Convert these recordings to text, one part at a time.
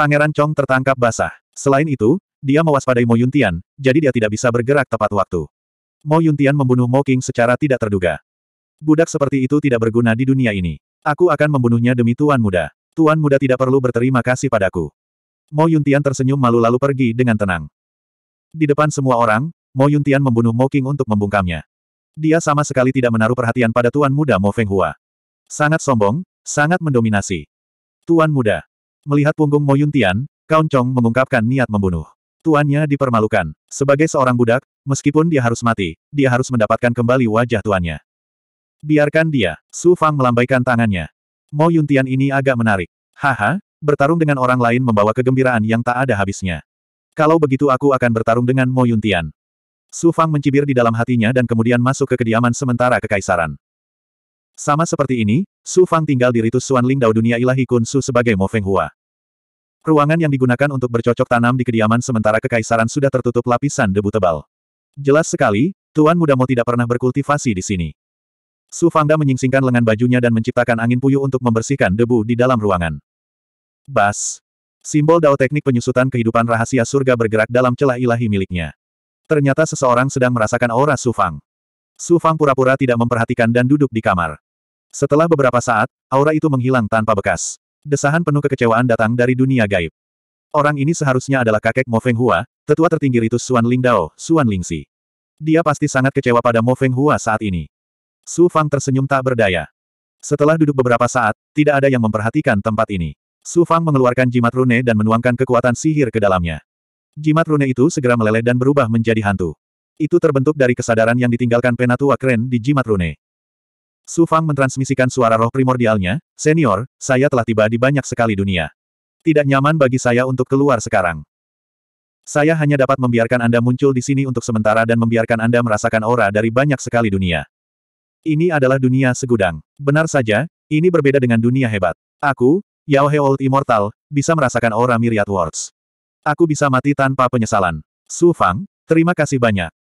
Pangeran Chong tertangkap basah. Selain itu, dia mewaspadai Mo Yuntian, jadi dia tidak bisa bergerak tepat waktu. Mo Yuntian membunuh Mo King secara tidak terduga. Budak seperti itu tidak berguna di dunia ini. Aku akan membunuhnya demi Tuan Muda. Tuan Muda tidak perlu berterima kasih padaku. Mo Yuntian tersenyum malu lalu pergi dengan tenang. Di depan semua orang, Mo Yuntian membunuh Mo King untuk membungkamnya. Dia sama sekali tidak menaruh perhatian pada Tuan Muda Mo Feng Hua. Sangat sombong, sangat mendominasi. Tuan Muda, Melihat punggung Mo Yuntian, Kaun Chong mengungkapkan niat membunuh. Tuannya dipermalukan. Sebagai seorang budak, meskipun dia harus mati, dia harus mendapatkan kembali wajah tuannya. Biarkan dia. Su Fang melambaikan tangannya. Mo Yuntian ini agak menarik. Haha, bertarung dengan orang lain membawa kegembiraan yang tak ada habisnya. Kalau begitu aku akan bertarung dengan Mo Yuntian. Su Fang mencibir di dalam hatinya dan kemudian masuk ke kediaman sementara kekaisaran. Sama seperti ini, Su Fang tinggal di ritus Suan Lingdao dunia ilahi Kun Su sebagai Mo Feng Hua. Ruangan yang digunakan untuk bercocok tanam di kediaman sementara kekaisaran sudah tertutup lapisan debu tebal. Jelas sekali, Tuan Muda Mo tidak pernah berkultivasi di sini. Su Fangda menyingsingkan lengan bajunya dan menciptakan angin puyuh untuk membersihkan debu di dalam ruangan. Bas. Simbol Dao teknik penyusutan kehidupan rahasia surga bergerak dalam celah ilahi miliknya. Ternyata seseorang sedang merasakan aura Su Fang. Su Fang pura-pura tidak memperhatikan dan duduk di kamar. Setelah beberapa saat, aura itu menghilang tanpa bekas. Desahan penuh kekecewaan datang dari dunia gaib. Orang ini seharusnya adalah kakek Mo Feng Hua, tetua tertinggi ritus Suan Ling Dao, Suan Ling Si. Dia pasti sangat kecewa pada Mo Feng Hua saat ini. Su Fang tersenyum tak berdaya. Setelah duduk beberapa saat, tidak ada yang memperhatikan tempat ini. Su Fang mengeluarkan jimat rune dan menuangkan kekuatan sihir ke dalamnya. Jimat rune itu segera meleleh dan berubah menjadi hantu. Itu terbentuk dari kesadaran yang ditinggalkan penatua Kren di jimat rune. Su Fang mentransmisikan suara roh primordialnya, Senior, saya telah tiba di banyak sekali dunia. Tidak nyaman bagi saya untuk keluar sekarang. Saya hanya dapat membiarkan Anda muncul di sini untuk sementara dan membiarkan Anda merasakan aura dari banyak sekali dunia. Ini adalah dunia segudang. Benar saja, ini berbeda dengan dunia hebat. Aku, Yao He Old Immortal, bisa merasakan aura Myriad words. Aku bisa mati tanpa penyesalan. Su Fang, terima kasih banyak.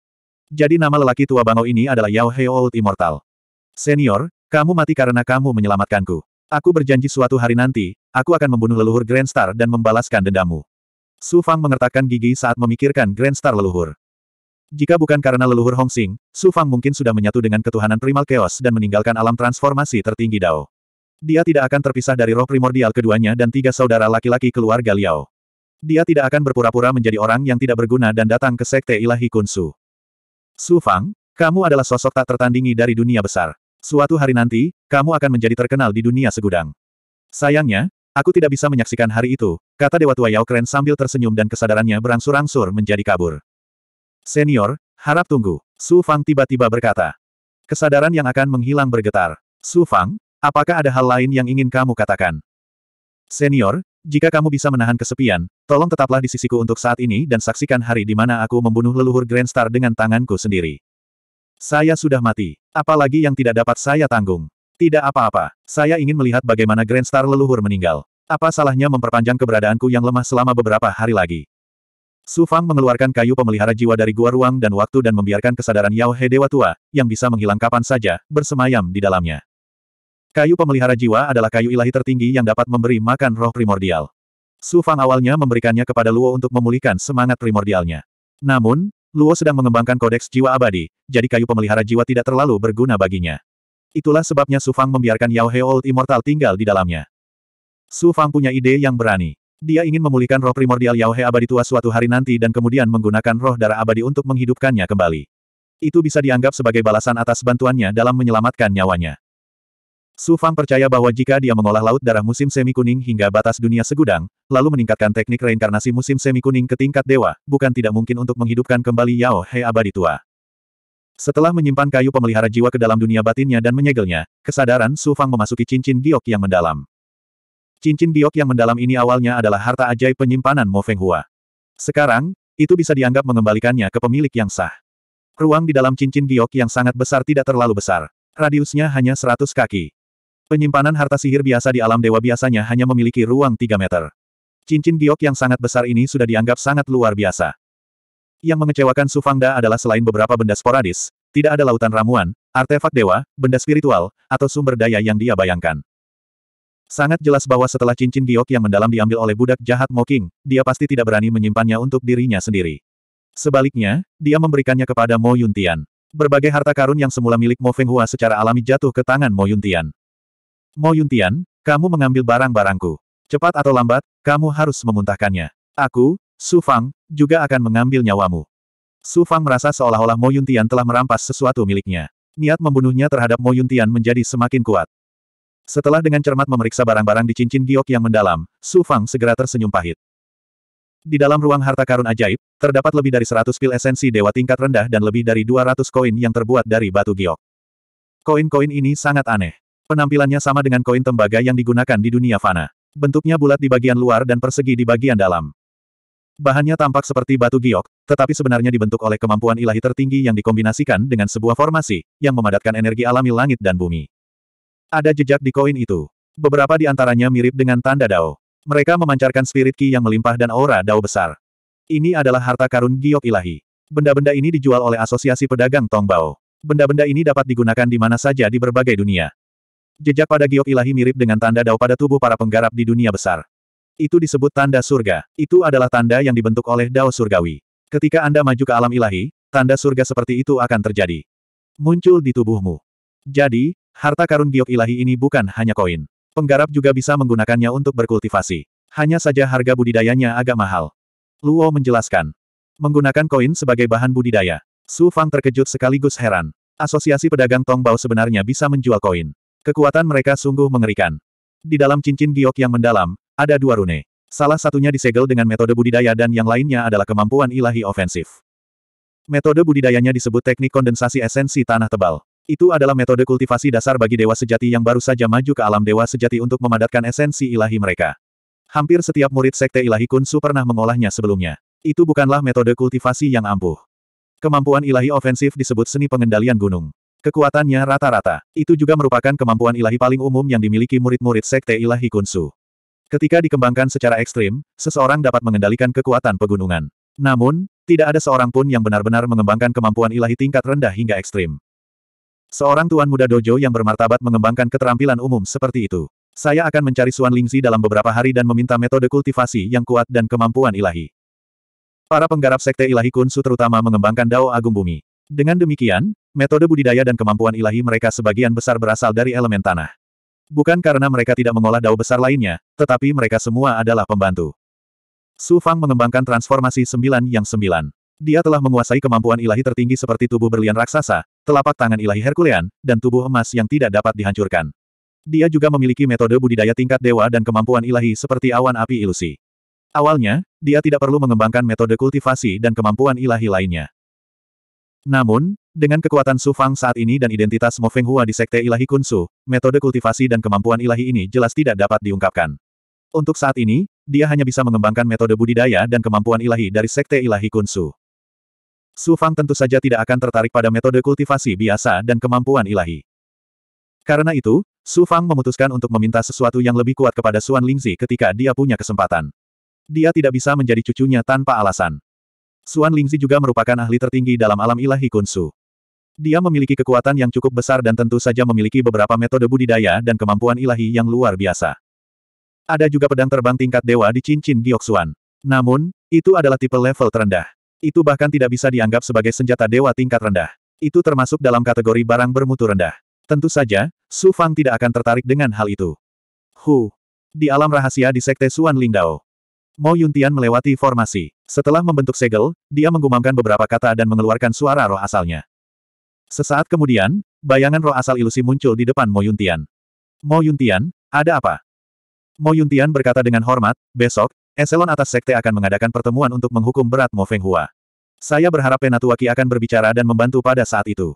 Jadi nama lelaki tua bangau ini adalah Yao He Old Immortal. Senior, kamu mati karena kamu menyelamatkanku. Aku berjanji suatu hari nanti, aku akan membunuh leluhur Grand Star dan membalaskan dendammu. Su Fang mengertakkan gigi saat memikirkan Grand Star leluhur. Jika bukan karena leluhur Hong Sing, Su Fang mungkin sudah menyatu dengan ketuhanan primal chaos dan meninggalkan alam transformasi tertinggi Dao. Dia tidak akan terpisah dari roh primordial keduanya dan tiga saudara laki-laki keluarga Liao. Dia tidak akan berpura-pura menjadi orang yang tidak berguna dan datang ke sekte ilahi Kunsu. Su Fang, kamu adalah sosok tak tertandingi dari dunia besar. Suatu hari nanti, kamu akan menjadi terkenal di dunia segudang. Sayangnya, aku tidak bisa menyaksikan hari itu, kata Dewa Tua Yao Kren sambil tersenyum dan kesadarannya berangsur-angsur menjadi kabur. Senior, harap tunggu, Su Fang tiba-tiba berkata. Kesadaran yang akan menghilang bergetar. Su Fang, apakah ada hal lain yang ingin kamu katakan? Senior, jika kamu bisa menahan kesepian, tolong tetaplah di sisiku untuk saat ini dan saksikan hari di mana aku membunuh leluhur Grand Star dengan tanganku sendiri. Saya sudah mati. Apalagi yang tidak dapat saya tanggung. Tidak apa-apa. Saya ingin melihat bagaimana Grand Star leluhur meninggal. Apa salahnya memperpanjang keberadaanku yang lemah selama beberapa hari lagi? Su Fang mengeluarkan kayu pemelihara jiwa dari gua ruang dan waktu dan membiarkan kesadaran Yao He Dewa Tua, yang bisa menghilang kapan saja, bersemayam di dalamnya. Kayu pemelihara jiwa adalah kayu ilahi tertinggi yang dapat memberi makan roh primordial. Su Fang awalnya memberikannya kepada Luo untuk memulihkan semangat primordialnya. Namun, Luo sedang mengembangkan kodeks jiwa abadi, jadi kayu pemelihara jiwa tidak terlalu berguna baginya. Itulah sebabnya Su Fang membiarkan Yao He Old Immortal tinggal di dalamnya. Su Fang punya ide yang berani. Dia ingin memulihkan roh primordial Yao He abadi tua suatu hari nanti dan kemudian menggunakan roh darah abadi untuk menghidupkannya kembali. Itu bisa dianggap sebagai balasan atas bantuannya dalam menyelamatkan nyawanya. Su Fang percaya bahwa jika dia mengolah laut darah musim semi kuning hingga batas dunia segudang, lalu meningkatkan teknik reinkarnasi musim semi kuning ke tingkat dewa, bukan tidak mungkin untuk menghidupkan kembali Yao He abadi tua. Setelah menyimpan kayu pemelihara jiwa ke dalam dunia batinnya dan menyegelnya, kesadaran Su Fang memasuki cincin giok yang mendalam. Cincin giok yang mendalam ini awalnya adalah harta ajaib penyimpanan Mo Feng Hua. Sekarang, itu bisa dianggap mengembalikannya ke pemilik yang sah. Ruang di dalam cincin giok yang sangat besar tidak terlalu besar. Radiusnya hanya 100 kaki. Penyimpanan harta sihir biasa di alam dewa biasanya hanya memiliki ruang 3 meter. Cincin giok yang sangat besar ini sudah dianggap sangat luar biasa. Yang mengecewakan Sufangda adalah selain beberapa benda sporadis, tidak ada lautan ramuan, artefak dewa, benda spiritual, atau sumber daya yang dia bayangkan. Sangat jelas bahwa setelah cincin giok yang mendalam diambil oleh budak jahat Moking, dia pasti tidak berani menyimpannya untuk dirinya sendiri. Sebaliknya, dia memberikannya kepada Mo Yuntian. Berbagai harta karun yang semula milik Mo Fenghua secara alami jatuh ke tangan Mo Yuntian. Mo Yuntian, kamu mengambil barang-barangku. Cepat atau lambat, kamu harus memuntahkannya. Aku, Su Fang, juga akan mengambil nyawamu. Su Fang merasa seolah-olah Mo Yuntian telah merampas sesuatu miliknya. Niat membunuhnya terhadap Mo Yuntian menjadi semakin kuat. Setelah dengan cermat memeriksa barang-barang di cincin giok yang mendalam, Su Fang segera tersenyum pahit. Di dalam ruang harta karun ajaib, terdapat lebih dari 100 pil esensi dewa tingkat rendah dan lebih dari 200 koin yang terbuat dari batu giok. Koin-koin ini sangat aneh. Penampilannya sama dengan koin tembaga yang digunakan di dunia fana. Bentuknya bulat di bagian luar dan persegi di bagian dalam. Bahannya tampak seperti batu giok, tetapi sebenarnya dibentuk oleh kemampuan ilahi tertinggi yang dikombinasikan dengan sebuah formasi, yang memadatkan energi alami langit dan bumi. Ada jejak di koin itu. Beberapa di antaranya mirip dengan tanda dao. Mereka memancarkan spirit ki yang melimpah dan aura dao besar. Ini adalah harta karun giok ilahi. Benda-benda ini dijual oleh Asosiasi Pedagang Tongbao. Benda-benda ini dapat digunakan di mana saja di berbagai dunia. Jejak pada giok ilahi mirip dengan tanda dao pada tubuh para penggarap di dunia besar. Itu disebut tanda surga. Itu adalah tanda yang dibentuk oleh dao surgawi. Ketika Anda maju ke alam ilahi, tanda surga seperti itu akan terjadi. Muncul di tubuhmu. Jadi, harta karun giok ilahi ini bukan hanya koin. Penggarap juga bisa menggunakannya untuk berkultivasi. Hanya saja harga budidayanya agak mahal. Luo menjelaskan. Menggunakan koin sebagai bahan budidaya. Su Fang terkejut sekaligus heran. Asosiasi pedagang Tongbao sebenarnya bisa menjual koin. Kekuatan mereka sungguh mengerikan. Di dalam cincin giok yang mendalam, ada dua rune. Salah satunya disegel dengan metode budidaya dan yang lainnya adalah kemampuan ilahi ofensif. Metode budidayanya disebut teknik kondensasi esensi tanah tebal. Itu adalah metode kultivasi dasar bagi dewa sejati yang baru saja maju ke alam dewa sejati untuk memadatkan esensi ilahi mereka. Hampir setiap murid sekte ilahi Kunsu pernah mengolahnya sebelumnya. Itu bukanlah metode kultivasi yang ampuh. Kemampuan ilahi ofensif disebut seni pengendalian gunung. Kekuatannya rata-rata. Itu juga merupakan kemampuan ilahi paling umum yang dimiliki murid-murid Sekte Ilahi Kunsu. Ketika dikembangkan secara ekstrim, seseorang dapat mengendalikan kekuatan pegunungan. Namun, tidak ada seorang pun yang benar-benar mengembangkan kemampuan ilahi tingkat rendah hingga ekstrim. Seorang tuan muda dojo yang bermartabat mengembangkan keterampilan umum seperti itu. Saya akan mencari Suan Lingzi dalam beberapa hari dan meminta metode kultivasi yang kuat dan kemampuan ilahi. Para penggarap Sekte Ilahi Kunsu terutama mengembangkan Dao Agung Bumi. Dengan demikian, metode budidaya dan kemampuan ilahi mereka sebagian besar berasal dari elemen tanah. Bukan karena mereka tidak mengolah dao besar lainnya, tetapi mereka semua adalah pembantu. Su Fang mengembangkan transformasi sembilan yang sembilan. Dia telah menguasai kemampuan ilahi tertinggi seperti tubuh berlian raksasa, telapak tangan ilahi Herculean, dan tubuh emas yang tidak dapat dihancurkan. Dia juga memiliki metode budidaya tingkat dewa dan kemampuan ilahi seperti awan api ilusi. Awalnya, dia tidak perlu mengembangkan metode kultivasi dan kemampuan ilahi lainnya. Namun, dengan kekuatan Su Fang saat ini dan identitas Mo Feng Hua di Sekte Ilahi Kunsu, metode kultivasi dan kemampuan ilahi ini jelas tidak dapat diungkapkan. Untuk saat ini, dia hanya bisa mengembangkan metode budidaya dan kemampuan ilahi dari Sekte Ilahi Kunsu. Su Fang tentu saja tidak akan tertarik pada metode kultivasi biasa dan kemampuan ilahi. Karena itu, Su Fang memutuskan untuk meminta sesuatu yang lebih kuat kepada Suan Lingzi ketika dia punya kesempatan. Dia tidak bisa menjadi cucunya tanpa alasan. Suan Lingzi juga merupakan ahli tertinggi dalam alam ilahi kunsu. Dia memiliki kekuatan yang cukup besar dan tentu saja memiliki beberapa metode budidaya dan kemampuan ilahi yang luar biasa. Ada juga pedang terbang tingkat dewa di cincin Gioksuan. Namun, itu adalah tipe level terendah. Itu bahkan tidak bisa dianggap sebagai senjata dewa tingkat rendah. Itu termasuk dalam kategori barang bermutu rendah. Tentu saja, Su Fang tidak akan tertarik dengan hal itu. Hu. Di alam rahasia di Sekte Suan Lingdao, Mo Yuntian melewati formasi. Setelah membentuk segel, dia menggumamkan beberapa kata dan mengeluarkan suara roh asalnya. Sesaat kemudian, bayangan roh asal ilusi muncul di depan Mo Yuntian. Mo Yuntian, ada apa? Mo Yuntian berkata dengan hormat, besok, eselon atas sekte akan mengadakan pertemuan untuk menghukum berat Mo Feng Hua. Saya berharap Penatuaki akan berbicara dan membantu pada saat itu.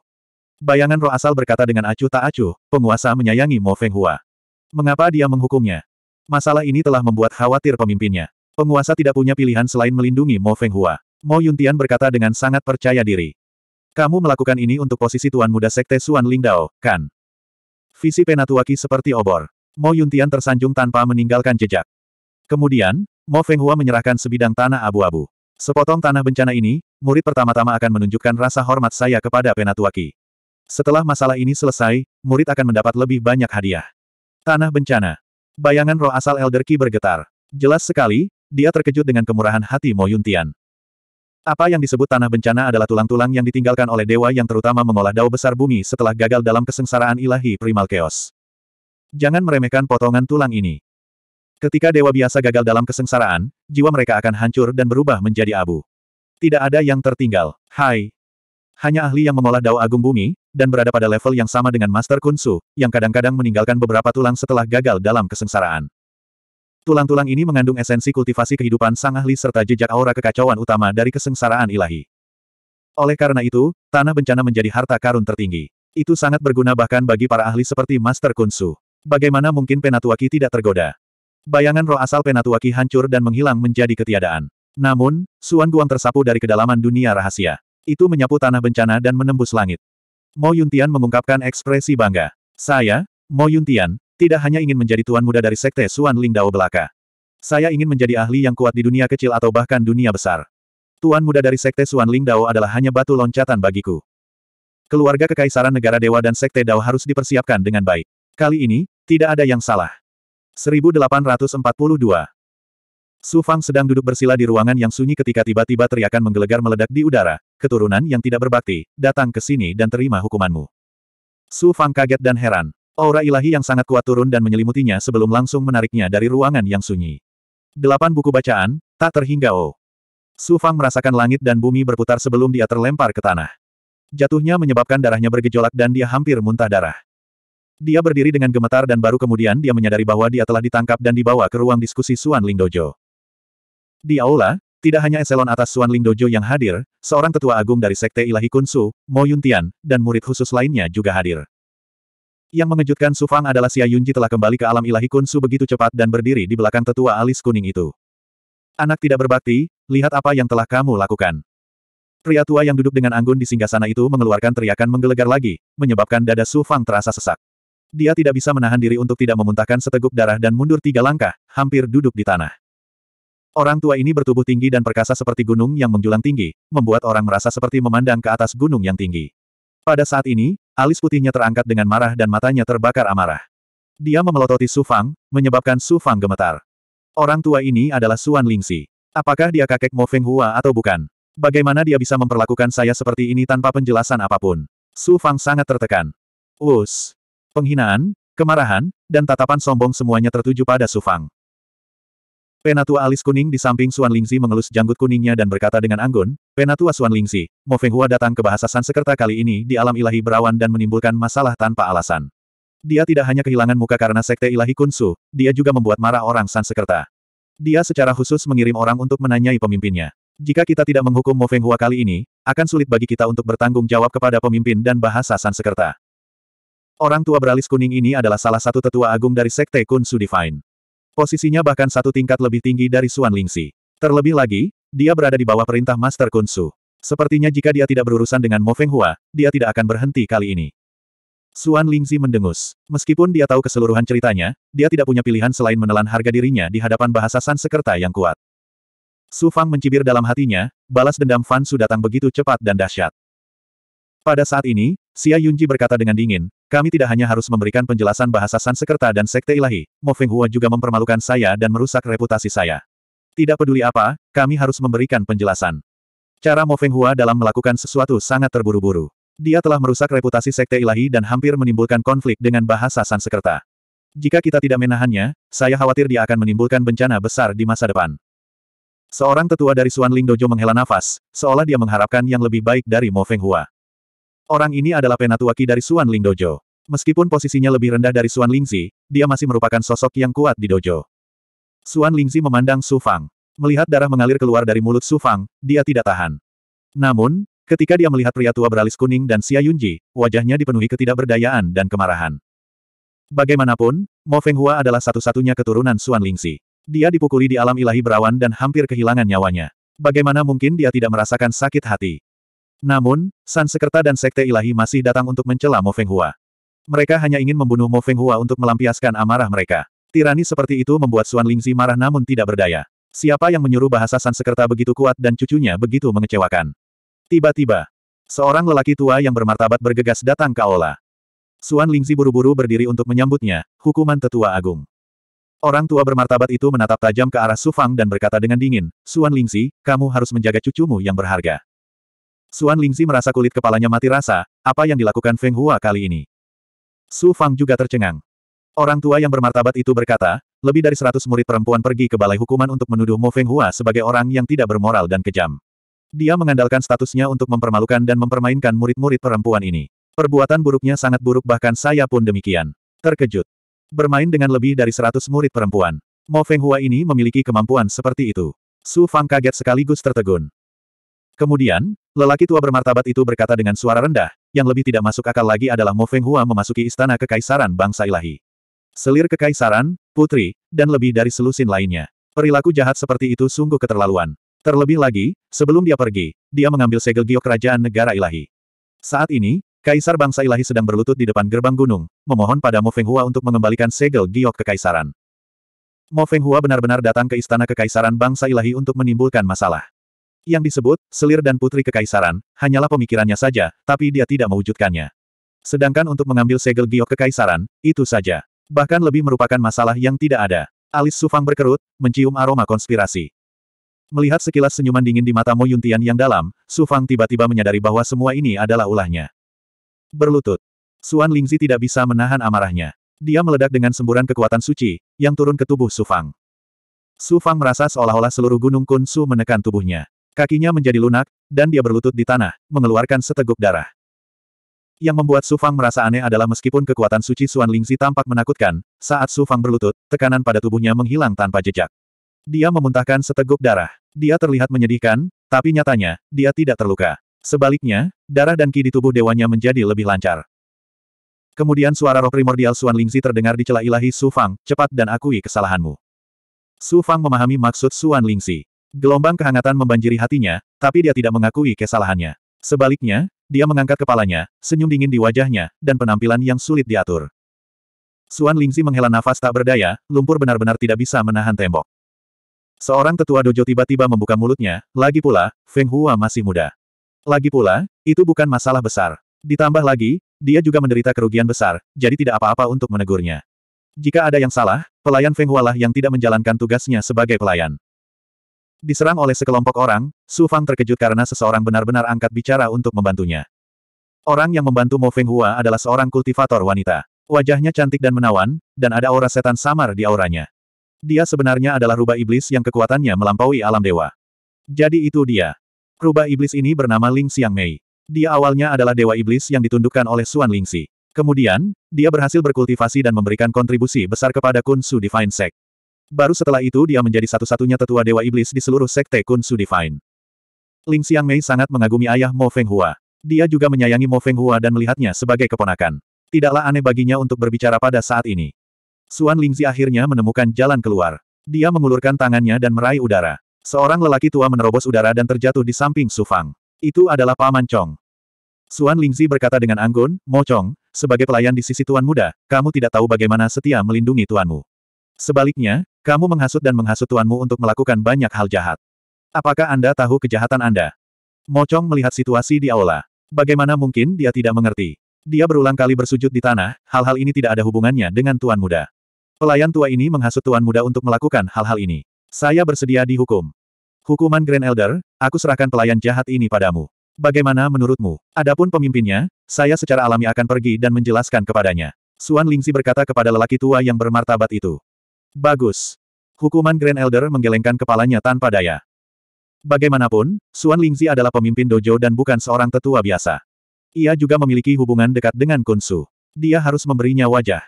Bayangan roh asal berkata dengan acuh tak acuh, penguasa menyayangi Mo Feng Hua. Mengapa dia menghukumnya? Masalah ini telah membuat khawatir pemimpinnya. Penguasa tidak punya pilihan selain melindungi Mo Feng Hua. Mo Yuntian berkata dengan sangat percaya diri. Kamu melakukan ini untuk posisi Tuan Muda Sekte Suan Lingdao, kan? Visi Penatuaki seperti obor. Mo Yuntian tersanjung tanpa meninggalkan jejak. Kemudian, Mo Feng Hua menyerahkan sebidang tanah abu-abu. Sepotong tanah bencana ini, murid pertama-tama akan menunjukkan rasa hormat saya kepada Penatuaki. Setelah masalah ini selesai, murid akan mendapat lebih banyak hadiah. Tanah bencana. Bayangan roh asal Elder Ki bergetar. Jelas sekali, dia terkejut dengan kemurahan hati Mo Yuntian. Apa yang disebut tanah bencana adalah tulang-tulang yang ditinggalkan oleh dewa yang terutama mengolah dao besar bumi setelah gagal dalam kesengsaraan ilahi primal chaos. Jangan meremehkan potongan tulang ini. Ketika dewa biasa gagal dalam kesengsaraan, jiwa mereka akan hancur dan berubah menjadi abu. Tidak ada yang tertinggal. Hai. Hanya ahli yang mengolah dao agung bumi, dan berada pada level yang sama dengan Master Kunsu, yang kadang-kadang meninggalkan beberapa tulang setelah gagal dalam kesengsaraan. Tulang-tulang ini mengandung esensi kultivasi kehidupan sang ahli serta jejak aura kekacauan utama dari kesengsaraan ilahi. Oleh karena itu, tanah bencana menjadi harta karun tertinggi. Itu sangat berguna bahkan bagi para ahli seperti Master Kunsu. Bagaimana mungkin Penatuaki tidak tergoda? Bayangan roh asal Penatuaki hancur dan menghilang menjadi ketiadaan. Namun, Suan Guang tersapu dari kedalaman dunia rahasia. Itu menyapu tanah bencana dan menembus langit. Mo Yuntian mengungkapkan ekspresi bangga. Saya, Mo Yuntian, tidak hanya ingin menjadi tuan muda dari sekte Suan Dao belaka. Saya ingin menjadi ahli yang kuat di dunia kecil atau bahkan dunia besar. Tuan muda dari sekte Suan Dao adalah hanya batu loncatan bagiku. Keluarga Kekaisaran Negara Dewa dan Sekte Dao harus dipersiapkan dengan baik. Kali ini, tidak ada yang salah. 1842 Su Fang sedang duduk bersila di ruangan yang sunyi ketika tiba-tiba teriakan menggelegar meledak di udara, keturunan yang tidak berbakti, datang ke sini dan terima hukumanmu. Su Fang kaget dan heran. Aura ilahi yang sangat kuat turun dan menyelimutinya sebelum langsung menariknya dari ruangan yang sunyi. Delapan buku bacaan, tak terhingga oh. Su Fang merasakan langit dan bumi berputar sebelum dia terlempar ke tanah. Jatuhnya menyebabkan darahnya bergejolak dan dia hampir muntah darah. Dia berdiri dengan gemetar dan baru kemudian dia menyadari bahwa dia telah ditangkap dan dibawa ke ruang diskusi Suan Ling Dojo. Di aula, tidak hanya eselon atas Suan Ling Dojo yang hadir, seorang tetua agung dari Sekte Ilahi Kunsu, Mo Yuntian, dan murid khusus lainnya juga hadir. Yang mengejutkan Su Fang adalah Xia Yunji telah kembali ke alam ilahi Kunsu begitu cepat dan berdiri di belakang tetua alis kuning itu. Anak tidak berbakti, lihat apa yang telah kamu lakukan. Pria tua yang duduk dengan anggun di singgah sana itu mengeluarkan teriakan menggelegar lagi, menyebabkan dada Su Fang terasa sesak. Dia tidak bisa menahan diri untuk tidak memuntahkan seteguk darah dan mundur tiga langkah, hampir duduk di tanah. Orang tua ini bertubuh tinggi dan perkasa seperti gunung yang menjulang tinggi, membuat orang merasa seperti memandang ke atas gunung yang tinggi. Pada saat ini, Alis putihnya terangkat dengan marah dan matanya terbakar amarah. Dia memelototi Su Fang, menyebabkan Su Fang gemetar. Orang tua ini adalah Suan Lingxi. Apakah dia kakek Mo Feng Hua atau bukan? Bagaimana dia bisa memperlakukan saya seperti ini tanpa penjelasan apapun? Su Fang sangat tertekan. Us. Penghinaan, kemarahan, dan tatapan sombong semuanya tertuju pada Su Fang. Penatua alis kuning di samping Suan Lingzi mengelus janggut kuningnya dan berkata dengan anggun, Penatua Suan Lingzi, Mo Feng Hua datang ke bahasa Sansekerta kali ini di alam ilahi berawan dan menimbulkan masalah tanpa alasan. Dia tidak hanya kehilangan muka karena sekte ilahi Kunsu, dia juga membuat marah orang Sansekerta. Dia secara khusus mengirim orang untuk menanyai pemimpinnya. Jika kita tidak menghukum Mo Feng Hua kali ini, akan sulit bagi kita untuk bertanggung jawab kepada pemimpin dan bahasa Sansekerta. Orang tua beralis kuning ini adalah salah satu tetua agung dari sekte Kunsu Divine. Posisinya bahkan satu tingkat lebih tinggi dari Suan Lingxi. Terlebih lagi, dia berada di bawah perintah Master Kunsu. Sepertinya jika dia tidak berurusan dengan Mo Feng Hua, dia tidak akan berhenti kali ini. Suan Lingzi mendengus. Meskipun dia tahu keseluruhan ceritanya, dia tidak punya pilihan selain menelan harga dirinya di hadapan bahasa Sansekerta yang kuat. Su Fang mencibir dalam hatinya, balas dendam Fan Su datang begitu cepat dan dahsyat. Pada saat ini, Xia Yunji berkata dengan dingin, kami tidak hanya harus memberikan penjelasan bahasa Sansekerta dan Sekte Ilahi, Mo Feng Hua juga mempermalukan saya dan merusak reputasi saya. Tidak peduli apa, kami harus memberikan penjelasan. Cara Mo Feng Hua dalam melakukan sesuatu sangat terburu-buru. Dia telah merusak reputasi Sekte Ilahi dan hampir menimbulkan konflik dengan bahasa Sansekerta. Jika kita tidak menahannya, saya khawatir dia akan menimbulkan bencana besar di masa depan. Seorang tetua dari Suan Ling Dojo menghela nafas, seolah dia mengharapkan yang lebih baik dari Mo Feng Hua. Orang ini adalah Penatuaki dari Suan Ling Dojo. Meskipun posisinya lebih rendah dari Suan Lingzi, dia masih merupakan sosok yang kuat di dojo. Suan Lingzi memandang Su Fang. Melihat darah mengalir keluar dari mulut Su Fang, dia tidak tahan. Namun, ketika dia melihat pria tua beralis kuning dan Xia Yunji, wajahnya dipenuhi ketidakberdayaan dan kemarahan. Bagaimanapun, Mo Feng Hua adalah satu-satunya keturunan Suan Lingzi. Dia dipukuli di alam ilahi berawan dan hampir kehilangan nyawanya. Bagaimana mungkin dia tidak merasakan sakit hati? Namun, San Sekerta dan Sekte Ilahi masih datang untuk mencela Mo Feng Hua. Mereka hanya ingin membunuh Mo Feng Hua untuk melampiaskan amarah mereka. Tirani seperti itu membuat Suan Lingzi marah namun tidak berdaya. Siapa yang menyuruh bahasa San Sekerta begitu kuat dan cucunya begitu mengecewakan. Tiba-tiba, seorang lelaki tua yang bermartabat bergegas datang ke aula. Suan Lingzi buru-buru berdiri untuk menyambutnya, hukuman tetua agung. Orang tua bermartabat itu menatap tajam ke arah Sufang dan berkata dengan dingin, Suan Lingzi, kamu harus menjaga cucumu yang berharga. Suan Lingzi merasa kulit kepalanya mati rasa, apa yang dilakukan Feng Hua kali ini. Su Fang juga tercengang. Orang tua yang bermartabat itu berkata, lebih dari seratus murid perempuan pergi ke balai hukuman untuk menuduh Mo Feng Hua sebagai orang yang tidak bermoral dan kejam. Dia mengandalkan statusnya untuk mempermalukan dan mempermainkan murid-murid perempuan ini. Perbuatan buruknya sangat buruk bahkan saya pun demikian. Terkejut. Bermain dengan lebih dari seratus murid perempuan. Mo Feng Hua ini memiliki kemampuan seperti itu. Su Fang kaget sekaligus tertegun. Kemudian, lelaki tua bermartabat itu berkata dengan suara rendah, yang lebih tidak masuk akal lagi adalah Mo Feng Hua memasuki istana kekaisaran bangsa ilahi. Selir kekaisaran, putri, dan lebih dari selusin lainnya. Perilaku jahat seperti itu sungguh keterlaluan. Terlebih lagi, sebelum dia pergi, dia mengambil segel giok kerajaan negara ilahi. Saat ini, Kaisar bangsa ilahi sedang berlutut di depan gerbang gunung, memohon pada Mo Feng Hua untuk mengembalikan segel giok kekaisaran. Mo Feng Hua benar-benar datang ke istana kekaisaran bangsa ilahi untuk menimbulkan masalah. Yang disebut, selir dan putri kekaisaran, hanyalah pemikirannya saja, tapi dia tidak mewujudkannya. Sedangkan untuk mengambil segel giok kekaisaran, itu saja. Bahkan lebih merupakan masalah yang tidak ada. Alis Sufang berkerut, mencium aroma konspirasi. Melihat sekilas senyuman dingin di mata Mo Yuntian yang dalam, Sufang tiba-tiba menyadari bahwa semua ini adalah ulahnya. Berlutut. Suan Lingzi tidak bisa menahan amarahnya. Dia meledak dengan semburan kekuatan suci, yang turun ke tubuh Sufang. Sufang merasa seolah-olah seluruh gunung Kunsu menekan tubuhnya. Kakinya menjadi lunak, dan dia berlutut di tanah, mengeluarkan seteguk darah. Yang membuat Su Fang merasa aneh adalah meskipun kekuatan suci Suan Lingzi tampak menakutkan, saat Su Fang berlutut, tekanan pada tubuhnya menghilang tanpa jejak. Dia memuntahkan seteguk darah. Dia terlihat menyedihkan, tapi nyatanya, dia tidak terluka. Sebaliknya, darah dan ki di tubuh dewanya menjadi lebih lancar. Kemudian suara roh primordial Suan Lingzi terdengar di celah ilahi Su Fang, cepat dan akui kesalahanmu. Su Fang memahami maksud Suan Lingzi. Gelombang kehangatan membanjiri hatinya, tapi dia tidak mengakui kesalahannya. Sebaliknya, dia mengangkat kepalanya, senyum dingin di wajahnya, dan penampilan yang sulit diatur. Suan Lingzi menghela nafas tak berdaya, lumpur benar-benar tidak bisa menahan tembok. Seorang tetua dojo tiba-tiba membuka mulutnya, lagi pula, Feng Hua masih muda. Lagi pula, itu bukan masalah besar. Ditambah lagi, dia juga menderita kerugian besar, jadi tidak apa-apa untuk menegurnya. Jika ada yang salah, pelayan Feng Hua lah yang tidak menjalankan tugasnya sebagai pelayan. Diserang oleh sekelompok orang, Su Fang terkejut karena seseorang benar-benar angkat bicara untuk membantunya. Orang yang membantu Mo Feng Hua adalah seorang kultivator wanita. Wajahnya cantik dan menawan, dan ada aura setan samar di auranya. Dia sebenarnya adalah rubah iblis yang kekuatannya melampaui alam dewa. Jadi itu dia. Rubah iblis ini bernama Ling Xiang Mei. Dia awalnya adalah dewa iblis yang ditundukkan oleh Suan Xi. Kemudian, dia berhasil berkultivasi dan memberikan kontribusi besar kepada Kun Su Divine Sect. Baru setelah itu dia menjadi satu-satunya tetua Dewa Iblis di seluruh Sekte Kun Su Divine. Ling Xiang Mei sangat mengagumi ayah Mo Feng Hua. Dia juga menyayangi Mo Feng Hua dan melihatnya sebagai keponakan. Tidaklah aneh baginya untuk berbicara pada saat ini. Suan Lingzi akhirnya menemukan jalan keluar. Dia mengulurkan tangannya dan meraih udara. Seorang lelaki tua menerobos udara dan terjatuh di samping Su Fang. Itu adalah Paman Chong. Suan Lingzi berkata dengan anggun, Mo Chong, sebagai pelayan di sisi Tuan Muda, kamu tidak tahu bagaimana setia melindungi Tuanmu. Sebaliknya, kamu menghasut dan menghasut tuanmu untuk melakukan banyak hal jahat. Apakah Anda tahu kejahatan Anda? Mocong melihat situasi di aula. Bagaimana mungkin dia tidak mengerti? Dia berulang kali bersujud di tanah, hal-hal ini tidak ada hubungannya dengan Tuan Muda. Pelayan tua ini menghasut Tuan Muda untuk melakukan hal-hal ini. Saya bersedia dihukum. Hukuman Grand Elder, aku serahkan pelayan jahat ini padamu. Bagaimana menurutmu? Adapun pemimpinnya, saya secara alami akan pergi dan menjelaskan kepadanya. Suan Lingzi berkata kepada lelaki tua yang bermartabat itu. Bagus. Hukuman Grand Elder menggelengkan kepalanya tanpa daya. Bagaimanapun, Xuan Lingzi adalah pemimpin dojo dan bukan seorang tetua biasa. Ia juga memiliki hubungan dekat dengan Kunsu. Dia harus memberinya wajah.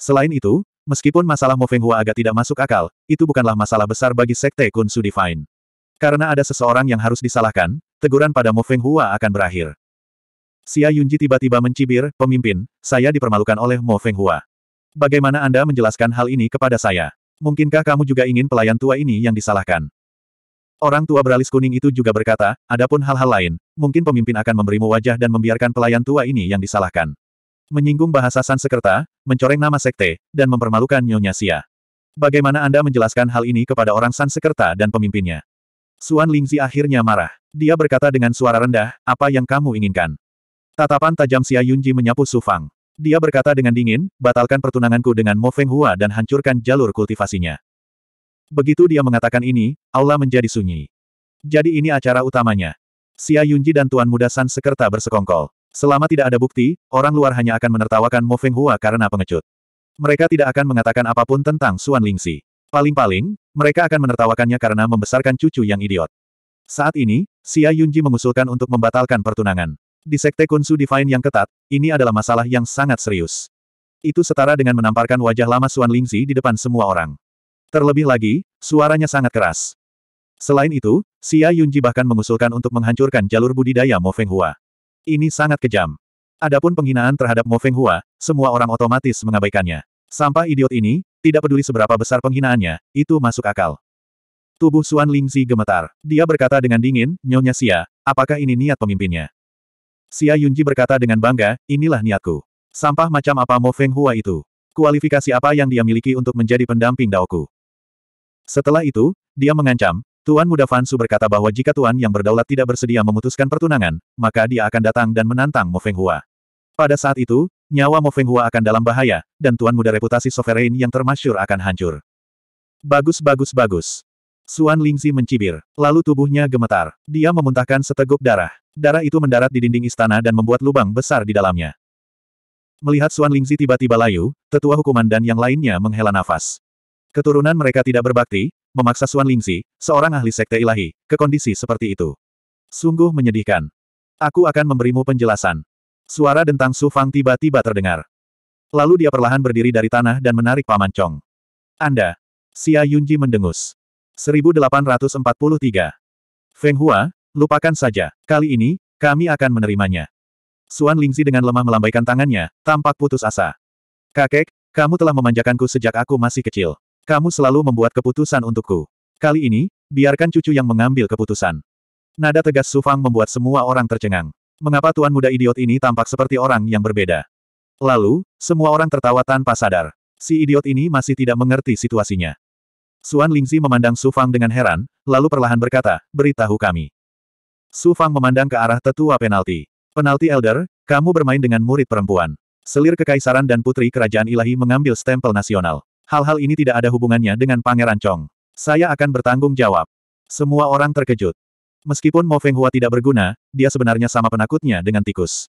Selain itu, meskipun masalah Mo Feng Hua agak tidak masuk akal, itu bukanlah masalah besar bagi Sekte Kunsu Divine. Karena ada seseorang yang harus disalahkan, teguran pada Mo Feng Hua akan berakhir. Xia Yunji tiba-tiba mencibir, pemimpin, saya dipermalukan oleh Mo Feng Hua. Bagaimana Anda menjelaskan hal ini kepada saya? Mungkinkah kamu juga ingin pelayan tua ini yang disalahkan? Orang tua beralis kuning itu juga berkata, adapun hal-hal lain, mungkin pemimpin akan memberimu wajah dan membiarkan pelayan tua ini yang disalahkan. Menyinggung bahasa Sansekerta, mencoreng nama sekte, dan mempermalukan Nyonya Sia. Bagaimana Anda menjelaskan hal ini kepada orang Sansekerta dan pemimpinnya? Suan Lingzi akhirnya marah. Dia berkata dengan suara rendah, apa yang kamu inginkan? Tatapan tajam Sia Yunji menyapu Su Fang. Dia berkata dengan dingin, batalkan pertunanganku dengan Mo Feng Hua dan hancurkan jalur kultivasinya. Begitu dia mengatakan ini, aula menjadi sunyi. Jadi ini acara utamanya. Xia Yunji dan Tuan Muda San Sekerta bersekongkol. Selama tidak ada bukti, orang luar hanya akan menertawakan Mo Feng Hua karena pengecut. Mereka tidak akan mengatakan apapun tentang Suan Lingxi. Paling-paling, mereka akan menertawakannya karena membesarkan cucu yang idiot. Saat ini, Xia Yunji mengusulkan untuk membatalkan pertunangan. Di Sekte Kunsu Divine yang ketat, ini adalah masalah yang sangat serius. Itu setara dengan menamparkan wajah lama Suan Lingzi di depan semua orang. Terlebih lagi, suaranya sangat keras. Selain itu, Xia Yunji bahkan mengusulkan untuk menghancurkan jalur budidaya Mo Feng Hua. Ini sangat kejam. Adapun penghinaan terhadap Mo Feng Hua, semua orang otomatis mengabaikannya. Sampah idiot ini, tidak peduli seberapa besar penghinaannya, itu masuk akal. Tubuh Suan Lingzi gemetar. Dia berkata dengan dingin, Nyonya Xia, apakah ini niat pemimpinnya? Xia Yunji berkata dengan bangga, inilah niatku. Sampah macam apa Mo Feng Hua itu? Kualifikasi apa yang dia miliki untuk menjadi pendamping Daoku? Setelah itu, dia mengancam, Tuan Muda Fansu berkata bahwa jika Tuan yang berdaulat tidak bersedia memutuskan pertunangan, maka dia akan datang dan menantang Mo Feng Hua. Pada saat itu, nyawa Mo Feng Hua akan dalam bahaya, dan Tuan Muda reputasi sovereign yang termasyur akan hancur. Bagus bagus bagus. Suan Lingzi mencibir. Lalu tubuhnya gemetar. Dia memuntahkan seteguk darah. Darah itu mendarat di dinding istana dan membuat lubang besar di dalamnya. Melihat Suan Lingzi tiba-tiba layu, tetua hukuman dan yang lainnya menghela nafas. Keturunan mereka tidak berbakti, memaksa Suan Lingzi, seorang ahli sekte ilahi, ke kondisi seperti itu. Sungguh menyedihkan. Aku akan memberimu penjelasan. Suara dentang Su Fang tiba-tiba terdengar. Lalu dia perlahan berdiri dari tanah dan menarik Paman Chong. Anda. Xia Yunji mendengus. 1843. Feng Hua, lupakan saja. Kali ini, kami akan menerimanya. Suan Lingzi dengan lemah melambaikan tangannya, tampak putus asa. Kakek, kamu telah memanjakanku sejak aku masih kecil. Kamu selalu membuat keputusan untukku. Kali ini, biarkan cucu yang mengambil keputusan. Nada tegas Sufang membuat semua orang tercengang. Mengapa tuan muda idiot ini tampak seperti orang yang berbeda? Lalu, semua orang tertawa tanpa sadar. Si idiot ini masih tidak mengerti situasinya. Suan Lingzi memandang Su Fang dengan heran, lalu perlahan berkata, beritahu kami. Su Fang memandang ke arah tetua penalti. Penalti Elder, kamu bermain dengan murid perempuan. Selir kekaisaran dan putri kerajaan ilahi mengambil stempel nasional. Hal-hal ini tidak ada hubungannya dengan Pangeran Chong. Saya akan bertanggung jawab. Semua orang terkejut. Meskipun Mo Feng Hua tidak berguna, dia sebenarnya sama penakutnya dengan tikus.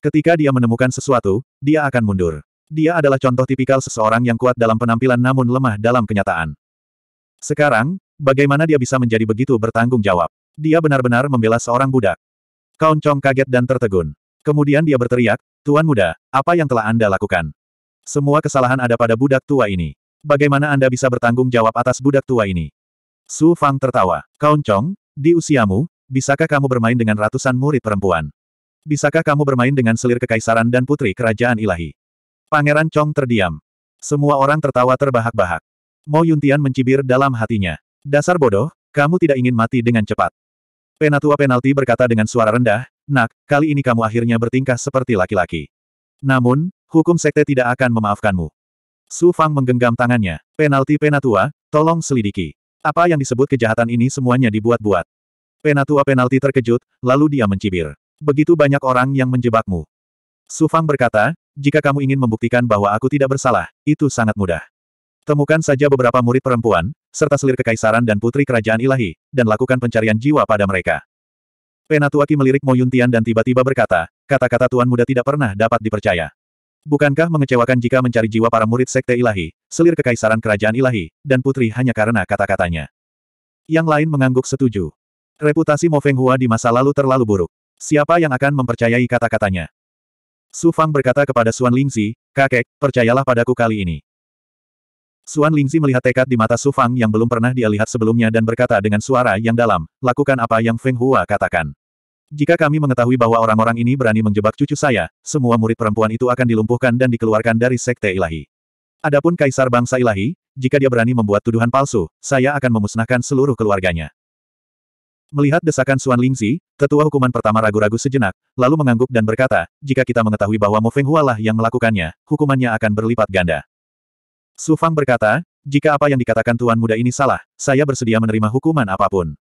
Ketika dia menemukan sesuatu, dia akan mundur. Dia adalah contoh tipikal seseorang yang kuat dalam penampilan namun lemah dalam kenyataan. Sekarang, bagaimana dia bisa menjadi begitu bertanggung jawab? Dia benar-benar membela seorang budak. Kaun kaget dan tertegun. Kemudian dia berteriak, Tuan muda, apa yang telah Anda lakukan? Semua kesalahan ada pada budak tua ini. Bagaimana Anda bisa bertanggung jawab atas budak tua ini? Su Fang tertawa. Kaun di usiamu, bisakah kamu bermain dengan ratusan murid perempuan? Bisakah kamu bermain dengan selir kekaisaran dan putri kerajaan ilahi? Pangeran Chong terdiam. Semua orang tertawa terbahak-bahak. Mo Yuntian mencibir dalam hatinya. Dasar bodoh, kamu tidak ingin mati dengan cepat. Penatua penalti berkata dengan suara rendah, Nak, kali ini kamu akhirnya bertingkah seperti laki-laki. Namun, hukum sekte tidak akan memaafkanmu. Su Fang menggenggam tangannya. Penalti penatua, tolong selidiki. Apa yang disebut kejahatan ini semuanya dibuat-buat. Penatua penalti terkejut, lalu dia mencibir. Begitu banyak orang yang menjebakmu. Su Fang berkata, jika kamu ingin membuktikan bahwa aku tidak bersalah, itu sangat mudah. Temukan saja beberapa murid perempuan, serta selir kekaisaran dan putri kerajaan ilahi, dan lakukan pencarian jiwa pada mereka. Penatuaki melirik Mo Yuntian dan tiba-tiba berkata, kata-kata tuan muda tidak pernah dapat dipercaya. Bukankah mengecewakan jika mencari jiwa para murid sekte ilahi, selir kekaisaran kerajaan ilahi, dan putri hanya karena kata-katanya? Yang lain mengangguk setuju. Reputasi Mo Feng Hua di masa lalu terlalu buruk. Siapa yang akan mempercayai kata-katanya? Su Fang berkata kepada Suan Lingzi, kakek, percayalah padaku kali ini. Suan Lingzi melihat tekad di mata Su Fang yang belum pernah dia lihat sebelumnya dan berkata dengan suara yang dalam, lakukan apa yang Feng Hua katakan. Jika kami mengetahui bahwa orang-orang ini berani menjebak cucu saya, semua murid perempuan itu akan dilumpuhkan dan dikeluarkan dari sekte ilahi. Adapun kaisar bangsa ilahi, jika dia berani membuat tuduhan palsu, saya akan memusnahkan seluruh keluarganya. Melihat desakan Suan Lingzi, tetua hukuman pertama ragu-ragu sejenak, lalu mengangguk dan berkata, jika kita mengetahui bahwa Mo Feng Hua lah yang melakukannya, hukumannya akan berlipat ganda. Su Fang berkata, jika apa yang dikatakan tuan muda ini salah, saya bersedia menerima hukuman apapun.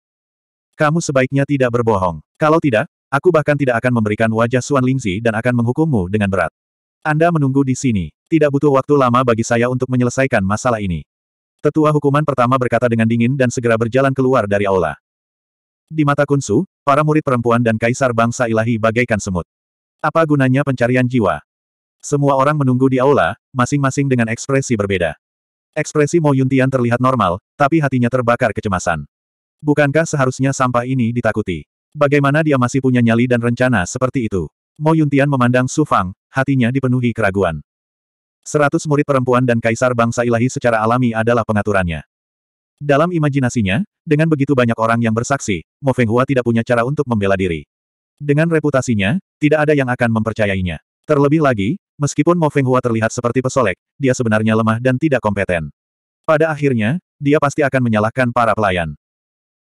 Kamu sebaiknya tidak berbohong. Kalau tidak, aku bahkan tidak akan memberikan wajah Suan Lingzi dan akan menghukummu dengan berat. Anda menunggu di sini. Tidak butuh waktu lama bagi saya untuk menyelesaikan masalah ini. Tetua hukuman pertama berkata dengan dingin dan segera berjalan keluar dari aula. Di mata Kunsu, para murid perempuan dan kaisar bangsa ilahi bagaikan semut. Apa gunanya pencarian jiwa? Semua orang menunggu di aula, masing-masing dengan ekspresi berbeda. Ekspresi Mo Yuntian terlihat normal, tapi hatinya terbakar kecemasan. Bukankah seharusnya sampah ini ditakuti? Bagaimana dia masih punya nyali dan rencana seperti itu? Mo Yuntian memandang Su Fang, hatinya dipenuhi keraguan. Seratus murid perempuan dan kaisar bangsa ilahi secara alami adalah pengaturannya. Dalam imajinasinya, dengan begitu banyak orang yang bersaksi, Mo Fenghua tidak punya cara untuk membela diri. Dengan reputasinya, tidak ada yang akan mempercayainya. Terlebih lagi, Meskipun Mo Feng Hua terlihat seperti pesolek, dia sebenarnya lemah dan tidak kompeten. Pada akhirnya, dia pasti akan menyalahkan para pelayan.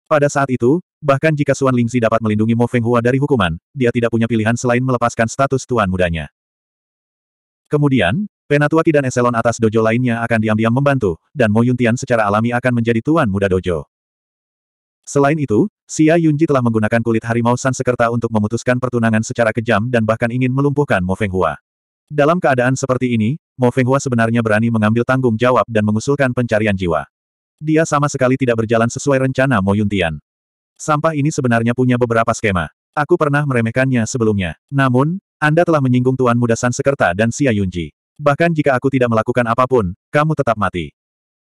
Pada saat itu, bahkan jika Suan Lingzi dapat melindungi Mo Feng Hua dari hukuman, dia tidak punya pilihan selain melepaskan status tuan mudanya. Kemudian, Penatuaki dan eselon atas dojo lainnya akan diam-diam membantu, dan Mo Yuntian secara alami akan menjadi tuan muda dojo. Selain itu, Xia Yunji telah menggunakan kulit harimau Sansekerta untuk memutuskan pertunangan secara kejam dan bahkan ingin melumpuhkan Mo Feng Hua. Dalam keadaan seperti ini, Mo Fenghua sebenarnya berani mengambil tanggung jawab dan mengusulkan pencarian jiwa. Dia sama sekali tidak berjalan sesuai rencana Mo Yuntian. Sampah ini sebenarnya punya beberapa skema. Aku pernah meremehkannya sebelumnya. Namun, Anda telah menyinggung Tuan Muda San Sekerta dan Xia Yunji. Bahkan jika aku tidak melakukan apapun, kamu tetap mati.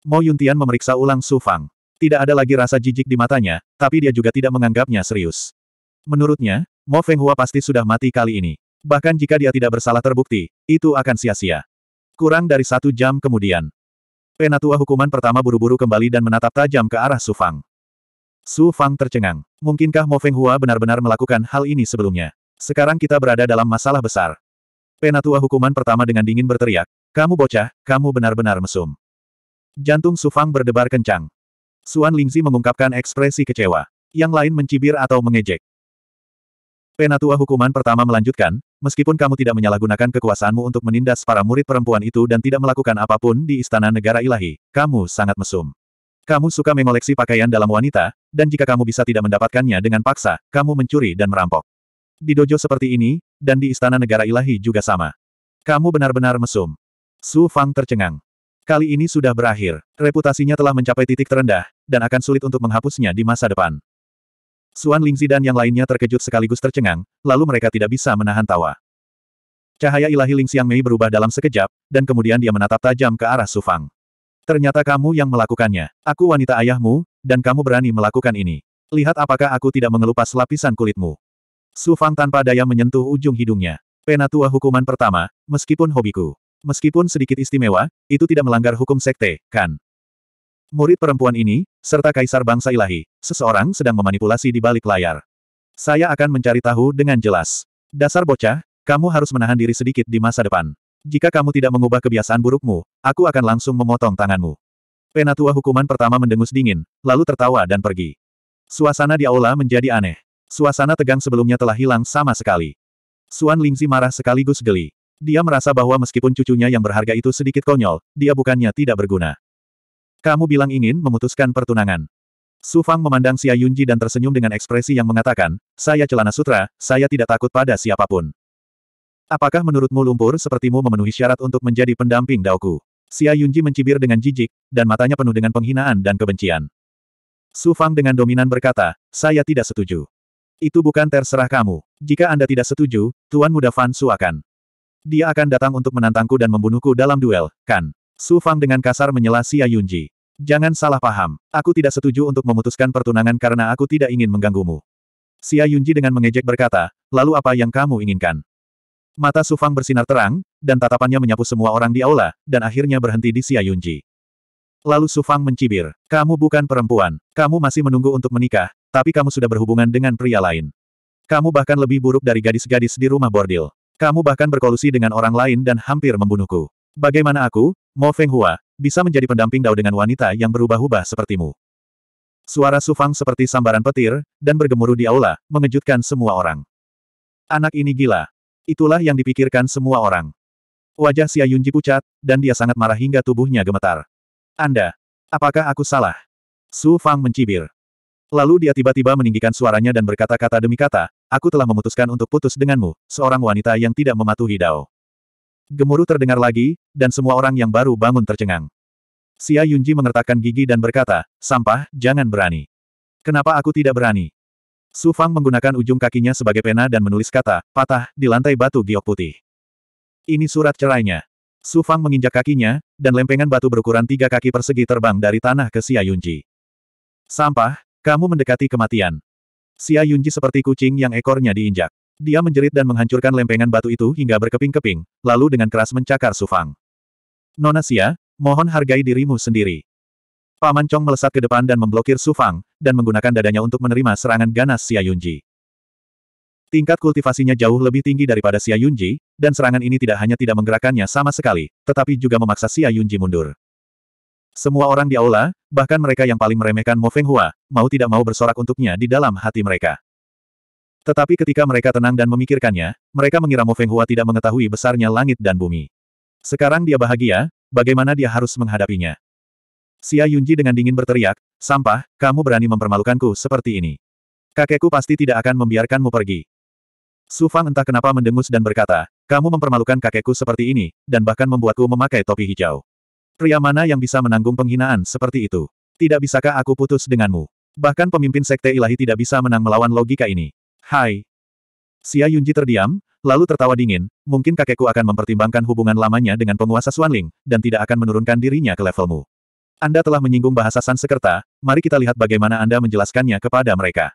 Mo Yuntian memeriksa ulang Su Fang. Tidak ada lagi rasa jijik di matanya, tapi dia juga tidak menganggapnya serius. Menurutnya, Mo Fenghua pasti sudah mati kali ini. Bahkan jika dia tidak bersalah terbukti, itu akan sia-sia. Kurang dari satu jam kemudian. Penatua hukuman pertama buru-buru kembali dan menatap tajam ke arah Su Fang. Su Fang tercengang. Mungkinkah Mo Feng Hua benar-benar melakukan hal ini sebelumnya? Sekarang kita berada dalam masalah besar. Penatua hukuman pertama dengan dingin berteriak, kamu bocah, kamu benar-benar mesum. Jantung Su Fang berdebar kencang. Suan Lingzi mengungkapkan ekspresi kecewa. Yang lain mencibir atau mengejek. Penatua hukuman pertama melanjutkan, meskipun kamu tidak menyalahgunakan kekuasaanmu untuk menindas para murid perempuan itu dan tidak melakukan apapun di istana negara ilahi, kamu sangat mesum. Kamu suka mengoleksi pakaian dalam wanita, dan jika kamu bisa tidak mendapatkannya dengan paksa, kamu mencuri dan merampok. Di dojo seperti ini, dan di istana negara ilahi juga sama. Kamu benar-benar mesum. Su Fang tercengang. Kali ini sudah berakhir, reputasinya telah mencapai titik terendah, dan akan sulit untuk menghapusnya di masa depan. Suan Lingzi dan yang lainnya terkejut sekaligus tercengang, lalu mereka tidak bisa menahan tawa. Cahaya ilahi Ling Xiang Mei berubah dalam sekejap, dan kemudian dia menatap tajam ke arah Sufang. Ternyata kamu yang melakukannya. Aku wanita ayahmu, dan kamu berani melakukan ini. Lihat apakah aku tidak mengelupas lapisan kulitmu. Sufang tanpa daya menyentuh ujung hidungnya. Penatua hukuman pertama, meskipun hobiku. Meskipun sedikit istimewa, itu tidak melanggar hukum sekte, kan? Murid perempuan ini, serta kaisar bangsa ilahi, seseorang sedang memanipulasi di balik layar. Saya akan mencari tahu dengan jelas. Dasar bocah, kamu harus menahan diri sedikit di masa depan. Jika kamu tidak mengubah kebiasaan burukmu, aku akan langsung memotong tanganmu. Penatua hukuman pertama mendengus dingin, lalu tertawa dan pergi. Suasana di aula menjadi aneh. Suasana tegang sebelumnya telah hilang sama sekali. Suan Lingzi marah sekaligus geli. Dia merasa bahwa meskipun cucunya yang berharga itu sedikit konyol, dia bukannya tidak berguna. Kamu bilang ingin memutuskan pertunangan. Su Fang memandang Xia Yunji dan tersenyum dengan ekspresi yang mengatakan, saya celana sutra, saya tidak takut pada siapapun. Apakah menurutmu lumpur sepertimu memenuhi syarat untuk menjadi pendamping Daoku? Xia Yunji mencibir dengan jijik, dan matanya penuh dengan penghinaan dan kebencian. Su Fang dengan dominan berkata, saya tidak setuju. Itu bukan terserah kamu. Jika Anda tidak setuju, Tuan Muda Fan Su akan. Dia akan datang untuk menantangku dan membunuhku dalam duel, kan? Su Fang dengan kasar menyela Xia Yunji. Jangan salah paham, aku tidak setuju untuk memutuskan pertunangan karena aku tidak ingin mengganggumu. Xia Yunji dengan mengejek berkata, lalu apa yang kamu inginkan? Mata Su Fang bersinar terang, dan tatapannya menyapu semua orang di aula, dan akhirnya berhenti di Xia Yunji. Lalu Su Fang mencibir, kamu bukan perempuan, kamu masih menunggu untuk menikah, tapi kamu sudah berhubungan dengan pria lain. Kamu bahkan lebih buruk dari gadis-gadis di rumah bordil. Kamu bahkan berkolusi dengan orang lain dan hampir membunuhku. Bagaimana aku, Mo Feng Hua, bisa menjadi pendamping Dao dengan wanita yang berubah-ubah sepertimu? Suara Sufang seperti sambaran petir, dan bergemuruh di aula, mengejutkan semua orang. Anak ini gila. Itulah yang dipikirkan semua orang. Wajah Xia Yunji pucat, dan dia sangat marah hingga tubuhnya gemetar. Anda, apakah aku salah? Su Fang mencibir. Lalu dia tiba-tiba meninggikan suaranya dan berkata-kata demi kata, aku telah memutuskan untuk putus denganmu, seorang wanita yang tidak mematuhi Dao. Gemuruh terdengar lagi, dan semua orang yang baru bangun tercengang. Xia Yunji mengertakkan gigi dan berkata, sampah, jangan berani. Kenapa aku tidak berani? Su Fang menggunakan ujung kakinya sebagai pena dan menulis kata, patah, di lantai batu giok putih. Ini surat cerainya. Su Fang menginjak kakinya, dan lempengan batu berukuran tiga kaki persegi terbang dari tanah ke Xia Yunji. Sampah, kamu mendekati kematian. Xia Yunji seperti kucing yang ekornya diinjak. Dia menjerit dan menghancurkan lempengan batu itu hingga berkeping-keping, lalu dengan keras mencakar Sufang. Nona Xia, mohon hargai dirimu sendiri. Paman Chong melesat ke depan dan memblokir Sufang, dan menggunakan dadanya untuk menerima serangan ganas Xia Yunji. Tingkat kultivasinya jauh lebih tinggi daripada Xia Yunji, dan serangan ini tidak hanya tidak menggerakkannya sama sekali, tetapi juga memaksa Xia Yunji mundur. Semua orang di aula, bahkan mereka yang paling meremehkan Mo Feng Hua, mau tidak mau bersorak untuknya di dalam hati mereka. Tetapi ketika mereka tenang dan memikirkannya, mereka mengira Mo Feng Hua tidak mengetahui besarnya langit dan bumi. Sekarang dia bahagia, bagaimana dia harus menghadapinya? Xia Yunji dengan dingin berteriak, Sampah, kamu berani mempermalukanku seperti ini. Kakekku pasti tidak akan membiarkanmu pergi. Su Fang entah kenapa mendengus dan berkata, kamu mempermalukan kakekku seperti ini, dan bahkan membuatku memakai topi hijau. Pria mana yang bisa menanggung penghinaan seperti itu? Tidak bisakah aku putus denganmu? Bahkan pemimpin sekte ilahi tidak bisa menang melawan logika ini. Hai. Xia Yunji terdiam, lalu tertawa dingin, mungkin kakekku akan mempertimbangkan hubungan lamanya dengan penguasa Xuanling, dan tidak akan menurunkan dirinya ke levelmu. Anda telah menyinggung bahasa Sansekerta, mari kita lihat bagaimana Anda menjelaskannya kepada mereka.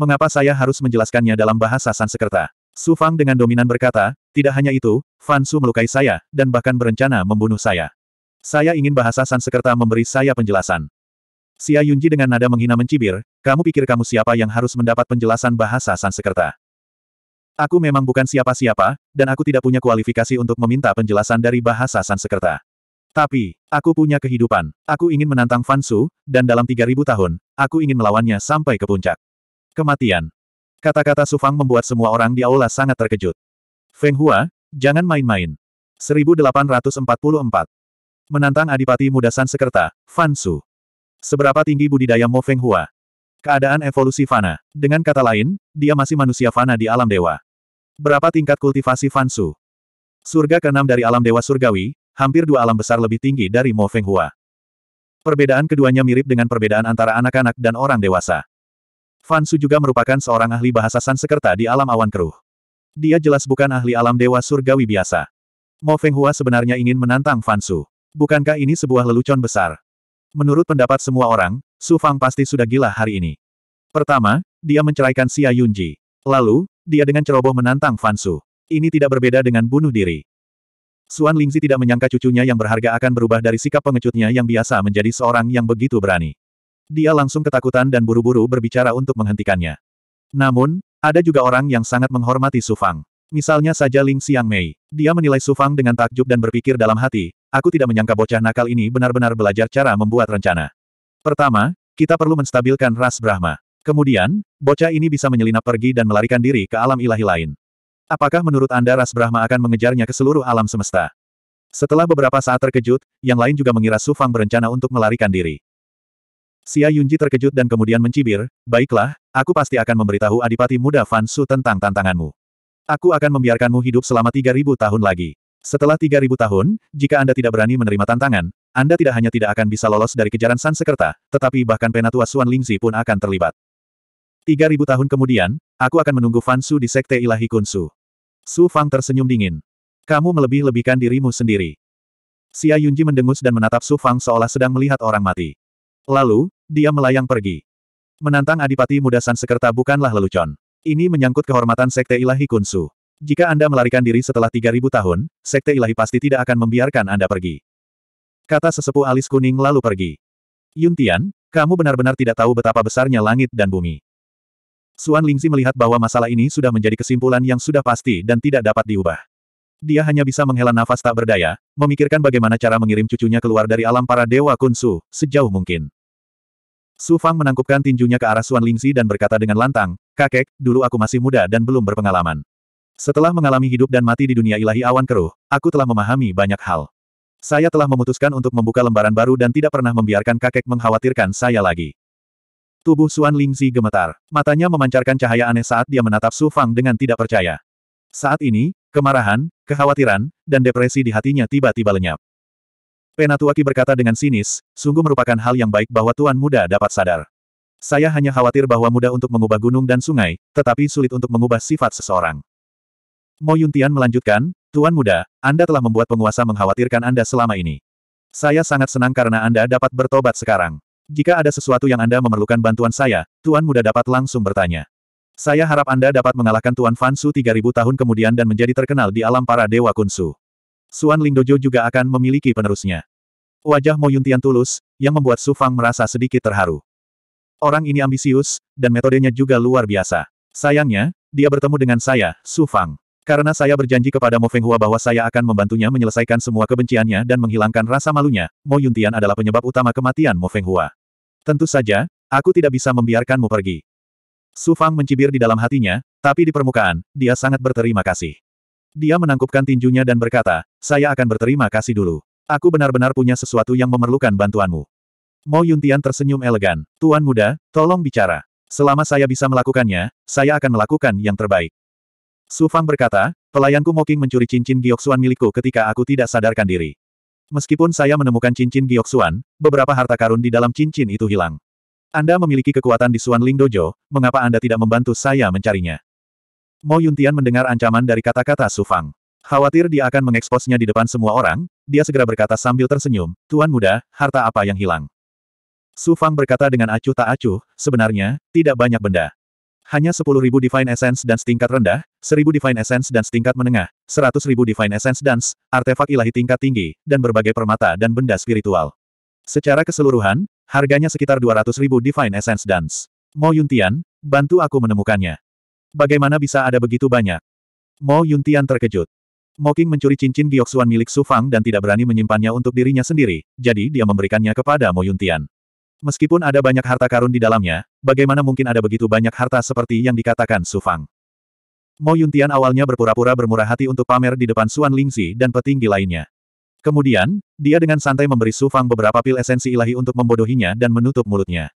Mengapa saya harus menjelaskannya dalam bahasa Sansekerta? Su Fang dengan dominan berkata, tidak hanya itu, Fan Su melukai saya, dan bahkan berencana membunuh saya. Saya ingin bahasa Sansekerta memberi saya penjelasan. Xia Yunji dengan nada menghina mencibir, kamu pikir kamu siapa yang harus mendapat penjelasan bahasa Sansekerta? Aku memang bukan siapa-siapa, dan aku tidak punya kualifikasi untuk meminta penjelasan dari bahasa Sansekerta. Tapi, aku punya kehidupan. Aku ingin menantang Fansu, dan dalam 3000 tahun, aku ingin melawannya sampai ke puncak. Kematian. Kata-kata Sufang membuat semua orang di aula sangat terkejut. Feng Hua, jangan main-main. 1844. Menantang Adipati Muda Sansekerta, Fansu. Seberapa tinggi budidaya Mo Feng Hua? Keadaan evolusi Fana. Dengan kata lain, dia masih manusia Fana di alam dewa. Berapa tingkat kultivasi Fansu? Surga keenam dari alam dewa surgawi, hampir dua alam besar lebih tinggi dari Mo Feng Hua. Perbedaan keduanya mirip dengan perbedaan antara anak-anak dan orang dewasa. Fansu juga merupakan seorang ahli bahasa Sansekerta di alam awan keruh. Dia jelas bukan ahli alam dewa surgawi biasa. Mo Feng Hua sebenarnya ingin menantang Fansu. Bukankah ini sebuah lelucon besar? Menurut pendapat semua orang, Su Fang pasti sudah gila hari ini. Pertama, dia menceraikan Xia Yunji. Lalu, dia dengan ceroboh menantang Fan Su. Ini tidak berbeda dengan bunuh diri. Suan Lingzi tidak menyangka cucunya yang berharga akan berubah dari sikap pengecutnya yang biasa menjadi seorang yang begitu berani. Dia langsung ketakutan dan buru-buru berbicara untuk menghentikannya. Namun, ada juga orang yang sangat menghormati Su Fang. Misalnya saja Ling Xiang Mei. Dia menilai Su Fang dengan takjub dan berpikir dalam hati, aku tidak menyangka bocah nakal ini benar-benar belajar cara membuat rencana. Pertama, kita perlu menstabilkan ras Brahma. Kemudian, bocah ini bisa menyelinap pergi dan melarikan diri ke alam ilahi lain. Apakah menurut Anda ras Brahma akan mengejarnya ke seluruh alam semesta? Setelah beberapa saat terkejut, yang lain juga mengira Sufang berencana untuk melarikan diri. Xia Yunji terkejut dan kemudian mencibir, baiklah, aku pasti akan memberitahu adipati muda Fansu tentang tantanganmu. Aku akan membiarkanmu hidup selama 3000 tahun lagi. Setelah 3.000 tahun, jika Anda tidak berani menerima tantangan, Anda tidak hanya tidak akan bisa lolos dari kejaran Sansekerta, tetapi bahkan penatua Suan Lingzi pun akan terlibat. 3.000 tahun kemudian, aku akan menunggu Fan Su di Sekte Ilahi Kunsu. Su Fang tersenyum dingin. Kamu melebih-lebihkan dirimu sendiri. Xia Yunji mendengus dan menatap Su Fang seolah sedang melihat orang mati. Lalu, dia melayang pergi. Menantang Adipati Muda Sansekerta bukanlah lelucon. Ini menyangkut kehormatan Sekte Ilahi Kunsu. Jika Anda melarikan diri setelah 3000 tahun, Sekte Ilahi pasti tidak akan membiarkan Anda pergi. Kata sesepuh alis kuning lalu pergi. Yun Tian, kamu benar-benar tidak tahu betapa besarnya langit dan bumi. Suan Lingzi melihat bahwa masalah ini sudah menjadi kesimpulan yang sudah pasti dan tidak dapat diubah. Dia hanya bisa menghela nafas tak berdaya, memikirkan bagaimana cara mengirim cucunya keluar dari alam para dewa kunsu, sejauh mungkin. Su Fang menangkupkan tinjunya ke arah Suan Lingzi dan berkata dengan lantang, Kakek, dulu aku masih muda dan belum berpengalaman. Setelah mengalami hidup dan mati di dunia ilahi awan keruh, aku telah memahami banyak hal. Saya telah memutuskan untuk membuka lembaran baru dan tidak pernah membiarkan kakek mengkhawatirkan saya lagi. Tubuh Suan Lingzi gemetar. Matanya memancarkan cahaya aneh saat dia menatap Su Fang dengan tidak percaya. Saat ini, kemarahan, kekhawatiran, dan depresi di hatinya tiba-tiba lenyap. Penatuaki berkata dengan sinis, sungguh merupakan hal yang baik bahwa Tuan Muda dapat sadar. Saya hanya khawatir bahwa mudah untuk mengubah gunung dan sungai, tetapi sulit untuk mengubah sifat seseorang. Mo Yuntian melanjutkan, Tuan Muda, Anda telah membuat penguasa mengkhawatirkan Anda selama ini. Saya sangat senang karena Anda dapat bertobat sekarang. Jika ada sesuatu yang Anda memerlukan bantuan saya, Tuan Muda dapat langsung bertanya. Saya harap Anda dapat mengalahkan Tuan Fansu 3000 tahun kemudian dan menjadi terkenal di alam para Dewa Kunsu. Suan Ling Dojo juga akan memiliki penerusnya. Wajah Mo Yuntian tulus, yang membuat Su Fang merasa sedikit terharu. Orang ini ambisius, dan metodenya juga luar biasa. Sayangnya, dia bertemu dengan saya, Su Fang. Karena saya berjanji kepada Mo Fenghua bahwa saya akan membantunya menyelesaikan semua kebenciannya dan menghilangkan rasa malunya, Mo Yuntian adalah penyebab utama kematian Mo Fenghua. Tentu saja, aku tidak bisa membiarkanmu pergi. Su Fang mencibir di dalam hatinya, tapi di permukaan, dia sangat berterima kasih. Dia menangkupkan tinjunya dan berkata, saya akan berterima kasih dulu. Aku benar-benar punya sesuatu yang memerlukan bantuanmu. Mo Yuntian tersenyum elegan. Tuan muda, tolong bicara. Selama saya bisa melakukannya, saya akan melakukan yang terbaik. Su Fang berkata, pelayanku Moking mencuri cincin Gioksuan milikku ketika aku tidak sadarkan diri. Meskipun saya menemukan cincin Gioksuan, beberapa harta karun di dalam cincin itu hilang. Anda memiliki kekuatan di Suan Ling Dojo, mengapa Anda tidak membantu saya mencarinya? Mo Yuntian mendengar ancaman dari kata-kata Su Fang. Khawatir dia akan mengeksposnya di depan semua orang, dia segera berkata sambil tersenyum, Tuan muda, harta apa yang hilang? Su Fang berkata dengan acuh tak acuh, sebenarnya, tidak banyak benda. Hanya sepuluh ribu Divine Essence dan setingkat rendah, Seribu Divine Essence dan setingkat menengah, seratus ribu Divine Essence dan artefak ilahi tingkat tinggi, dan berbagai permata dan benda spiritual. Secara keseluruhan, harganya sekitar dua ratus ribu Divine Essence dan. Mo Yuntian, bantu aku menemukannya. Bagaimana bisa ada begitu banyak? Mo Yuntian terkejut. Moking mencuri cincin Gioksuan milik Su Fang dan tidak berani menyimpannya untuk dirinya sendiri, jadi dia memberikannya kepada Mo Yuntian. Meskipun ada banyak harta karun di dalamnya, bagaimana mungkin ada begitu banyak harta seperti yang dikatakan Su Fang? Mo Yuntian awalnya berpura-pura bermurah hati untuk pamer di depan Suan Lingzi dan petinggi lainnya. Kemudian, dia dengan santai memberi Su Fang beberapa pil esensi ilahi untuk membodohinya dan menutup mulutnya.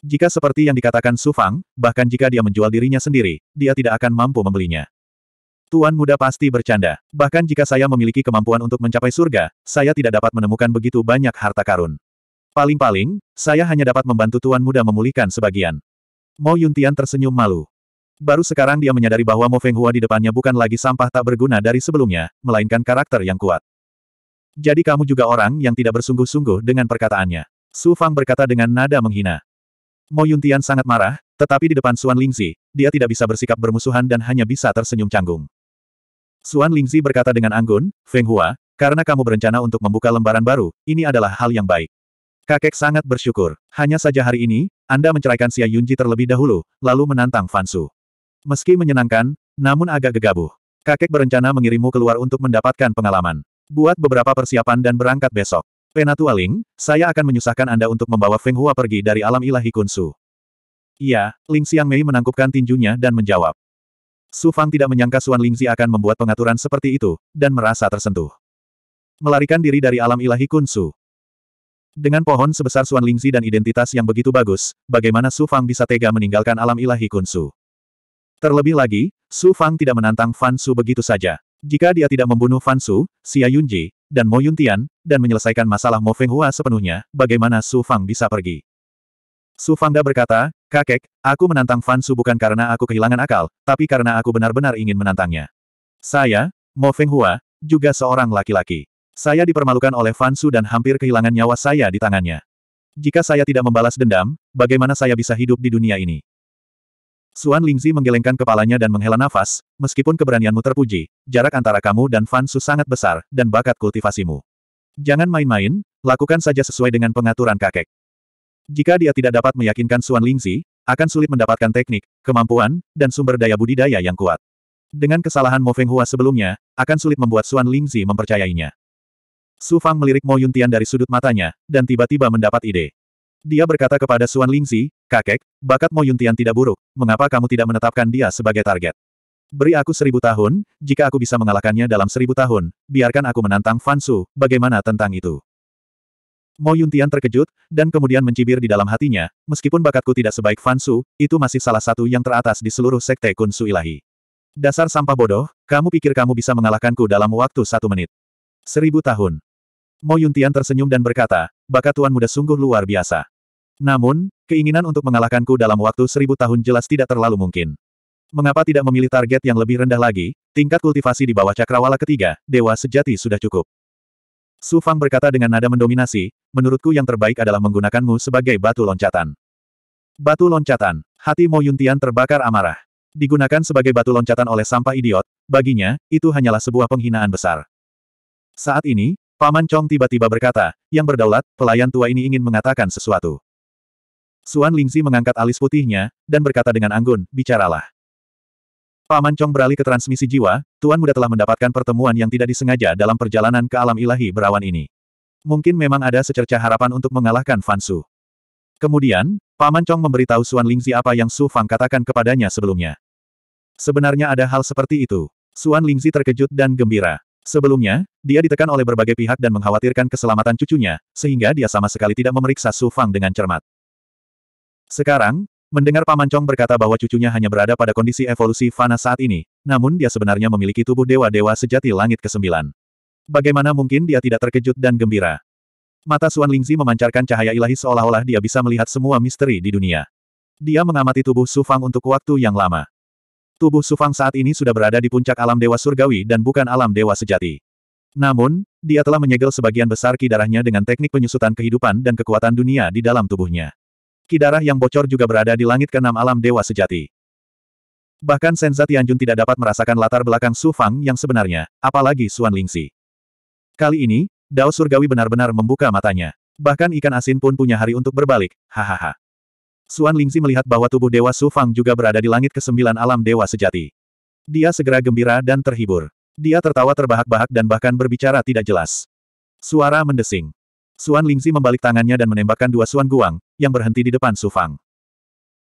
Jika seperti yang dikatakan Su Fang, bahkan jika dia menjual dirinya sendiri, dia tidak akan mampu membelinya. Tuan muda pasti bercanda. Bahkan jika saya memiliki kemampuan untuk mencapai surga, saya tidak dapat menemukan begitu banyak harta karun. Paling-paling, saya hanya dapat membantu tuan muda memulihkan sebagian. Mo Yuntian tersenyum malu. Baru sekarang dia menyadari bahwa Mo Feng Hua di depannya bukan lagi sampah tak berguna dari sebelumnya, melainkan karakter yang kuat. Jadi kamu juga orang yang tidak bersungguh-sungguh dengan perkataannya. Su Fang berkata dengan nada menghina. Mo Yuntian sangat marah, tetapi di depan Suan Lingzi, dia tidak bisa bersikap bermusuhan dan hanya bisa tersenyum canggung. Suan Lingzi berkata dengan anggun, Feng Hua, karena kamu berencana untuk membuka lembaran baru, ini adalah hal yang baik. Kakek sangat bersyukur. Hanya saja hari ini, Anda menceraikan Xia Yunji terlebih dahulu, lalu menantang Fansu. Meski menyenangkan, namun agak gegabah. Kakek berencana mengirimmu keluar untuk mendapatkan pengalaman. Buat beberapa persiapan dan berangkat besok. Penatua Ling, saya akan menyusahkan Anda untuk membawa Feng Hua pergi dari alam ilahi Kunsu. Iya, Ling Xiang Mei menangkupkan tinjunya dan menjawab. Su Fang tidak menyangka Suan Lingzi akan membuat pengaturan seperti itu, dan merasa tersentuh. Melarikan diri dari alam ilahi Kunsu. Dengan pohon sebesar Suan Lingzi dan identitas yang begitu bagus, bagaimana Su Fang bisa tega meninggalkan alam ilahi Kunsu? Terlebih lagi, Su Fang tidak menantang Fan Su begitu saja. Jika dia tidak membunuh Fan Su, Xia Yunji, dan Mo Yuntian, dan menyelesaikan masalah Mo Fenghua sepenuhnya, bagaimana Su Fang bisa pergi? Su Fangda berkata, Kakek, aku menantang Fan Su bukan karena aku kehilangan akal, tapi karena aku benar-benar ingin menantangnya. Saya, Mo Fenghua, juga seorang laki-laki. Saya dipermalukan oleh Fan Su dan hampir kehilangan nyawa saya di tangannya. Jika saya tidak membalas dendam, bagaimana saya bisa hidup di dunia ini? Suan Lingzi menggelengkan kepalanya dan menghela nafas, meskipun keberanianmu terpuji, jarak antara kamu dan Fan Su sangat besar, dan bakat kultivasimu. Jangan main-main, lakukan saja sesuai dengan pengaturan kakek. Jika dia tidak dapat meyakinkan Suan Lingzi, akan sulit mendapatkan teknik, kemampuan, dan sumber daya budidaya yang kuat. Dengan kesalahan Mo Feng Hua sebelumnya, akan sulit membuat Suan Lingzi mempercayainya. Su Fang melirik Mo Yuntian dari sudut matanya, dan tiba-tiba mendapat ide. Dia berkata kepada Suan Lingzi, kakek, bakat Mo Yuntian tidak buruk, mengapa kamu tidak menetapkan dia sebagai target? Beri aku seribu tahun, jika aku bisa mengalahkannya dalam seribu tahun, biarkan aku menantang Fansu, bagaimana tentang itu? Mo Yuntian terkejut, dan kemudian mencibir di dalam hatinya, meskipun bakatku tidak sebaik Fansu, itu masih salah satu yang teratas di seluruh sekte Kun Su ilahi. Dasar sampah bodoh, kamu pikir kamu bisa mengalahkanku dalam waktu satu menit. Seribu tahun. Mo Yuntian tersenyum dan berkata, bakat Tuan Muda sungguh luar biasa. Namun, keinginan untuk mengalahkanku dalam waktu seribu tahun jelas tidak terlalu mungkin. Mengapa tidak memilih target yang lebih rendah lagi, tingkat kultivasi di bawah cakrawala ketiga, dewa sejati sudah cukup. Su Fang berkata dengan nada mendominasi, menurutku yang terbaik adalah menggunakanmu sebagai batu loncatan. Batu loncatan, hati Mo Yuntian terbakar amarah. Digunakan sebagai batu loncatan oleh sampah idiot, baginya, itu hanyalah sebuah penghinaan besar. Saat ini, Paman Chong tiba-tiba berkata, yang berdaulat, pelayan tua ini ingin mengatakan sesuatu. Suan Lingzi mengangkat alis putihnya, dan berkata dengan anggun, bicaralah. Paman Chong beralih ke transmisi jiwa, Tuan Muda telah mendapatkan pertemuan yang tidak disengaja dalam perjalanan ke alam ilahi berawan ini. Mungkin memang ada secerca harapan untuk mengalahkan Fansu. Kemudian, Paman Chong memberitahu Suan Lingzi apa yang Su Fang katakan kepadanya sebelumnya. Sebenarnya ada hal seperti itu. Suan Lingzi terkejut dan gembira. Sebelumnya, dia ditekan oleh berbagai pihak dan mengkhawatirkan keselamatan cucunya, sehingga dia sama sekali tidak memeriksa Su Fang dengan cermat. Sekarang, mendengar Paman Chong berkata bahwa cucunya hanya berada pada kondisi evolusi fana saat ini, namun dia sebenarnya memiliki tubuh dewa-dewa sejati langit ke-9. Bagaimana mungkin dia tidak terkejut dan gembira? Mata Suan Lingzi memancarkan cahaya ilahi seolah-olah dia bisa melihat semua misteri di dunia. Dia mengamati tubuh Su Fang untuk waktu yang lama. Tubuh Sufang saat ini sudah berada di puncak alam dewa surgawi dan bukan alam dewa sejati. Namun, dia telah menyegel sebagian besar kidarahnya dengan teknik penyusutan kehidupan dan kekuatan dunia di dalam tubuhnya. Kidarah yang bocor juga berada di langit keenam alam dewa sejati. Bahkan Senza Tianjun tidak dapat merasakan latar belakang Su Fang yang sebenarnya, apalagi Suan Lingxi. Kali ini, Dao Surgawi benar-benar membuka matanya. Bahkan ikan asin pun punya hari untuk berbalik, hahaha. Suan Lingzi melihat bahwa tubuh Dewa Su Fang juga berada di langit kesembilan alam Dewa Sejati. Dia segera gembira dan terhibur. Dia tertawa terbahak-bahak dan bahkan berbicara tidak jelas. Suara mendesing. Suan Lingzi membalik tangannya dan menembakkan dua Suan Guang, yang berhenti di depan Su Fang.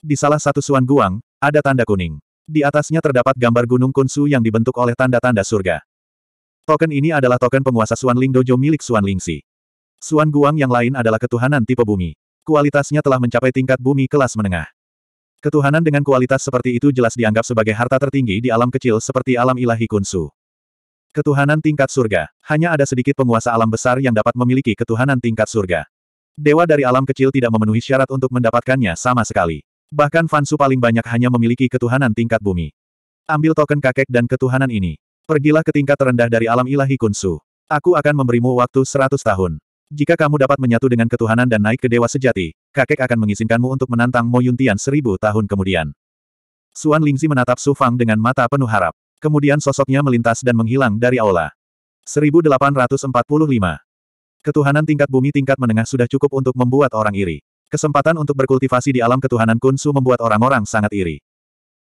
Di salah satu Suan Guang, ada tanda kuning. Di atasnya terdapat gambar Gunung Kunsu yang dibentuk oleh tanda-tanda surga. Token ini adalah token penguasa Suan Ling Dojo milik Suan Lingxi. Suan Guang yang lain adalah ketuhanan tipe bumi. Kualitasnya telah mencapai tingkat bumi kelas menengah. Ketuhanan dengan kualitas seperti itu jelas dianggap sebagai harta tertinggi di alam kecil seperti alam ilahi kunsu. Ketuhanan tingkat surga. Hanya ada sedikit penguasa alam besar yang dapat memiliki ketuhanan tingkat surga. Dewa dari alam kecil tidak memenuhi syarat untuk mendapatkannya sama sekali. Bahkan Fansu paling banyak hanya memiliki ketuhanan tingkat bumi. Ambil token kakek dan ketuhanan ini. Pergilah ke tingkat terendah dari alam ilahi kunsu. Aku akan memberimu waktu 100 tahun. Jika kamu dapat menyatu dengan ketuhanan dan naik ke dewa sejati, kakek akan mengizinkanmu untuk menantang Mo Yuntian seribu tahun kemudian. Suan Lingzi menatap Su Fang dengan mata penuh harap. Kemudian sosoknya melintas dan menghilang dari aula. 1845. Ketuhanan tingkat bumi tingkat menengah sudah cukup untuk membuat orang iri. Kesempatan untuk berkultivasi di alam ketuhanan Kunsu membuat orang-orang sangat iri.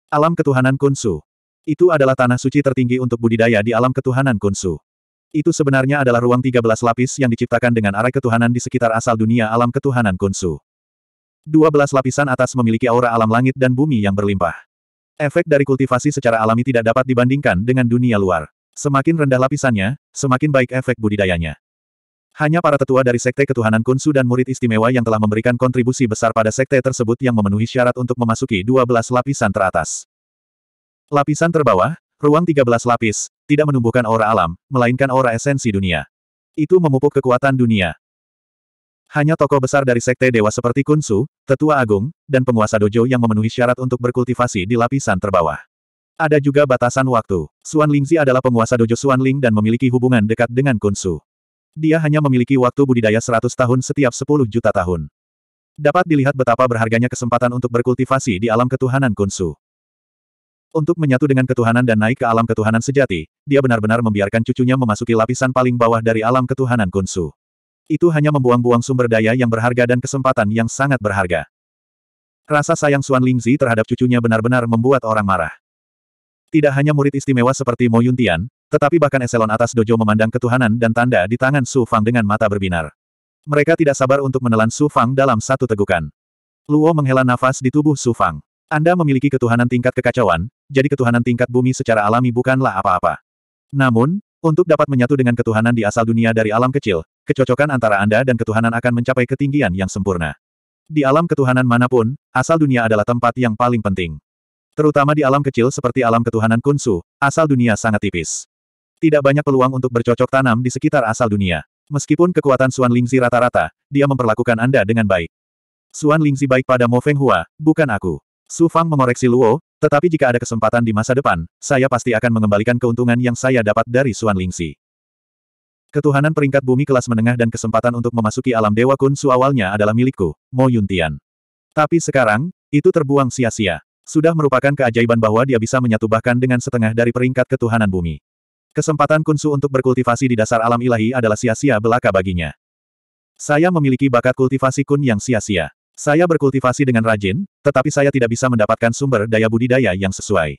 Alam ketuhanan Kunsu. Itu adalah tanah suci tertinggi untuk budidaya di alam ketuhanan Kunsu. Itu sebenarnya adalah ruang 13 lapis yang diciptakan dengan arah ketuhanan di sekitar asal dunia alam ketuhanan Kunsu. 12 lapisan atas memiliki aura alam langit dan bumi yang berlimpah. Efek dari kultivasi secara alami tidak dapat dibandingkan dengan dunia luar. Semakin rendah lapisannya, semakin baik efek budidayanya. Hanya para tetua dari Sekte Ketuhanan Kunsu dan murid istimewa yang telah memberikan kontribusi besar pada sekte tersebut yang memenuhi syarat untuk memasuki 12 lapisan teratas. Lapisan terbawah, Ruang 13 lapis, tidak menumbuhkan aura alam, melainkan aura esensi dunia. Itu memupuk kekuatan dunia. Hanya tokoh besar dari sekte dewa seperti Kunsu, tetua agung, dan penguasa dojo yang memenuhi syarat untuk berkultivasi di lapisan terbawah. Ada juga batasan waktu. Suan Lingzi adalah penguasa dojo Suan Ling dan memiliki hubungan dekat dengan Kunsu. Dia hanya memiliki waktu budidaya 100 tahun setiap 10 juta tahun. Dapat dilihat betapa berharganya kesempatan untuk berkultivasi di alam ketuhanan Kunsu. Untuk menyatu dengan ketuhanan dan naik ke alam ketuhanan sejati, dia benar-benar membiarkan cucunya memasuki lapisan paling bawah dari alam ketuhanan kunsu. Itu hanya membuang-buang sumber daya yang berharga dan kesempatan yang sangat berharga. Rasa sayang Xuan Lingzi terhadap cucunya benar-benar membuat orang marah. Tidak hanya murid istimewa seperti Mo Yuntian, tetapi bahkan eselon atas dojo memandang ketuhanan dan tanda di tangan Su Fang dengan mata berbinar. Mereka tidak sabar untuk menelan Su Fang dalam satu tegukan. Luo menghela nafas di tubuh Su Fang. Anda memiliki ketuhanan tingkat kekacauan, jadi ketuhanan tingkat bumi secara alami bukanlah apa-apa. Namun, untuk dapat menyatu dengan ketuhanan di asal dunia dari alam kecil, kecocokan antara Anda dan ketuhanan akan mencapai ketinggian yang sempurna. Di alam ketuhanan manapun, asal dunia adalah tempat yang paling penting. Terutama di alam kecil seperti alam ketuhanan kunsu, asal dunia sangat tipis. Tidak banyak peluang untuk bercocok tanam di sekitar asal dunia. Meskipun kekuatan Suan Lingzi rata-rata, dia memperlakukan Anda dengan baik. Suan Lingzi baik pada Mo Feng Hua, bukan aku. Su Fang mengoreksi Luo, tetapi jika ada kesempatan di masa depan, saya pasti akan mengembalikan keuntungan yang saya dapat dari Suan Lingxi. Ketuhanan peringkat bumi kelas menengah dan kesempatan untuk memasuki alam Dewa Kun Su awalnya adalah milikku, Mo Tian. Tapi sekarang, itu terbuang sia-sia. Sudah merupakan keajaiban bahwa dia bisa menyatu bahkan dengan setengah dari peringkat ketuhanan bumi. Kesempatan Kun Su untuk berkultivasi di dasar alam ilahi adalah sia-sia belaka baginya. Saya memiliki bakat kultivasi kun yang sia-sia. Saya berkultivasi dengan rajin, tetapi saya tidak bisa mendapatkan sumber daya budidaya yang sesuai.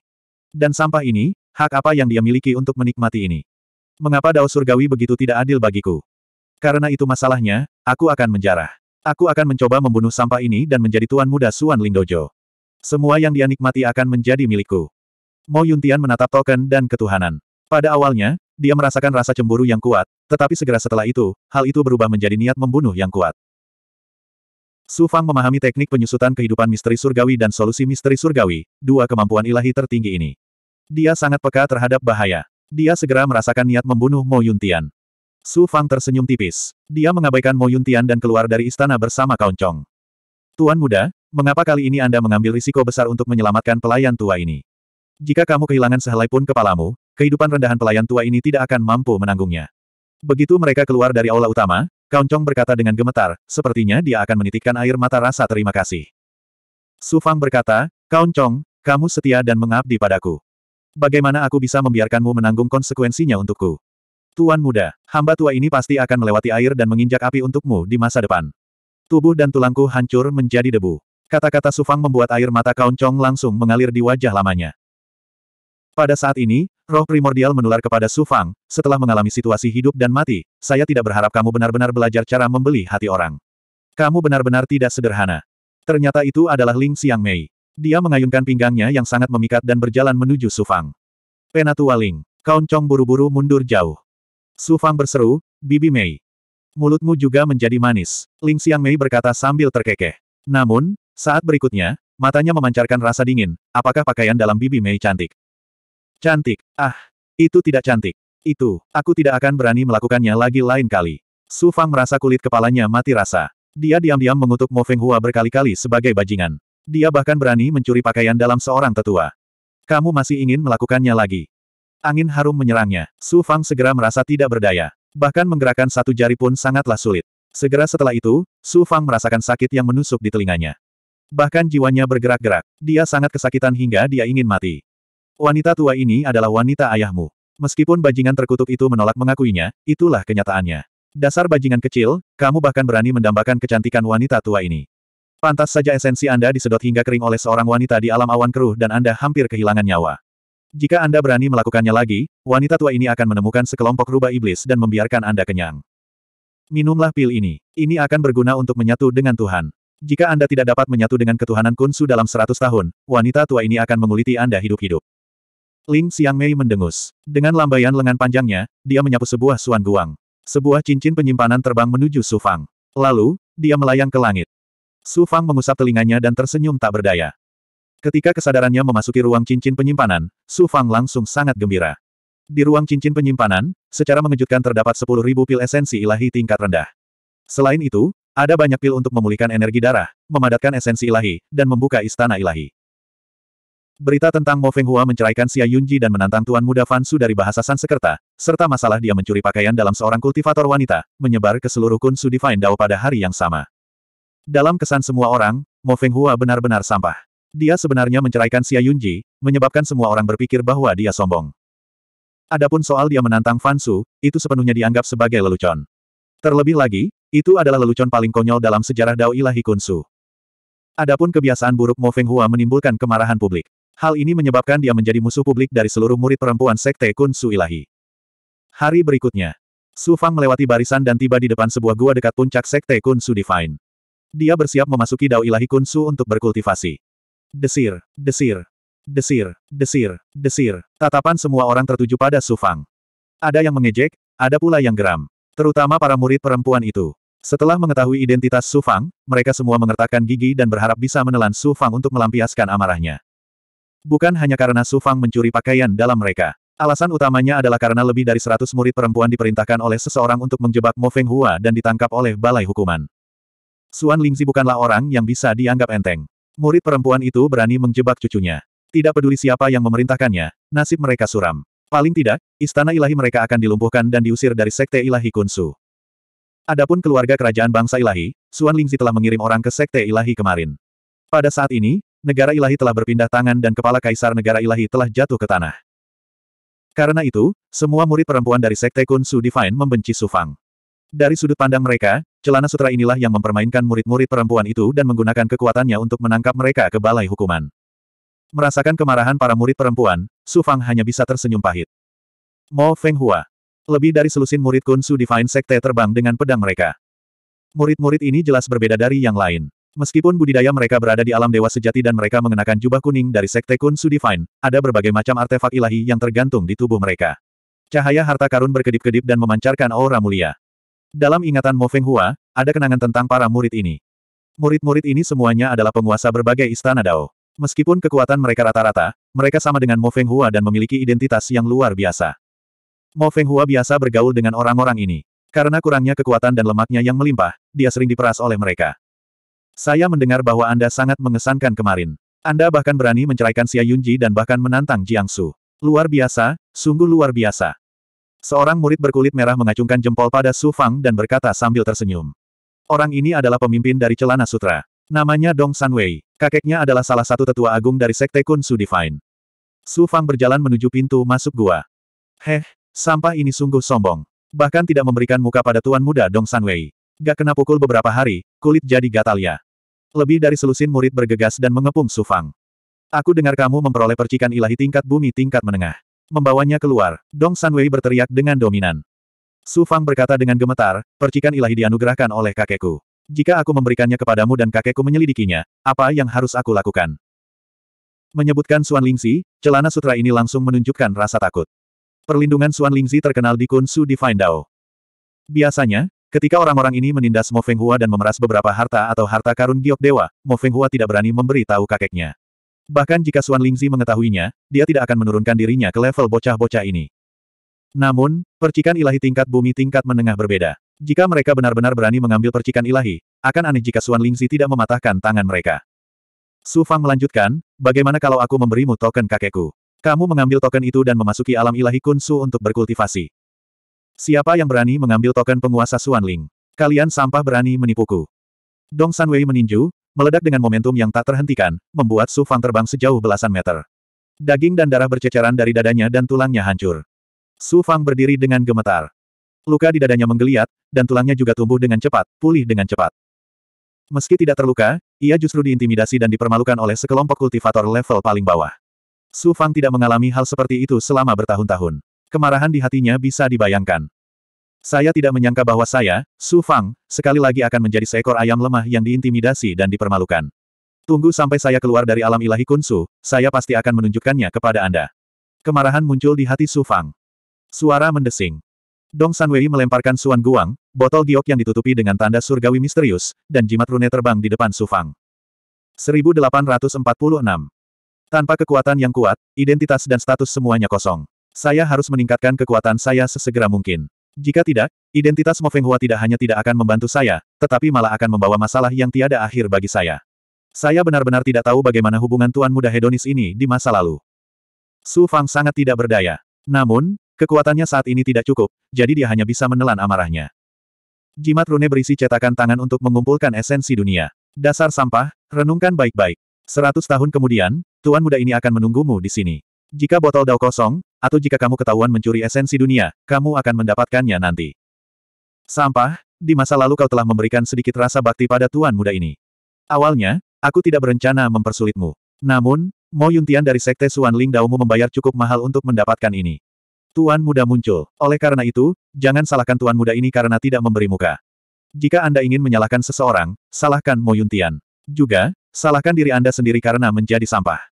Dan sampah ini, hak apa yang dia miliki untuk menikmati ini? Mengapa Dao Surgawi begitu tidak adil bagiku? Karena itu masalahnya, aku akan menjarah. Aku akan mencoba membunuh sampah ini dan menjadi tuan muda Suan Lindojo. Semua yang dia nikmati akan menjadi milikku. Mo Yuntian menatap token dan ketuhanan. Pada awalnya, dia merasakan rasa cemburu yang kuat, tetapi segera setelah itu, hal itu berubah menjadi niat membunuh yang kuat. Su Fang memahami teknik penyusutan kehidupan misteri surgawi dan solusi misteri surgawi, dua kemampuan ilahi tertinggi ini. Dia sangat peka terhadap bahaya. Dia segera merasakan niat membunuh Mo Yuntian. Su Fang tersenyum tipis. Dia mengabaikan Mo Yuntian dan keluar dari istana bersama Kaun Chong. Tuan muda, mengapa kali ini Anda mengambil risiko besar untuk menyelamatkan pelayan tua ini? Jika kamu kehilangan sehelai pun kepalamu, kehidupan rendahan pelayan tua ini tidak akan mampu menanggungnya. Begitu mereka keluar dari aula utama, Kaoncong berkata dengan gemetar, sepertinya dia akan menitikkan air mata rasa terima kasih. Su Fang berkata, Kaoncong, kamu setia dan mengabdi padaku. Bagaimana aku bisa membiarkanmu menanggung konsekuensinya untukku? Tuan muda, hamba tua ini pasti akan melewati air dan menginjak api untukmu di masa depan. Tubuh dan tulangku hancur menjadi debu. Kata-kata Sufang membuat air mata Kaoncong langsung mengalir di wajah lamanya. Pada saat ini, roh primordial menular kepada Su Fang, setelah mengalami situasi hidup dan mati, saya tidak berharap kamu benar-benar belajar cara membeli hati orang. Kamu benar-benar tidak sederhana. Ternyata itu adalah Ling Xiang Mei. Dia mengayunkan pinggangnya yang sangat memikat dan berjalan menuju Su Fang. Penatua Ling, Kauncong buru-buru mundur jauh. Su Fang berseru, Bibi Mei. Mulutmu juga menjadi manis, Ling Xiang Mei berkata sambil terkekeh. Namun, saat berikutnya, matanya memancarkan rasa dingin, apakah pakaian dalam Bibi Mei cantik? Cantik. Ah, itu tidak cantik. Itu, aku tidak akan berani melakukannya lagi lain kali. Su Fang merasa kulit kepalanya mati rasa. Dia diam-diam mengutuk Mo Feng Hua berkali-kali sebagai bajingan. Dia bahkan berani mencuri pakaian dalam seorang tetua. Kamu masih ingin melakukannya lagi. Angin harum menyerangnya. Su Fang segera merasa tidak berdaya. Bahkan menggerakkan satu jari pun sangatlah sulit. Segera setelah itu, Su Fang merasakan sakit yang menusuk di telinganya. Bahkan jiwanya bergerak-gerak. Dia sangat kesakitan hingga dia ingin mati. Wanita tua ini adalah wanita ayahmu. Meskipun bajingan terkutuk itu menolak mengakuinya, itulah kenyataannya. Dasar bajingan kecil, kamu bahkan berani mendambakan kecantikan wanita tua ini. Pantas saja esensi Anda disedot hingga kering oleh seorang wanita di alam awan keruh dan Anda hampir kehilangan nyawa. Jika Anda berani melakukannya lagi, wanita tua ini akan menemukan sekelompok rubah iblis dan membiarkan Anda kenyang. Minumlah pil ini. Ini akan berguna untuk menyatu dengan Tuhan. Jika Anda tidak dapat menyatu dengan ketuhanan Kunsu dalam seratus tahun, wanita tua ini akan menguliti Anda hidup-hidup. Ling Mei mendengus. Dengan lambaian lengan panjangnya, dia menyapu sebuah suan guang. Sebuah cincin penyimpanan terbang menuju Su Fang. Lalu, dia melayang ke langit. Su Fang mengusap telinganya dan tersenyum tak berdaya. Ketika kesadarannya memasuki ruang cincin penyimpanan, Su Fang langsung sangat gembira. Di ruang cincin penyimpanan, secara mengejutkan terdapat 10.000 pil esensi ilahi tingkat rendah. Selain itu, ada banyak pil untuk memulihkan energi darah, memadatkan esensi ilahi, dan membuka istana ilahi. Berita tentang Mo Feng Hua menceraikan Xia Yunji dan menantang Tuan Muda Fansu dari bahasa Sansekerta, serta masalah dia mencuri pakaian dalam seorang kultivator wanita, menyebar ke seluruh Kunsu Divine Dao pada hari yang sama. Dalam kesan semua orang, Mo Feng Hua benar-benar sampah. Dia sebenarnya menceraikan Xia Yunji, menyebabkan semua orang berpikir bahwa dia sombong. Adapun soal dia menantang Fansu, itu sepenuhnya dianggap sebagai lelucon. Terlebih lagi, itu adalah lelucon paling konyol dalam sejarah Dao Ilahi Kunsu. Adapun kebiasaan buruk Mo Feng Hua menimbulkan kemarahan publik. Hal ini menyebabkan dia menjadi musuh publik dari seluruh murid perempuan Sekte Kun Su Ilahi. Hari berikutnya, Su Fang melewati barisan dan tiba di depan sebuah gua dekat puncak Sekte Kun Su Divine. Dia bersiap memasuki Dao Ilahi Kun Su untuk berkultivasi. Desir, desir, desir, desir, desir. Tatapan semua orang tertuju pada Su Fang. Ada yang mengejek, ada pula yang geram. Terutama para murid perempuan itu. Setelah mengetahui identitas Su Fang, mereka semua mengertakkan gigi dan berharap bisa menelan Su Fang untuk melampiaskan amarahnya. Bukan hanya karena Su Fang mencuri pakaian dalam mereka. Alasan utamanya adalah karena lebih dari 100 murid perempuan diperintahkan oleh seseorang untuk menjebak Mo Feng Hua dan ditangkap oleh balai hukuman. Suan Lingzi bukanlah orang yang bisa dianggap enteng. Murid perempuan itu berani menjebak cucunya. Tidak peduli siapa yang memerintahkannya, nasib mereka suram. Paling tidak, istana ilahi mereka akan dilumpuhkan dan diusir dari sekte ilahi Kunsu. Adapun keluarga kerajaan bangsa ilahi, Suan Lingzi telah mengirim orang ke sekte ilahi kemarin. Pada saat ini, negara ilahi telah berpindah tangan dan kepala kaisar negara ilahi telah jatuh ke tanah. Karena itu, semua murid perempuan dari Sekte Kun Su Divine membenci Su Fang. Dari sudut pandang mereka, celana sutra inilah yang mempermainkan murid-murid perempuan itu dan menggunakan kekuatannya untuk menangkap mereka ke balai hukuman. Merasakan kemarahan para murid perempuan, Su Fang hanya bisa tersenyum pahit. Mo Feng Hua. Lebih dari selusin murid Kun Su Divine Sekte terbang dengan pedang mereka. Murid-murid ini jelas berbeda dari yang lain. Meskipun budidaya mereka berada di alam dewa sejati dan mereka mengenakan jubah kuning dari Sekte Kun Su Divine, ada berbagai macam artefak ilahi yang tergantung di tubuh mereka. Cahaya harta karun berkedip-kedip dan memancarkan aura mulia. Dalam ingatan Mo Feng Hua, ada kenangan tentang para murid ini. Murid-murid ini semuanya adalah penguasa berbagai istana Dao. Meskipun kekuatan mereka rata-rata, mereka sama dengan Mo Feng Hua dan memiliki identitas yang luar biasa. Mo Feng Hua biasa bergaul dengan orang-orang ini. Karena kurangnya kekuatan dan lemaknya yang melimpah, dia sering diperas oleh mereka. Saya mendengar bahwa Anda sangat mengesankan kemarin. Anda bahkan berani menceraikan Xia Yunji dan bahkan menantang Jiang Su. Luar biasa, sungguh luar biasa. Seorang murid berkulit merah mengacungkan jempol pada Su Fang dan berkata sambil tersenyum. Orang ini adalah pemimpin dari Celana Sutra. Namanya Dong Sanwei. Kakeknya adalah salah satu tetua agung dari Sekte Kun Su Divine. Su Fang berjalan menuju pintu masuk gua. Heh, sampah ini sungguh sombong. Bahkan tidak memberikan muka pada tuan muda Dong Sanwei. Gak kena pukul beberapa hari, kulit jadi gatal ya. Lebih dari selusin murid bergegas dan mengepung Sufang. Aku dengar kamu memperoleh percikan ilahi tingkat bumi tingkat menengah. Membawanya keluar, Dong Sanwei berteriak dengan dominan. Sufang berkata dengan gemetar, percikan ilahi dianugerahkan oleh kakekku. Jika aku memberikannya kepadamu dan kakekku menyelidikinya, apa yang harus aku lakukan? Menyebutkan Suan Lingzi, celana sutra ini langsung menunjukkan rasa takut. Perlindungan Suan Lingzi terkenal di Kunsu Divine Dao. Biasanya, Ketika orang-orang ini menindas Mo Feng Hua dan memeras beberapa harta atau harta karun giok dewa, Mo Feng Hua tidak berani memberi tahu kakeknya. Bahkan jika Suan Lingzi mengetahuinya, dia tidak akan menurunkan dirinya ke level bocah-bocah ini. Namun, percikan ilahi tingkat bumi tingkat menengah berbeda. Jika mereka benar-benar berani mengambil percikan ilahi, akan aneh jika Suan Lingzi tidak mematahkan tangan mereka. Su Fang melanjutkan, bagaimana kalau aku memberimu token kakekku? Kamu mengambil token itu dan memasuki alam ilahi kunsu untuk berkultivasi. Siapa yang berani mengambil token penguasa Suanling? Ling? Kalian sampah berani menipuku. Dong Sanwei meninju, meledak dengan momentum yang tak terhentikan, membuat Su Fang terbang sejauh belasan meter. Daging dan darah berceceran dari dadanya dan tulangnya hancur. Su Fang berdiri dengan gemetar. Luka di dadanya menggeliat, dan tulangnya juga tumbuh dengan cepat, pulih dengan cepat. Meski tidak terluka, ia justru diintimidasi dan dipermalukan oleh sekelompok kultivator level paling bawah. Su Fang tidak mengalami hal seperti itu selama bertahun-tahun. Kemarahan di hatinya bisa dibayangkan. Saya tidak menyangka bahwa saya, Su Fang, sekali lagi akan menjadi seekor ayam lemah yang diintimidasi dan dipermalukan. Tunggu sampai saya keluar dari alam ilahi kunsu, saya pasti akan menunjukkannya kepada Anda. Kemarahan muncul di hati Su Fang. Suara mendesing. Dong San Wei melemparkan Suan Guang, botol giok yang ditutupi dengan tanda surgawi misterius, dan jimat rune terbang di depan Su Fang. 1846. Tanpa kekuatan yang kuat, identitas dan status semuanya kosong. Saya harus meningkatkan kekuatan saya sesegera mungkin. Jika tidak, identitas Mo Hua tidak hanya tidak akan membantu saya, tetapi malah akan membawa masalah yang tiada akhir bagi saya. Saya benar-benar tidak tahu bagaimana hubungan Tuan Muda Hedonis ini di masa lalu. Su Fang sangat tidak berdaya. Namun, kekuatannya saat ini tidak cukup, jadi dia hanya bisa menelan amarahnya. Jimat rune berisi cetakan tangan untuk mengumpulkan esensi dunia. Dasar sampah, renungkan baik-baik. Seratus tahun kemudian, Tuan Muda ini akan menunggumu di sini. Jika botol dao kosong, atau jika kamu ketahuan mencuri esensi dunia, kamu akan mendapatkannya nanti. Sampah, di masa lalu kau telah memberikan sedikit rasa bakti pada tuan muda ini. Awalnya, aku tidak berencana mempersulitmu. Namun, Mo Yuntian dari Sekte Suan Ling Daumu membayar cukup mahal untuk mendapatkan ini. Tuan muda muncul. Oleh karena itu, jangan salahkan tuan muda ini karena tidak memberi muka. Jika Anda ingin menyalahkan seseorang, salahkan Mo Yuntian. Juga, salahkan diri Anda sendiri karena menjadi sampah.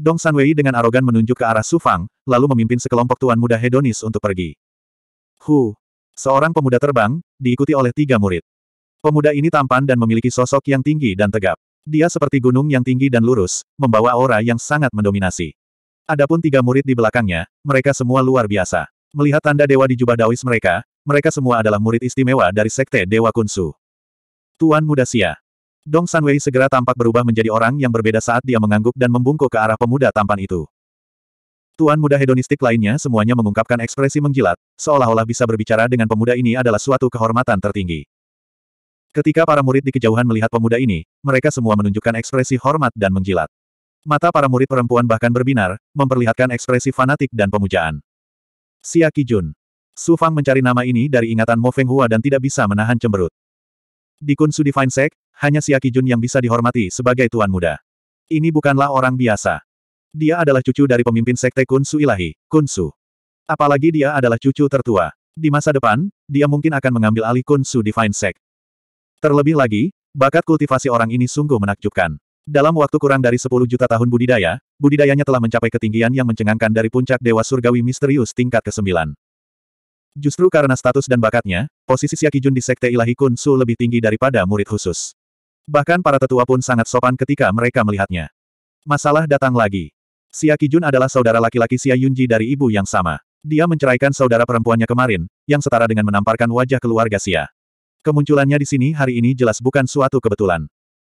Dong Sanwei dengan arogan menunjuk ke arah Sufang, lalu memimpin sekelompok tuan muda hedonis untuk pergi. Hu! Seorang pemuda terbang, diikuti oleh tiga murid. Pemuda ini tampan dan memiliki sosok yang tinggi dan tegap. Dia seperti gunung yang tinggi dan lurus, membawa aura yang sangat mendominasi. Adapun tiga murid di belakangnya, mereka semua luar biasa. Melihat tanda dewa di jubah daois mereka, mereka semua adalah murid istimewa dari Sekte Dewa Kunsu. Tuan Muda Sia, Dong Sanwei segera tampak berubah menjadi orang yang berbeda saat dia mengangguk dan membungkuk ke arah pemuda tampan itu. Tuan muda hedonistik lainnya semuanya mengungkapkan ekspresi menjilat, seolah-olah bisa berbicara dengan pemuda ini adalah suatu kehormatan tertinggi. Ketika para murid di kejauhan melihat pemuda ini, mereka semua menunjukkan ekspresi hormat dan menjilat. Mata para murid perempuan bahkan berbinar, memperlihatkan ekspresi fanatik dan pemujaan. Xia Kijun. Su Fang mencari nama ini dari ingatan Mo Feng Hua dan tidak bisa menahan cemberut. Di Kunsu Divine Sect, hanya Siaki Jun yang bisa dihormati sebagai tuan muda. Ini bukanlah orang biasa. Dia adalah cucu dari pemimpin sekte Kunsu Ilahi, Kunsu. Apalagi dia adalah cucu tertua. Di masa depan, dia mungkin akan mengambil alih Kunsu Divine Sect. Terlebih lagi, bakat kultivasi orang ini sungguh menakjubkan. Dalam waktu kurang dari 10 juta tahun budidaya, budidayanya telah mencapai ketinggian yang mencengangkan dari puncak Dewa Surgawi Misterius tingkat ke-9. Justru karena status dan bakatnya, posisi Siakijun di Sekte Ilahi Kunsu lebih tinggi daripada murid khusus. Bahkan para tetua pun sangat sopan ketika mereka melihatnya. Masalah datang lagi. Xia Kijun adalah saudara laki-laki Xia Yunji dari ibu yang sama. Dia menceraikan saudara perempuannya kemarin, yang setara dengan menamparkan wajah keluarga Xia. Kemunculannya di sini hari ini jelas bukan suatu kebetulan.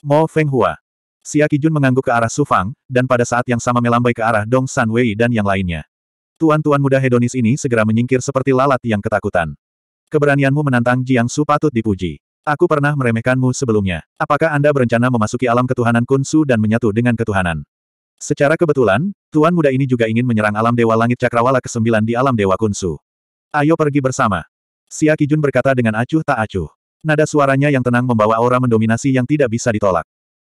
Mo Feng Hua. Xia Kijun mengangguk ke arah Su Fang, dan pada saat yang sama melambai ke arah Dong San Wei dan yang lainnya. Tuan-tuan muda hedonis ini segera menyingkir seperti lalat yang ketakutan. Keberanianmu menantang Jiang Su patut dipuji. Aku pernah meremehkanmu sebelumnya. Apakah Anda berencana memasuki alam ketuhanan Kunsu dan menyatu dengan ketuhanan? Secara kebetulan, Tuan Muda ini juga ingin menyerang alam Dewa Langit Cakrawala ke-9 di alam Dewa Kunsu. Ayo pergi bersama. Sia Kijun berkata dengan acuh tak acuh. Nada suaranya yang tenang membawa aura mendominasi yang tidak bisa ditolak.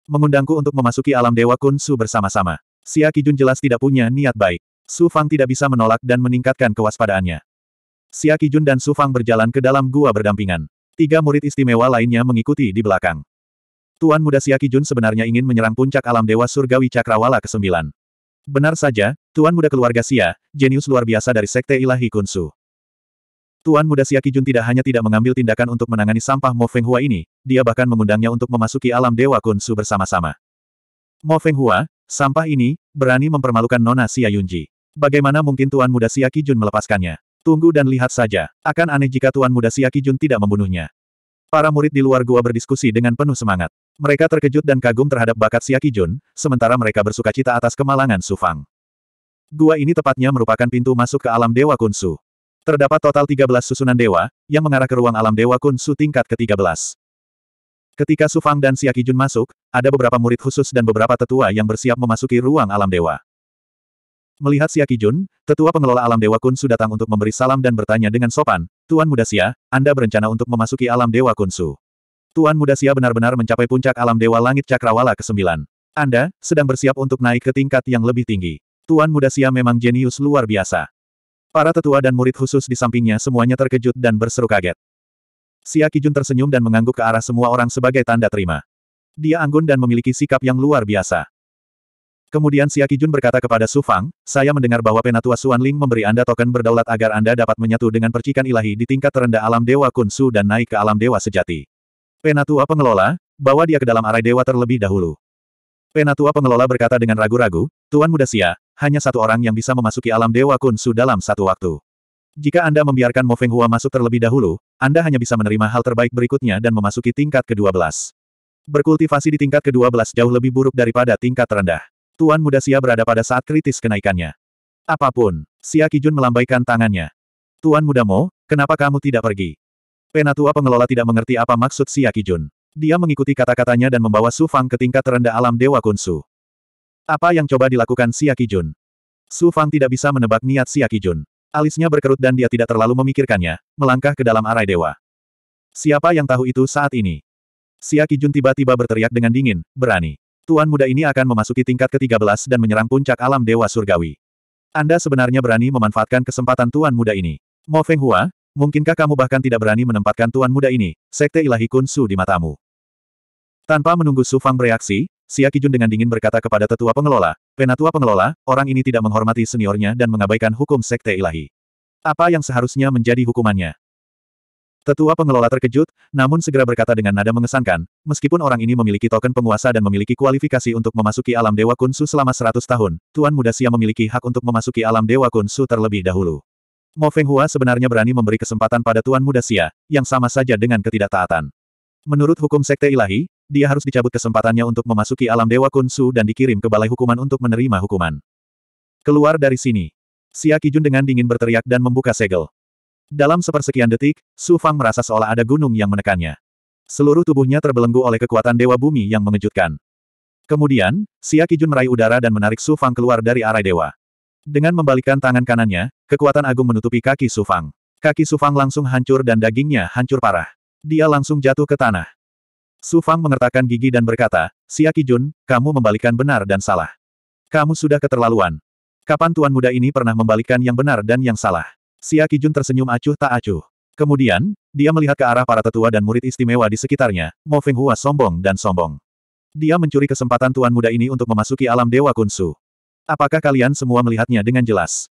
Mengundangku untuk memasuki alam Dewa Kunsu bersama-sama. Sia Kijun jelas tidak punya niat baik. Su Fang tidak bisa menolak dan meningkatkan kewaspadaannya. Sia Kijun dan Su Fang berjalan ke dalam gua berdampingan. Tiga murid istimewa lainnya mengikuti di belakang. Tuan Muda Siaki Jun sebenarnya ingin menyerang puncak alam Dewa Surgawi Cakrawala ke-9. Benar saja, Tuan Muda keluarga Sia, jenius luar biasa dari Sekte Ilahi Kunsu. Tuan Muda Siaki Jun tidak hanya tidak mengambil tindakan untuk menangani sampah Mo Feng Hua ini, dia bahkan mengundangnya untuk memasuki alam Dewa Kunsu bersama-sama. Mo Feng Hua, sampah ini, berani mempermalukan Nona Sia Yunji. Bagaimana mungkin Tuan Muda Siaki Jun melepaskannya? Tunggu dan lihat saja, akan aneh jika Tuan Muda Siaki Jun tidak membunuhnya. Para murid di luar gua berdiskusi dengan penuh semangat. Mereka terkejut dan kagum terhadap bakat Siaki Jun, sementara mereka bersuka cita atas kemalangan Sufang. Gua ini tepatnya merupakan pintu masuk ke alam Dewa Kunsu. Terdapat total 13 susunan dewa, yang mengarah ke ruang alam Dewa Kunsu tingkat ke-13. Ketika Sufang dan Siaki Jun masuk, ada beberapa murid khusus dan beberapa tetua yang bersiap memasuki ruang alam dewa. Melihat Xia Kijun, tetua pengelola alam Dewa Kunsu datang untuk memberi salam dan bertanya dengan sopan, Tuan Muda Xia, Anda berencana untuk memasuki alam Dewa Kunsu. Tuan Muda Xia benar-benar mencapai puncak alam Dewa Langit Cakrawala ke-9. Anda, sedang bersiap untuk naik ke tingkat yang lebih tinggi. Tuan Muda Xia memang jenius luar biasa. Para tetua dan murid khusus di sampingnya semuanya terkejut dan berseru kaget. Xia Kijun tersenyum dan mengangguk ke arah semua orang sebagai tanda terima. Dia anggun dan memiliki sikap yang luar biasa. Kemudian Xia Kijun berkata kepada Su Fang, saya mendengar bahwa penatua Suan Ling memberi Anda token berdaulat agar Anda dapat menyatu dengan percikan ilahi di tingkat terendah alam Dewa Kun Su dan naik ke alam Dewa Sejati. Penatua pengelola, bawa dia ke dalam arai dewa terlebih dahulu. Penatua pengelola berkata dengan ragu-ragu, Tuan Muda Xia, hanya satu orang yang bisa memasuki alam Dewa Kun Su dalam satu waktu. Jika Anda membiarkan Mo Feng Hua masuk terlebih dahulu, Anda hanya bisa menerima hal terbaik berikutnya dan memasuki tingkat ke-12. Berkultivasi di tingkat ke-12 jauh lebih buruk daripada tingkat terendah. Tuan muda Xia berada pada saat kritis kenaikannya. Apapun, Xia Kijun melambaikan tangannya. Tuan muda Mo, kenapa kamu tidak pergi? Penatua pengelola tidak mengerti apa maksud Xia Kijun. Dia mengikuti kata-katanya dan membawa Su Fang ke tingkat terendah alam Dewa Kunsu. Apa yang coba dilakukan Xia Kijun? Su Fang tidak bisa menebak niat Xia Kijun. Alisnya berkerut dan dia tidak terlalu memikirkannya, melangkah ke dalam arai dewa. Siapa yang tahu itu saat ini? Xia Kijun tiba-tiba berteriak dengan dingin, berani. Tuan muda ini akan memasuki tingkat ke-13 dan menyerang puncak alam Dewa Surgawi. Anda sebenarnya berani memanfaatkan kesempatan Tuan muda ini. Mo Feng Hua, mungkinkah kamu bahkan tidak berani menempatkan Tuan muda ini, Sekte Ilahi Kun Su di matamu? Tanpa menunggu Su Fang bereaksi, Xia Kijun dengan dingin berkata kepada tetua pengelola, Penatua pengelola, orang ini tidak menghormati seniornya dan mengabaikan hukum Sekte Ilahi. Apa yang seharusnya menjadi hukumannya? Tetua pengelola terkejut, namun segera berkata dengan nada mengesankan, meskipun orang ini memiliki token penguasa dan memiliki kualifikasi untuk memasuki alam Dewa Kunsu selama 100 tahun, Tuan Muda Sia memiliki hak untuk memasuki alam Dewa Kunsu terlebih dahulu. Mo Feng Hua sebenarnya berani memberi kesempatan pada Tuan Muda Sia, yang sama saja dengan ketidaktaatan. Menurut hukum Sekte Ilahi, dia harus dicabut kesempatannya untuk memasuki alam Dewa Kunsu dan dikirim ke Balai Hukuman untuk menerima hukuman. Keluar dari sini. Sia Kijun dengan dingin berteriak dan membuka segel. Dalam sepersekian detik, Su Fang merasa seolah ada gunung yang menekannya. Seluruh tubuhnya terbelenggu oleh kekuatan Dewa Bumi yang mengejutkan. Kemudian, Xia Kijun meraih udara dan menarik Su Fang keluar dari arah dewa. Dengan membalikkan tangan kanannya, kekuatan agung menutupi kaki Su Fang. Kaki Su Fang langsung hancur dan dagingnya hancur parah. Dia langsung jatuh ke tanah. Su Fang mengertakkan gigi dan berkata, Xia Kijun, kamu membalikkan benar dan salah. Kamu sudah keterlaluan. Kapan tuan muda ini pernah membalikkan yang benar dan yang salah? Xia Kijun tersenyum acuh tak acuh. Kemudian, dia melihat ke arah para tetua dan murid istimewa di sekitarnya, Mo Feng Hua sombong dan sombong. Dia mencuri kesempatan tuan muda ini untuk memasuki alam Dewa Kunsu. Apakah kalian semua melihatnya dengan jelas?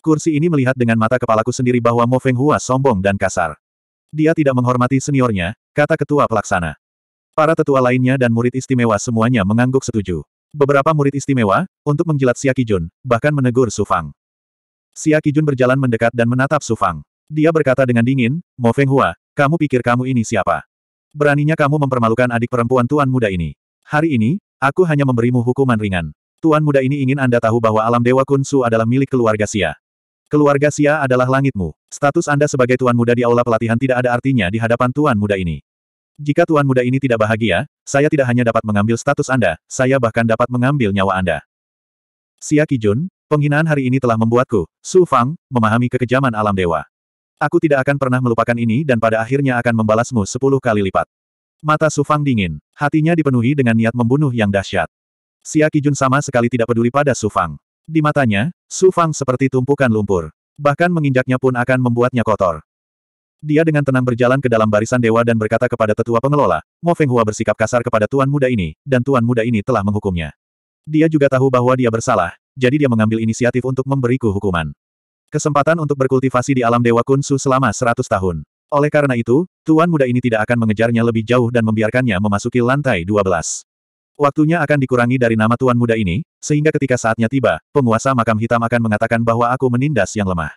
Kursi ini melihat dengan mata kepalaku sendiri bahwa Mo Feng Hua sombong dan kasar. Dia tidak menghormati seniornya, kata ketua pelaksana. Para tetua lainnya dan murid istimewa semuanya mengangguk setuju. Beberapa murid istimewa, untuk menjilat Xia Kijun, bahkan menegur Su Fang. Xia Kijun berjalan mendekat dan menatap Su Fang. Dia berkata dengan dingin, Mo Feng Hua, kamu pikir kamu ini siapa? Beraninya kamu mempermalukan adik perempuan tuan muda ini. Hari ini, aku hanya memberimu hukuman ringan. Tuan muda ini ingin Anda tahu bahwa alam Dewa Kun Su adalah milik keluarga Xia. Keluarga Xia adalah langitmu. Status Anda sebagai tuan muda di aula pelatihan tidak ada artinya di hadapan tuan muda ini. Jika tuan muda ini tidak bahagia, saya tidak hanya dapat mengambil status Anda, saya bahkan dapat mengambil nyawa Anda. Xia Kijun, Penghinaan hari ini telah membuatku, Su Fang, memahami kekejaman alam dewa. Aku tidak akan pernah melupakan ini dan pada akhirnya akan membalasmu sepuluh kali lipat. Mata Su Fang dingin, hatinya dipenuhi dengan niat membunuh yang dahsyat. Xia Kijun sama sekali tidak peduli pada Su Fang. Di matanya, Su Fang seperti tumpukan lumpur. Bahkan menginjaknya pun akan membuatnya kotor. Dia dengan tenang berjalan ke dalam barisan dewa dan berkata kepada tetua pengelola, Mo Hua bersikap kasar kepada tuan muda ini, dan tuan muda ini telah menghukumnya. Dia juga tahu bahwa dia bersalah, jadi dia mengambil inisiatif untuk memberiku hukuman. Kesempatan untuk berkultivasi di alam Dewa Kunsu selama seratus tahun. Oleh karena itu, tuan muda ini tidak akan mengejarnya lebih jauh dan membiarkannya memasuki lantai 12. Waktunya akan dikurangi dari nama tuan muda ini, sehingga ketika saatnya tiba, penguasa makam hitam akan mengatakan bahwa aku menindas yang lemah.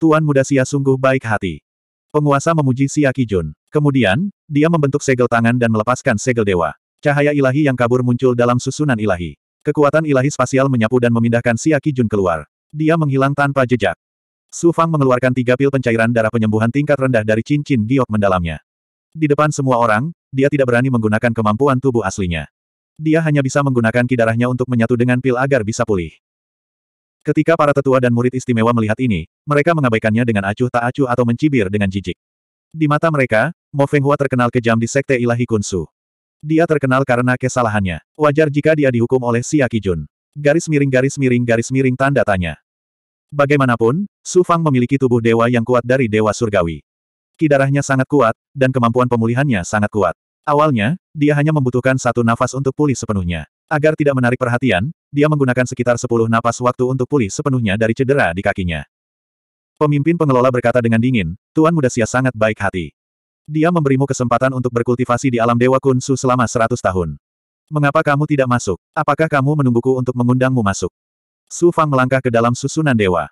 Tuan muda Sia sungguh baik hati. Penguasa memuji Sia Kijun. Kemudian, dia membentuk segel tangan dan melepaskan segel dewa. Cahaya ilahi yang kabur muncul dalam susunan ilahi. Kekuatan ilahi spasial menyapu dan memindahkan Siaki Jun keluar. Dia menghilang tanpa jejak. Su Fang mengeluarkan tiga pil pencairan darah penyembuhan tingkat rendah dari cincin giok mendalamnya. Di depan semua orang, dia tidak berani menggunakan kemampuan tubuh aslinya. Dia hanya bisa menggunakan kidarahnya untuk menyatu dengan pil agar bisa pulih. Ketika para tetua dan murid istimewa melihat ini, mereka mengabaikannya dengan acuh tak acuh atau mencibir dengan jijik. Di mata mereka, Mo Feng Fenghua terkenal kejam di Sekte Ilahi Kunsu. Dia terkenal karena kesalahannya. Wajar jika dia dihukum oleh si Jun. Garis miring garis miring garis miring tanda tanya. Bagaimanapun, Su Fang memiliki tubuh dewa yang kuat dari dewa surgawi. Kidarahnya sangat kuat, dan kemampuan pemulihannya sangat kuat. Awalnya, dia hanya membutuhkan satu nafas untuk pulih sepenuhnya. Agar tidak menarik perhatian, dia menggunakan sekitar sepuluh nafas waktu untuk pulih sepenuhnya dari cedera di kakinya. Pemimpin pengelola berkata dengan dingin, Tuan Muda Sia sangat baik hati. Dia memberimu kesempatan untuk berkultivasi di alam Dewa Kunsu selama seratus tahun. Mengapa kamu tidak masuk? Apakah kamu menungguku untuk mengundangmu masuk? Su Fang melangkah ke dalam susunan dewa.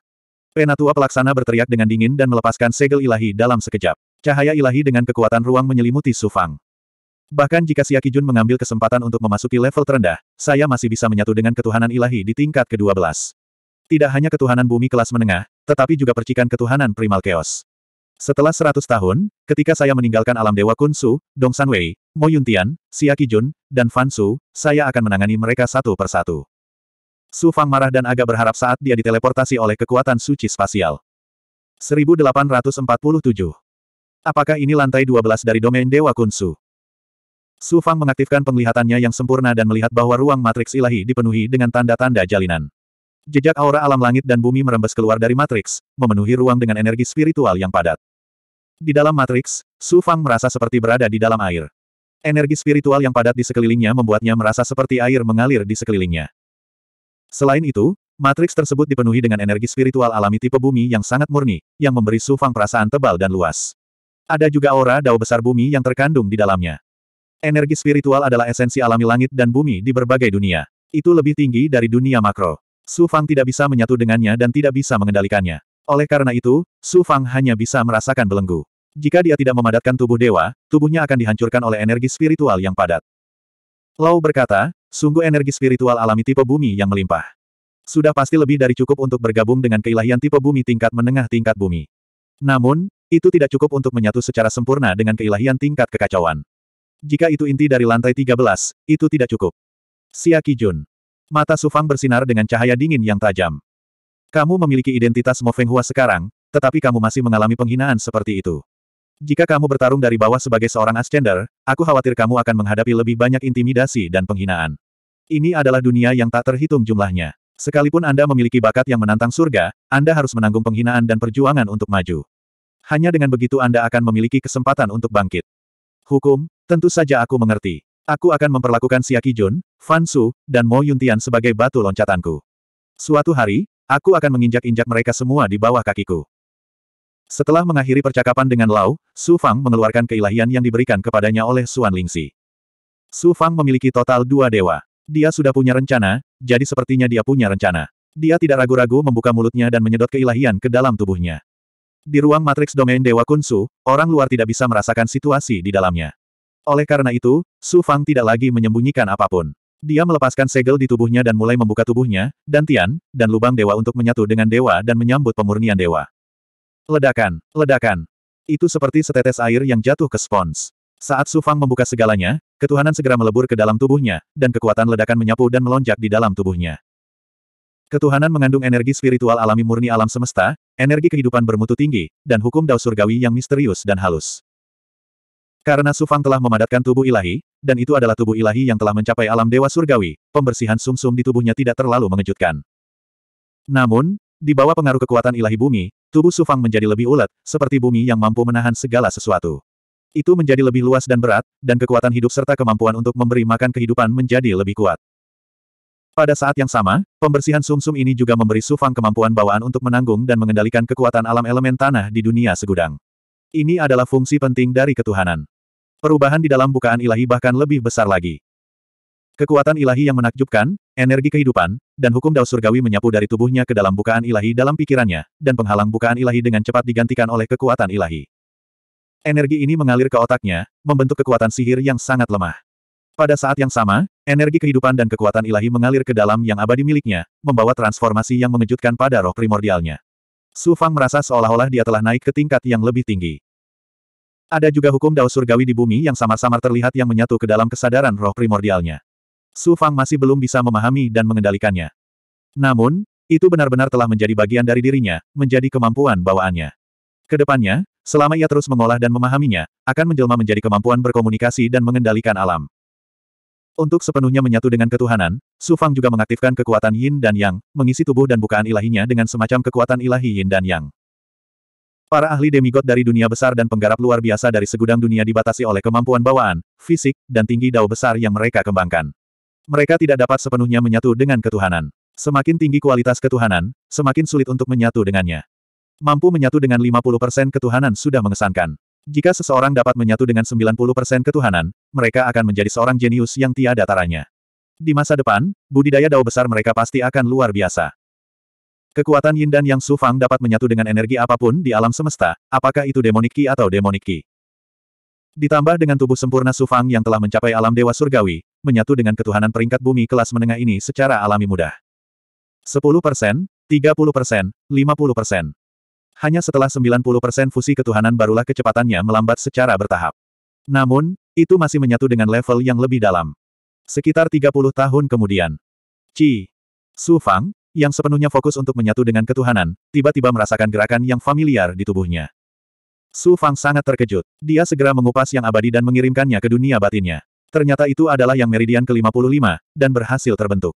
Penatua pelaksana berteriak dengan dingin dan melepaskan segel ilahi dalam sekejap. Cahaya ilahi dengan kekuatan ruang menyelimuti Su Fang. Bahkan jika Siaki Jun mengambil kesempatan untuk memasuki level terendah, saya masih bisa menyatu dengan ketuhanan ilahi di tingkat ke-12. Tidak hanya ketuhanan bumi kelas menengah, tetapi juga percikan ketuhanan primal chaos. Setelah seratus tahun, ketika saya meninggalkan alam Dewa Kunsu, Dong San Wei, Mo Yun Yuntian, Xia Kijun, dan Fan Su, saya akan menangani mereka satu persatu. Su Fang marah dan agak berharap saat dia diteleportasi oleh kekuatan suci spasial. 1847. Apakah ini lantai 12 dari domain Dewa Kunsu? Su Fang mengaktifkan penglihatannya yang sempurna dan melihat bahwa ruang matriks ilahi dipenuhi dengan tanda-tanda jalinan. Jejak aura alam langit dan bumi merembes keluar dari matriks, memenuhi ruang dengan energi spiritual yang padat. Di dalam Matrix, Su Fang merasa seperti berada di dalam air. Energi spiritual yang padat di sekelilingnya membuatnya merasa seperti air mengalir di sekelilingnya. Selain itu, Matrix tersebut dipenuhi dengan energi spiritual alami tipe bumi yang sangat murni, yang memberi Su Fang perasaan tebal dan luas. Ada juga aura dao besar bumi yang terkandung di dalamnya. Energi spiritual adalah esensi alami langit dan bumi di berbagai dunia. Itu lebih tinggi dari dunia makro. Su Fang tidak bisa menyatu dengannya dan tidak bisa mengendalikannya. Oleh karena itu, Su Fang hanya bisa merasakan belenggu. Jika dia tidak memadatkan tubuh dewa, tubuhnya akan dihancurkan oleh energi spiritual yang padat. Lau berkata, sungguh energi spiritual alami tipe bumi yang melimpah. Sudah pasti lebih dari cukup untuk bergabung dengan keilahian tipe bumi tingkat menengah tingkat bumi. Namun, itu tidak cukup untuk menyatu secara sempurna dengan keilahian tingkat kekacauan. Jika itu inti dari lantai 13, itu tidak cukup. Siaki Jun, Mata Sufang bersinar dengan cahaya dingin yang tajam. Kamu memiliki identitas Mo Feng Hua sekarang, tetapi kamu masih mengalami penghinaan seperti itu. Jika kamu bertarung dari bawah sebagai seorang Ascender, aku khawatir kamu akan menghadapi lebih banyak intimidasi dan penghinaan. Ini adalah dunia yang tak terhitung jumlahnya. Sekalipun Anda memiliki bakat yang menantang surga, Anda harus menanggung penghinaan dan perjuangan untuk maju. Hanya dengan begitu Anda akan memiliki kesempatan untuk bangkit. Hukum, tentu saja aku mengerti. Aku akan memperlakukan Siaki Jun, Fan Su, dan Mo Yuntian sebagai batu loncatanku. Suatu hari, Aku akan menginjak-injak mereka semua di bawah kakiku. Setelah mengakhiri percakapan dengan Lau, Su Fang mengeluarkan keilahian yang diberikan kepadanya oleh Suan Lingxi. Su Fang memiliki total dua dewa. Dia sudah punya rencana, jadi sepertinya dia punya rencana. Dia tidak ragu-ragu membuka mulutnya dan menyedot keilahian ke dalam tubuhnya. Di ruang matriks domain Dewa Kunsu, orang luar tidak bisa merasakan situasi di dalamnya. Oleh karena itu, Su Fang tidak lagi menyembunyikan apapun. Dia melepaskan segel di tubuhnya dan mulai membuka tubuhnya, dan Tian, dan lubang dewa untuk menyatu dengan dewa dan menyambut pemurnian dewa. Ledakan, ledakan. Itu seperti setetes air yang jatuh ke spons. Saat Sufang membuka segalanya, ketuhanan segera melebur ke dalam tubuhnya, dan kekuatan ledakan menyapu dan melonjak di dalam tubuhnya. Ketuhanan mengandung energi spiritual alami murni alam semesta, energi kehidupan bermutu tinggi, dan hukum dao surgawi yang misterius dan halus. Karena Sufang telah memadatkan tubuh ilahi, dan itu adalah tubuh ilahi yang telah mencapai alam dewa surgawi, pembersihan sumsum -sum di tubuhnya tidak terlalu mengejutkan. Namun, di bawah pengaruh kekuatan ilahi bumi, tubuh Sufang menjadi lebih ulet, seperti bumi yang mampu menahan segala sesuatu. Itu menjadi lebih luas dan berat, dan kekuatan hidup serta kemampuan untuk memberi makan kehidupan menjadi lebih kuat. Pada saat yang sama, pembersihan sumsum -sum ini juga memberi Sufang kemampuan bawaan untuk menanggung dan mengendalikan kekuatan alam elemen tanah di dunia segudang. Ini adalah fungsi penting dari ketuhanan. Perubahan di dalam bukaan ilahi bahkan lebih besar lagi. Kekuatan ilahi yang menakjubkan, energi kehidupan, dan hukum Dao Surgawi menyapu dari tubuhnya ke dalam bukaan ilahi dalam pikirannya, dan penghalang bukaan ilahi dengan cepat digantikan oleh kekuatan ilahi. Energi ini mengalir ke otaknya, membentuk kekuatan sihir yang sangat lemah. Pada saat yang sama, energi kehidupan dan kekuatan ilahi mengalir ke dalam yang abadi miliknya, membawa transformasi yang mengejutkan pada roh primordialnya. Su Fang merasa seolah-olah dia telah naik ke tingkat yang lebih tinggi. Ada juga hukum Dao surgawi di bumi yang samar-samar terlihat yang menyatu ke dalam kesadaran roh primordialnya. Su Fang masih belum bisa memahami dan mengendalikannya. Namun, itu benar-benar telah menjadi bagian dari dirinya, menjadi kemampuan bawaannya. Kedepannya, selama ia terus mengolah dan memahaminya, akan menjelma menjadi kemampuan berkomunikasi dan mengendalikan alam. Untuk sepenuhnya menyatu dengan ketuhanan, Su Fang juga mengaktifkan kekuatan Yin dan Yang, mengisi tubuh dan bukaan ilahinya dengan semacam kekuatan ilahi Yin dan Yang. Para ahli demigod dari dunia besar dan penggarap luar biasa dari segudang dunia dibatasi oleh kemampuan bawaan, fisik, dan tinggi dao besar yang mereka kembangkan. Mereka tidak dapat sepenuhnya menyatu dengan ketuhanan. Semakin tinggi kualitas ketuhanan, semakin sulit untuk menyatu dengannya. Mampu menyatu dengan 50% ketuhanan sudah mengesankan. Jika seseorang dapat menyatu dengan 90% ketuhanan, mereka akan menjadi seorang jenius yang tiada taranya. Di masa depan, budidaya dao besar mereka pasti akan luar biasa. Kekuatan Yin dan Yang Sufang dapat menyatu dengan energi apapun di alam semesta, apakah itu demonik ki atau demonik ki. Ditambah dengan tubuh sempurna Sufang yang telah mencapai alam dewa surgawi, menyatu dengan ketuhanan peringkat bumi kelas menengah ini secara alami mudah. 10 30 50 Hanya setelah 90 fusi ketuhanan barulah kecepatannya melambat secara bertahap. Namun, itu masih menyatu dengan level yang lebih dalam. Sekitar 30 tahun kemudian. Ci. Sufang, yang sepenuhnya fokus untuk menyatu dengan ketuhanan, tiba-tiba merasakan gerakan yang familiar di tubuhnya. Su Fang sangat terkejut. Dia segera mengupas yang abadi dan mengirimkannya ke dunia batinnya. Ternyata itu adalah yang meridian ke-55, dan berhasil terbentuk.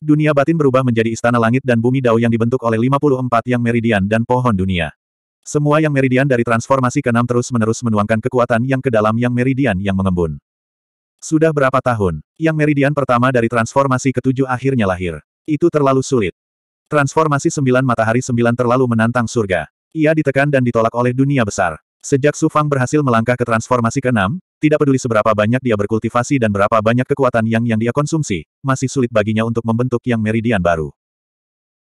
Dunia batin berubah menjadi istana langit dan bumi dao yang dibentuk oleh 54 yang meridian dan pohon dunia. Semua yang meridian dari transformasi ke-6 terus-menerus menuangkan kekuatan yang ke dalam yang meridian yang mengembun. Sudah berapa tahun, yang meridian pertama dari transformasi ke-7 akhirnya lahir. Itu terlalu sulit. Transformasi sembilan matahari sembilan terlalu menantang surga. Ia ditekan dan ditolak oleh dunia besar. Sejak Su Fang berhasil melangkah ke transformasi keenam, tidak peduli seberapa banyak dia berkultivasi dan berapa banyak kekuatan yang yang dia konsumsi, masih sulit baginya untuk membentuk yang meridian baru.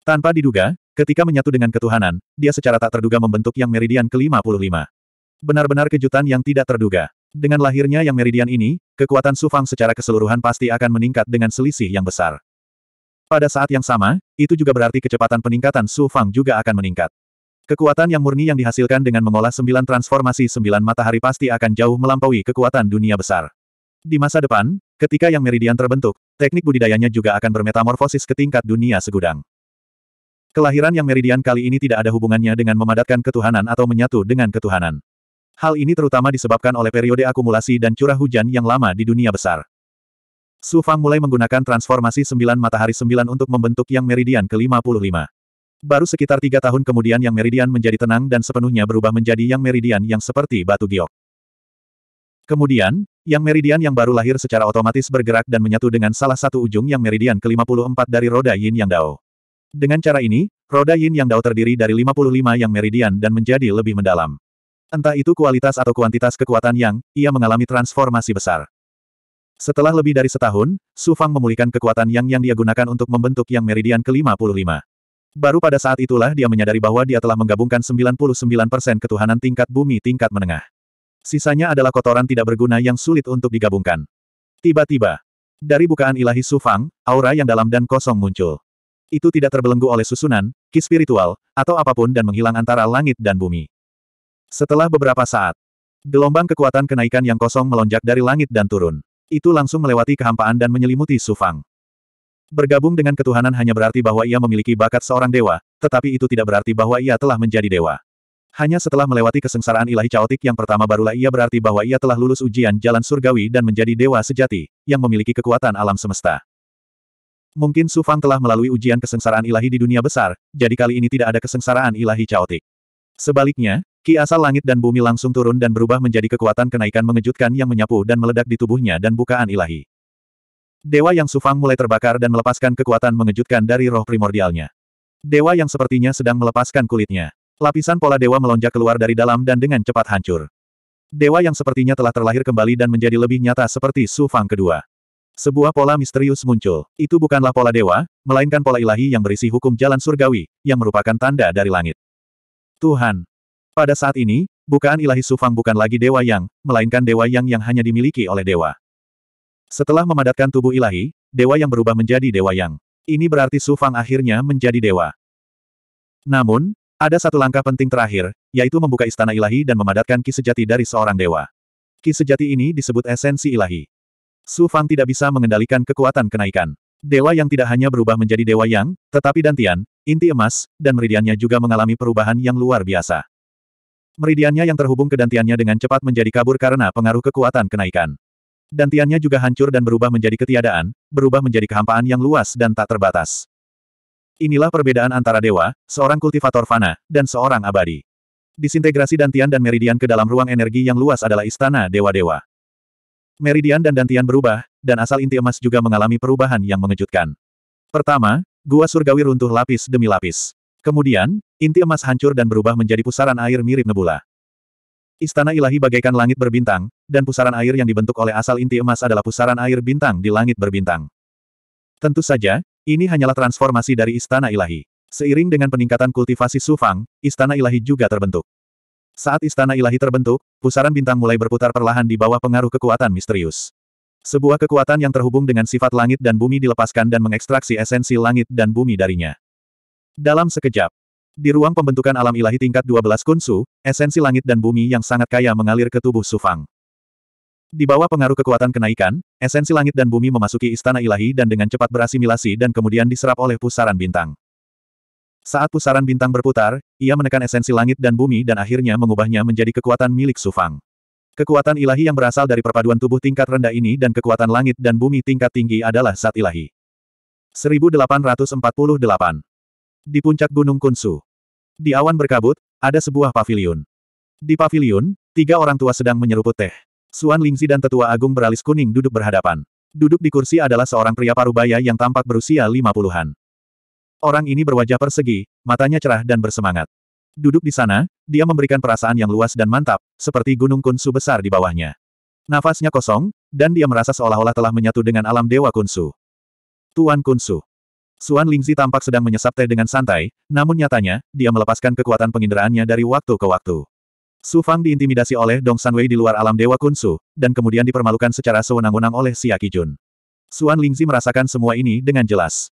Tanpa diduga, ketika menyatu dengan ketuhanan, dia secara tak terduga membentuk yang meridian ke-55. Benar-benar kejutan yang tidak terduga. Dengan lahirnya yang meridian ini, kekuatan Su Fang secara keseluruhan pasti akan meningkat dengan selisih yang besar. Pada saat yang sama, itu juga berarti kecepatan peningkatan Su Fang juga akan meningkat. Kekuatan yang murni yang dihasilkan dengan mengolah sembilan transformasi sembilan matahari pasti akan jauh melampaui kekuatan dunia besar. Di masa depan, ketika yang meridian terbentuk, teknik budidayanya juga akan bermetamorfosis ke tingkat dunia segudang. Kelahiran yang meridian kali ini tidak ada hubungannya dengan memadatkan ketuhanan atau menyatu dengan ketuhanan. Hal ini terutama disebabkan oleh periode akumulasi dan curah hujan yang lama di dunia besar. Su Fang mulai menggunakan transformasi sembilan matahari sembilan untuk membentuk yang meridian ke-55. Baru sekitar tiga tahun kemudian yang meridian menjadi tenang dan sepenuhnya berubah menjadi yang meridian yang seperti batu giok. Kemudian, yang meridian yang baru lahir secara otomatis bergerak dan menyatu dengan salah satu ujung yang meridian ke-54 dari roda yin yang dao. Dengan cara ini, roda yin yang dao terdiri dari 55 yang meridian dan menjadi lebih mendalam. Entah itu kualitas atau kuantitas kekuatan yang, ia mengalami transformasi besar. Setelah lebih dari setahun, Su Fang memulihkan kekuatan yang yang dia gunakan untuk membentuk yang meridian ke-55. Baru pada saat itulah dia menyadari bahwa dia telah menggabungkan 99% ketuhanan tingkat bumi tingkat menengah. Sisanya adalah kotoran tidak berguna yang sulit untuk digabungkan. Tiba-tiba, dari bukaan ilahi Su Fang, aura yang dalam dan kosong muncul. Itu tidak terbelenggu oleh susunan, ki spiritual, atau apapun dan menghilang antara langit dan bumi. Setelah beberapa saat, gelombang kekuatan kenaikan yang kosong melonjak dari langit dan turun itu langsung melewati kehampaan dan menyelimuti Sufang. Bergabung dengan ketuhanan hanya berarti bahwa ia memiliki bakat seorang dewa, tetapi itu tidak berarti bahwa ia telah menjadi dewa. Hanya setelah melewati kesengsaraan ilahi caotik yang pertama barulah ia berarti bahwa ia telah lulus ujian jalan surgawi dan menjadi dewa sejati, yang memiliki kekuatan alam semesta. Mungkin Sufang telah melalui ujian kesengsaraan ilahi di dunia besar, jadi kali ini tidak ada kesengsaraan ilahi caotik. Sebaliknya, Ki asal langit dan bumi langsung turun dan berubah menjadi kekuatan kenaikan mengejutkan yang menyapu dan meledak di tubuhnya dan bukaan ilahi. Dewa yang sufang mulai terbakar dan melepaskan kekuatan mengejutkan dari roh primordialnya. Dewa yang sepertinya sedang melepaskan kulitnya. Lapisan pola dewa melonjak keluar dari dalam dan dengan cepat hancur. Dewa yang sepertinya telah terlahir kembali dan menjadi lebih nyata seperti sufang kedua. Sebuah pola misterius muncul. Itu bukanlah pola dewa, melainkan pola ilahi yang berisi hukum jalan surgawi, yang merupakan tanda dari langit. Tuhan, pada saat ini, bukaan ilahi Sufang bukan lagi Dewa Yang, melainkan Dewa Yang yang hanya dimiliki oleh Dewa. Setelah memadatkan tubuh ilahi, Dewa Yang berubah menjadi Dewa Yang. Ini berarti Sufang akhirnya menjadi Dewa. Namun, ada satu langkah penting terakhir, yaitu membuka istana ilahi dan memadatkan ki sejati dari seorang dewa. Ki sejati ini disebut esensi ilahi. Su Fang tidak bisa mengendalikan kekuatan kenaikan. Dewa yang tidak hanya berubah menjadi dewa yang, tetapi dantian, inti emas, dan meridiannya juga mengalami perubahan yang luar biasa. Meridiannya yang terhubung ke dantiannya dengan cepat menjadi kabur karena pengaruh kekuatan kenaikan. Dantiannya juga hancur dan berubah menjadi ketiadaan, berubah menjadi kehampaan yang luas dan tak terbatas. Inilah perbedaan antara dewa, seorang kultivator fana, dan seorang abadi. Disintegrasi dantian dan meridian ke dalam ruang energi yang luas adalah istana dewa-dewa. Meridian dan dantian berubah, dan asal inti emas juga mengalami perubahan yang mengejutkan. Pertama, gua surgawi runtuh lapis demi lapis. Kemudian, inti emas hancur dan berubah menjadi pusaran air mirip nebula. Istana ilahi bagaikan langit berbintang, dan pusaran air yang dibentuk oleh asal inti emas adalah pusaran air bintang di langit berbintang. Tentu saja, ini hanyalah transformasi dari istana ilahi. Seiring dengan peningkatan kultivasi Sufang, istana ilahi juga terbentuk. Saat istana ilahi terbentuk, pusaran bintang mulai berputar perlahan di bawah pengaruh kekuatan misterius. Sebuah kekuatan yang terhubung dengan sifat langit dan bumi dilepaskan dan mengekstraksi esensi langit dan bumi darinya. Dalam sekejap, di ruang pembentukan alam ilahi tingkat 12 kunsu, esensi langit dan bumi yang sangat kaya mengalir ke tubuh Sufang. Di bawah pengaruh kekuatan kenaikan, esensi langit dan bumi memasuki istana ilahi dan dengan cepat berasimilasi dan kemudian diserap oleh pusaran bintang. Saat pusaran bintang berputar, ia menekan esensi langit dan bumi dan akhirnya mengubahnya menjadi kekuatan milik Sufang. Kekuatan ilahi yang berasal dari perpaduan tubuh tingkat rendah ini dan kekuatan langit dan bumi tingkat tinggi adalah saat ilahi. 1848 di puncak Gunung Kunsu. Di awan berkabut, ada sebuah pavilion. Di pavilion, tiga orang tua sedang menyeruput teh. Suan Lingzi dan tetua agung beralis kuning duduk berhadapan. Duduk di kursi adalah seorang pria parubaya yang tampak berusia lima puluhan. Orang ini berwajah persegi, matanya cerah dan bersemangat. Duduk di sana, dia memberikan perasaan yang luas dan mantap, seperti gunung kunsu besar di bawahnya. Nafasnya kosong, dan dia merasa seolah-olah telah menyatu dengan alam dewa kunsu. Tuan kunsu. Suan Lingzi tampak sedang menyesap teh dengan santai, namun nyatanya, dia melepaskan kekuatan penginderaannya dari waktu ke waktu. Su Fang diintimidasi oleh Dong Sanwei di luar alam Dewa Kunsu, dan kemudian dipermalukan secara sewenang-wenang oleh Xia Jun. Suan Lingzi merasakan semua ini dengan jelas.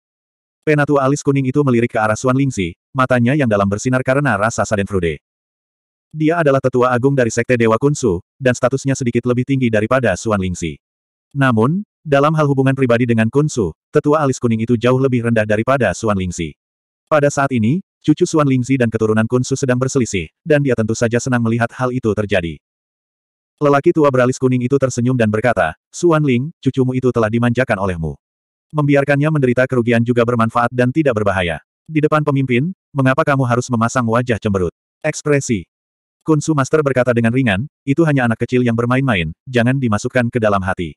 Penatua alis kuning itu melirik ke arah Suan Lingzi, matanya yang dalam bersinar karena rasa Sadenfrude. Dia adalah tetua agung dari Sekte Dewa Kunsu, dan statusnya sedikit lebih tinggi daripada Suan Lingzi. Namun, dalam hal hubungan pribadi dengan Kun Su, tetua alis kuning itu jauh lebih rendah daripada Suan Lingzi. Pada saat ini, cucu Suan Lingzi dan keturunan Kun Su sedang berselisih, dan dia tentu saja senang melihat hal itu terjadi. Lelaki tua beralis kuning itu tersenyum dan berkata, Suan Ling, cucumu itu telah dimanjakan olehmu. Membiarkannya menderita kerugian juga bermanfaat dan tidak berbahaya. Di depan pemimpin, mengapa kamu harus memasang wajah cemberut? Ekspresi, Kun Su Master berkata dengan ringan, itu hanya anak kecil yang bermain-main, jangan dimasukkan ke dalam hati.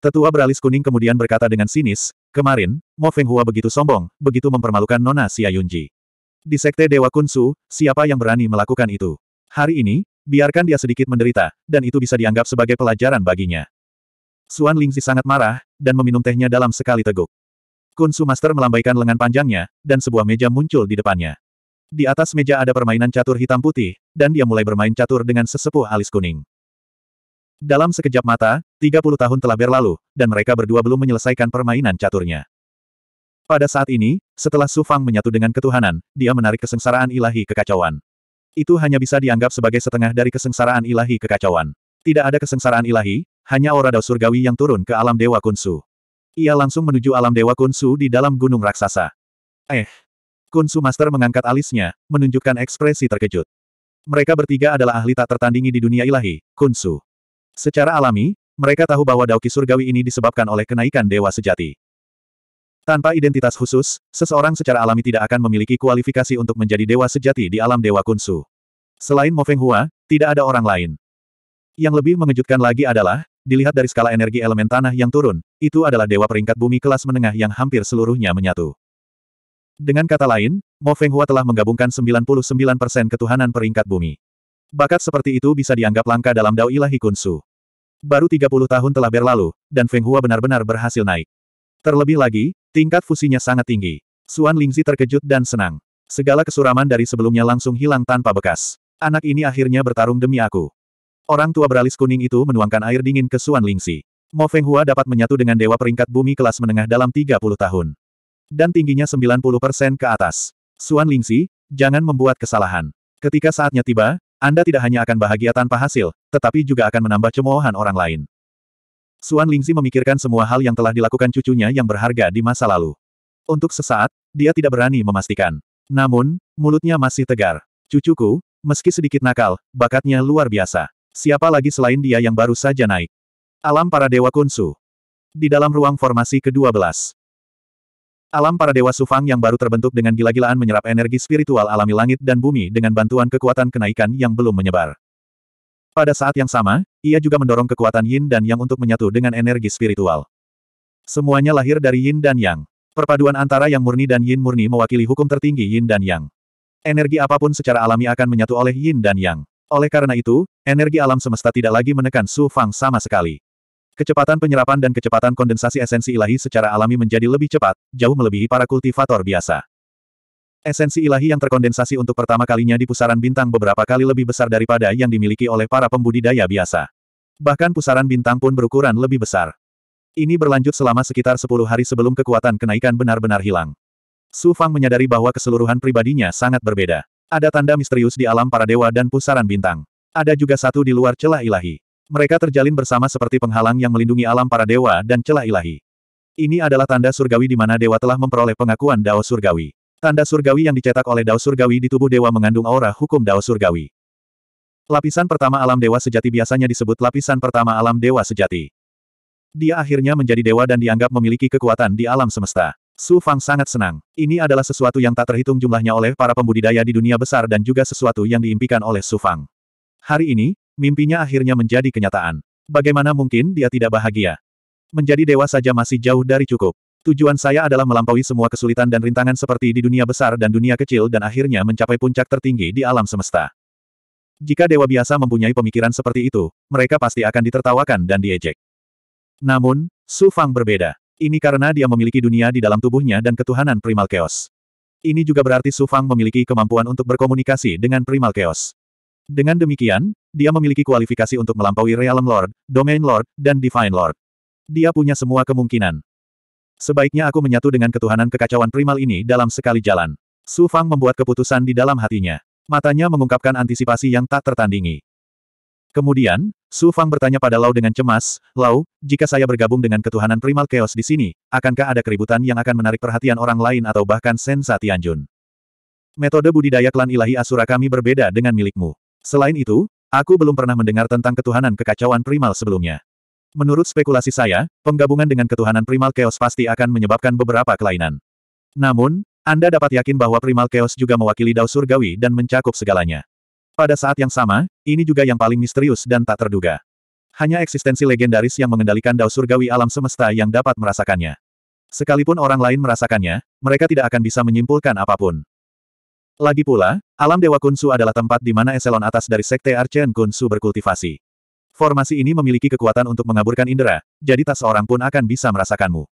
Tetua beralis kuning kemudian berkata dengan sinis, kemarin, Mo Feng Hua begitu sombong, begitu mempermalukan Nona Xia Yunji. Di Sekte Dewa Kunsu, siapa yang berani melakukan itu? Hari ini, biarkan dia sedikit menderita, dan itu bisa dianggap sebagai pelajaran baginya. Suan Lingzi sangat marah, dan meminum tehnya dalam sekali teguk. Kunsu Master melambaikan lengan panjangnya, dan sebuah meja muncul di depannya. Di atas meja ada permainan catur hitam putih, dan dia mulai bermain catur dengan sesepuh alis kuning. Dalam sekejap mata, 30 tahun telah berlalu, dan mereka berdua belum menyelesaikan permainan caturnya. Pada saat ini, setelah Su Fang menyatu dengan ketuhanan, dia menarik kesengsaraan ilahi kekacauan. Itu hanya bisa dianggap sebagai setengah dari kesengsaraan ilahi kekacauan. Tidak ada kesengsaraan ilahi, hanya aura dao surgawi yang turun ke alam Dewa Kunsu. Ia langsung menuju alam Dewa Kunsu di dalam gunung raksasa. Eh. Kunsu Master mengangkat alisnya, menunjukkan ekspresi terkejut. Mereka bertiga adalah ahli tak tertandingi di dunia ilahi, Kunsu. Secara alami, mereka tahu bahwa Daoki surgawi ini disebabkan oleh kenaikan dewa sejati. Tanpa identitas khusus, seseorang secara alami tidak akan memiliki kualifikasi untuk menjadi dewa sejati di alam dewa kunsu. Selain Mo Feng Hua, tidak ada orang lain. Yang lebih mengejutkan lagi adalah, dilihat dari skala energi elemen tanah yang turun, itu adalah dewa peringkat bumi kelas menengah yang hampir seluruhnya menyatu. Dengan kata lain, Mo Feng Hua telah menggabungkan 99% ketuhanan peringkat bumi. Bakat seperti itu bisa dianggap langka dalam Dao Ilahi Kunsu. Baru 30 tahun telah berlalu, dan Feng Hua benar-benar berhasil naik. Terlebih lagi, tingkat fusinya sangat tinggi. Suan Lingzi terkejut dan senang. Segala kesuraman dari sebelumnya langsung hilang tanpa bekas. Anak ini akhirnya bertarung demi aku. Orang tua beralis kuning itu menuangkan air dingin ke Suan Lingzi. Mo Feng Hua dapat menyatu dengan dewa peringkat bumi kelas menengah dalam 30 tahun. Dan tingginya 90% ke atas. Suan Lingzi, jangan membuat kesalahan. Ketika saatnya tiba, Anda tidak hanya akan bahagia tanpa hasil, tetapi juga akan menambah cemoohan orang lain. Suan Lingzi memikirkan semua hal yang telah dilakukan cucunya yang berharga di masa lalu. Untuk sesaat, dia tidak berani memastikan. Namun, mulutnya masih tegar. Cucuku, meski sedikit nakal, bakatnya luar biasa. Siapa lagi selain dia yang baru saja naik? Alam para Dewa Kunsu. Di dalam ruang formasi ke-12. Alam para Dewa Sufang yang baru terbentuk dengan gila-gilaan menyerap energi spiritual alami langit dan bumi dengan bantuan kekuatan kenaikan yang belum menyebar. Pada saat yang sama, ia juga mendorong kekuatan yin dan yang untuk menyatu dengan energi spiritual. Semuanya lahir dari yin dan yang. Perpaduan antara yang murni dan yin murni mewakili hukum tertinggi yin dan yang. Energi apapun secara alami akan menyatu oleh yin dan yang. Oleh karena itu, energi alam semesta tidak lagi menekan Su Fang sama sekali. Kecepatan penyerapan dan kecepatan kondensasi esensi ilahi secara alami menjadi lebih cepat, jauh melebihi para kultivator biasa. Esensi ilahi yang terkondensasi untuk pertama kalinya di pusaran bintang beberapa kali lebih besar daripada yang dimiliki oleh para pembudidaya biasa. Bahkan pusaran bintang pun berukuran lebih besar. Ini berlanjut selama sekitar 10 hari sebelum kekuatan kenaikan benar-benar hilang. Su Fang menyadari bahwa keseluruhan pribadinya sangat berbeda. Ada tanda misterius di alam para dewa dan pusaran bintang. Ada juga satu di luar celah ilahi. Mereka terjalin bersama seperti penghalang yang melindungi alam para dewa dan celah ilahi. Ini adalah tanda surgawi di mana dewa telah memperoleh pengakuan Dao surgawi. Tanda surgawi yang dicetak oleh Dao Surgawi di tubuh dewa mengandung aura hukum Dao Surgawi. Lapisan pertama alam dewa sejati biasanya disebut lapisan pertama alam dewa sejati. Dia akhirnya menjadi dewa dan dianggap memiliki kekuatan di alam semesta. Su Fang sangat senang. Ini adalah sesuatu yang tak terhitung jumlahnya oleh para pembudidaya di dunia besar dan juga sesuatu yang diimpikan oleh Su Fang. Hari ini, mimpinya akhirnya menjadi kenyataan. Bagaimana mungkin dia tidak bahagia? Menjadi dewa saja masih jauh dari cukup. Tujuan saya adalah melampaui semua kesulitan dan rintangan seperti di dunia besar dan dunia kecil dan akhirnya mencapai puncak tertinggi di alam semesta. Jika dewa biasa mempunyai pemikiran seperti itu, mereka pasti akan ditertawakan dan diejek. Namun, Su Fang berbeda. Ini karena dia memiliki dunia di dalam tubuhnya dan ketuhanan primal chaos. Ini juga berarti Su Fang memiliki kemampuan untuk berkomunikasi dengan primal chaos. Dengan demikian, dia memiliki kualifikasi untuk melampaui Realm Lord, Domain Lord, dan Divine Lord. Dia punya semua kemungkinan. Sebaiknya aku menyatu dengan ketuhanan kekacauan primal ini dalam sekali jalan. Su Fang membuat keputusan di dalam hatinya. Matanya mengungkapkan antisipasi yang tak tertandingi. Kemudian, Su Fang bertanya pada Lau dengan cemas, Lau, jika saya bergabung dengan ketuhanan primal chaos di sini, akankah ada keributan yang akan menarik perhatian orang lain atau bahkan Sensa Tianjun? Metode budidaya klan ilahi Asura kami berbeda dengan milikmu. Selain itu, aku belum pernah mendengar tentang ketuhanan kekacauan primal sebelumnya. Menurut spekulasi saya, penggabungan dengan ketuhanan primal chaos pasti akan menyebabkan beberapa kelainan. Namun, Anda dapat yakin bahwa primal chaos juga mewakili dao surgawi dan mencakup segalanya. Pada saat yang sama, ini juga yang paling misterius dan tak terduga. Hanya eksistensi legendaris yang mengendalikan dao surgawi alam semesta yang dapat merasakannya. Sekalipun orang lain merasakannya, mereka tidak akan bisa menyimpulkan apapun. Lagi pula, alam Dewa Kunsu adalah tempat di mana eselon atas dari Sekte Archen Kunsu berkultivasi. Formasi ini memiliki kekuatan untuk mengaburkan indera, jadi tak seorang pun akan bisa merasakanmu.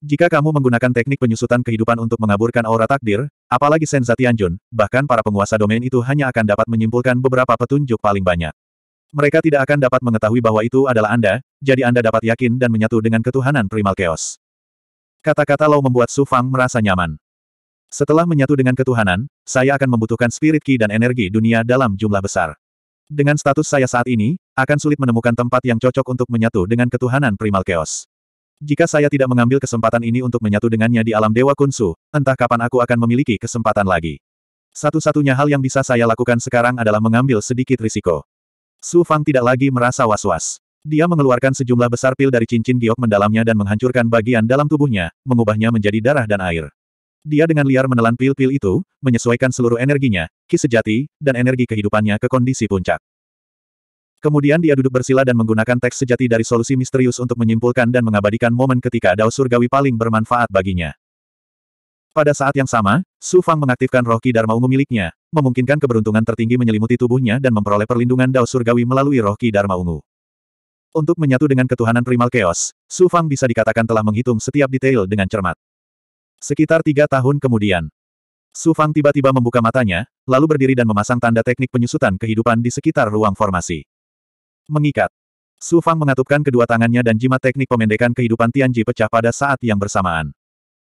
Jika kamu menggunakan teknik penyusutan kehidupan untuk mengaburkan aura takdir, apalagi Senza Tianjun, bahkan para penguasa domain itu hanya akan dapat menyimpulkan beberapa petunjuk paling banyak. Mereka tidak akan dapat mengetahui bahwa itu adalah Anda, jadi Anda dapat yakin dan menyatu dengan ketuhanan primal chaos. Kata-kata Lau membuat Su Fang merasa nyaman. Setelah menyatu dengan ketuhanan, saya akan membutuhkan spirit ki dan energi dunia dalam jumlah besar. Dengan status saya saat ini, akan sulit menemukan tempat yang cocok untuk menyatu dengan ketuhanan primal chaos. Jika saya tidak mengambil kesempatan ini untuk menyatu dengannya di alam Dewa Kunsu, entah kapan aku akan memiliki kesempatan lagi. Satu-satunya hal yang bisa saya lakukan sekarang adalah mengambil sedikit risiko. Su Fang tidak lagi merasa was-was. Dia mengeluarkan sejumlah besar pil dari cincin giok mendalamnya dan menghancurkan bagian dalam tubuhnya, mengubahnya menjadi darah dan air. Dia dengan liar menelan pil-pil itu, menyesuaikan seluruh energinya, ki sejati, dan energi kehidupannya ke kondisi puncak. Kemudian dia duduk bersila dan menggunakan teks sejati dari solusi misterius untuk menyimpulkan dan mengabadikan momen ketika Dao Surgawi paling bermanfaat baginya. Pada saat yang sama, Su Fang mengaktifkan roh Ki Dharma ungu miliknya, memungkinkan keberuntungan tertinggi menyelimuti tubuhnya dan memperoleh perlindungan Dao Surgawi melalui roh Ki Dharma ungu. Untuk menyatu dengan ketuhanan primal chaos, Su Fang bisa dikatakan telah menghitung setiap detail dengan cermat. Sekitar tiga tahun kemudian, Su Fang tiba-tiba membuka matanya, lalu berdiri dan memasang tanda teknik penyusutan kehidupan di sekitar ruang formasi. Mengikat. Su Fang mengatupkan kedua tangannya dan jimat teknik pemendekan kehidupan Tianji pecah pada saat yang bersamaan.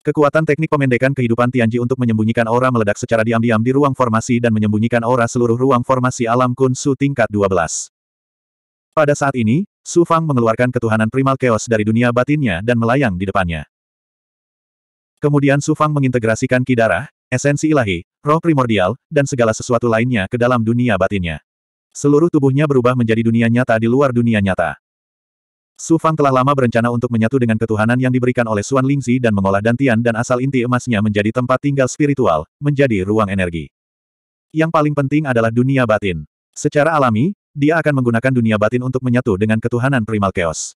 Kekuatan teknik pemendekan kehidupan Tianji untuk menyembunyikan aura meledak secara diam-diam di ruang formasi dan menyembunyikan aura seluruh ruang formasi alam Kun Su tingkat 12. Pada saat ini, Su Fang mengeluarkan ketuhanan primal chaos dari dunia batinnya dan melayang di depannya. Kemudian Su Fang mengintegrasikan darah, esensi ilahi, roh primordial, dan segala sesuatu lainnya ke dalam dunia batinnya. Seluruh tubuhnya berubah menjadi dunia nyata di luar dunia nyata. Su Fang telah lama berencana untuk menyatu dengan ketuhanan yang diberikan oleh Suan Lingzi dan mengolah dantian dan asal inti emasnya menjadi tempat tinggal spiritual, menjadi ruang energi. Yang paling penting adalah dunia batin. Secara alami, dia akan menggunakan dunia batin untuk menyatu dengan ketuhanan primal chaos.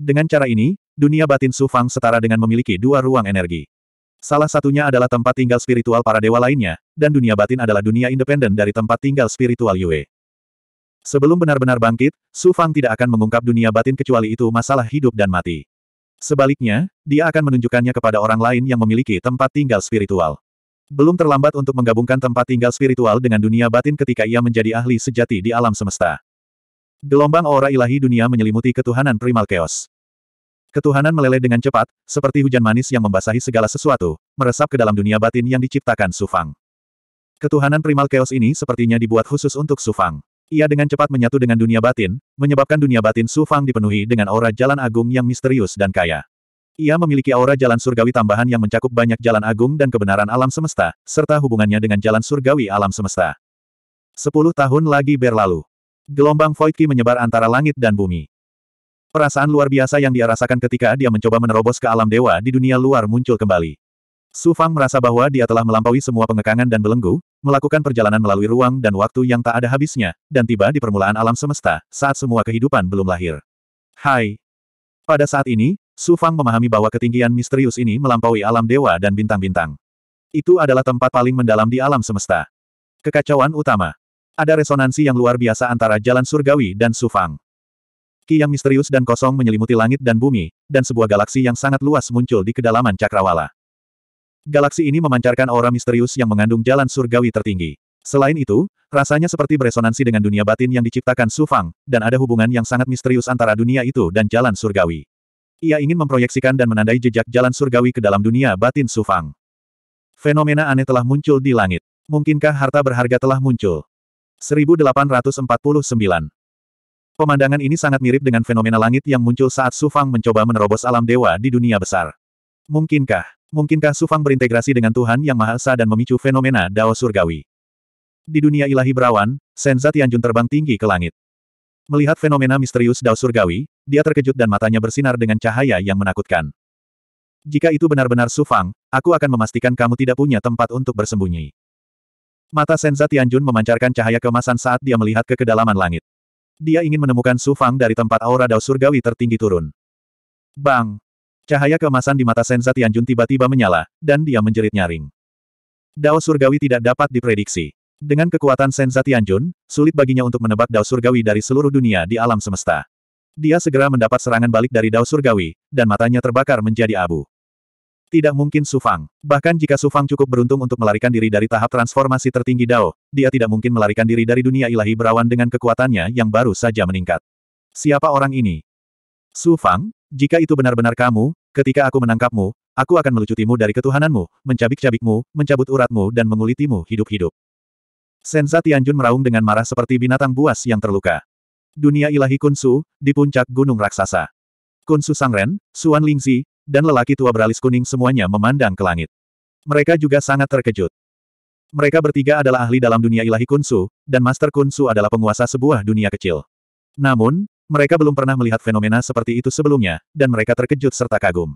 Dengan cara ini, dunia batin Su Fang setara dengan memiliki dua ruang energi. Salah satunya adalah tempat tinggal spiritual para dewa lainnya, dan dunia batin adalah dunia independen dari tempat tinggal spiritual Yue. Sebelum benar-benar bangkit, Su Fang tidak akan mengungkap dunia batin kecuali itu masalah hidup dan mati. Sebaliknya, dia akan menunjukkannya kepada orang lain yang memiliki tempat tinggal spiritual. Belum terlambat untuk menggabungkan tempat tinggal spiritual dengan dunia batin ketika ia menjadi ahli sejati di alam semesta. Gelombang aura ilahi dunia menyelimuti ketuhanan primal chaos. Ketuhanan meleleh dengan cepat, seperti hujan manis yang membasahi segala sesuatu, meresap ke dalam dunia batin yang diciptakan Sufang. Ketuhanan primal chaos ini sepertinya dibuat khusus untuk Sufang. Ia dengan cepat menyatu dengan dunia batin, menyebabkan dunia batin Sufang dipenuhi dengan aura jalan agung yang misterius dan kaya. Ia memiliki aura jalan surgawi tambahan yang mencakup banyak jalan agung dan kebenaran alam semesta, serta hubungannya dengan jalan surgawi alam semesta. Sepuluh tahun lagi berlalu. Gelombang Void Ki menyebar antara langit dan bumi. Perasaan luar biasa yang dia rasakan ketika dia mencoba menerobos ke alam dewa di dunia luar muncul kembali. Su Fang merasa bahwa dia telah melampaui semua pengekangan dan belenggu, melakukan perjalanan melalui ruang dan waktu yang tak ada habisnya, dan tiba di permulaan alam semesta, saat semua kehidupan belum lahir. Hai! Pada saat ini, Su Fang memahami bahwa ketinggian misterius ini melampaui alam dewa dan bintang-bintang. Itu adalah tempat paling mendalam di alam semesta. Kekacauan utama ada resonansi yang luar biasa antara jalan surgawi dan Sufang. Ki yang misterius dan kosong menyelimuti langit dan bumi, dan sebuah galaksi yang sangat luas muncul di kedalaman cakrawala. Galaksi ini memancarkan aura misterius yang mengandung jalan surgawi tertinggi. Selain itu, rasanya seperti beresonansi dengan dunia batin yang diciptakan Sufang, dan ada hubungan yang sangat misterius antara dunia itu dan jalan surgawi. Ia ingin memproyeksikan dan menandai jejak jalan surgawi ke dalam dunia batin Sufang. Fenomena aneh telah muncul di langit. Mungkinkah harta berharga telah muncul? 1849. Pemandangan ini sangat mirip dengan fenomena langit yang muncul saat Sufang mencoba menerobos alam dewa di dunia besar. Mungkinkah? Mungkinkah Sufang berintegrasi dengan Tuhan Yang Maha Esa dan memicu fenomena Dao Surgawi? Di dunia ilahi berawan, Senza Tianjun terbang tinggi ke langit. Melihat fenomena misterius Dao Surgawi, dia terkejut dan matanya bersinar dengan cahaya yang menakutkan. Jika itu benar-benar Sufang, aku akan memastikan kamu tidak punya tempat untuk bersembunyi. Mata Senza Tianjun memancarkan cahaya kemasan saat dia melihat ke kedalaman langit. Dia ingin menemukan Su Fang dari tempat aura dao surgawi tertinggi turun. Bang! Cahaya kemasan di mata Senza Tianjun tiba-tiba menyala, dan dia menjerit nyaring. Dao surgawi tidak dapat diprediksi. Dengan kekuatan Senza Tianjun, sulit baginya untuk menebak dao surgawi dari seluruh dunia di alam semesta. Dia segera mendapat serangan balik dari dao surgawi, dan matanya terbakar menjadi abu. Tidak mungkin Sufang. Bahkan jika Sufang cukup beruntung untuk melarikan diri dari tahap transformasi tertinggi Dao, dia tidak mungkin melarikan diri dari dunia ilahi berawan dengan kekuatannya yang baru saja meningkat. Siapa orang ini? Sufang, jika itu benar-benar kamu, ketika aku menangkapmu, aku akan melucutimu dari ketuhananmu, mencabik-cabikmu, mencabut uratmu dan mengulitimu hidup-hidup. Senza Tianjun meraung dengan marah seperti binatang buas yang terluka. Dunia ilahi Kunsu, di puncak gunung raksasa. Kunsu Sangren, Suan Lingzi, dan lelaki tua beralis kuning semuanya memandang ke langit. Mereka juga sangat terkejut. Mereka bertiga adalah ahli dalam dunia ilahi kunsu, dan Master Kunsu adalah penguasa sebuah dunia kecil. Namun, mereka belum pernah melihat fenomena seperti itu sebelumnya, dan mereka terkejut serta kagum.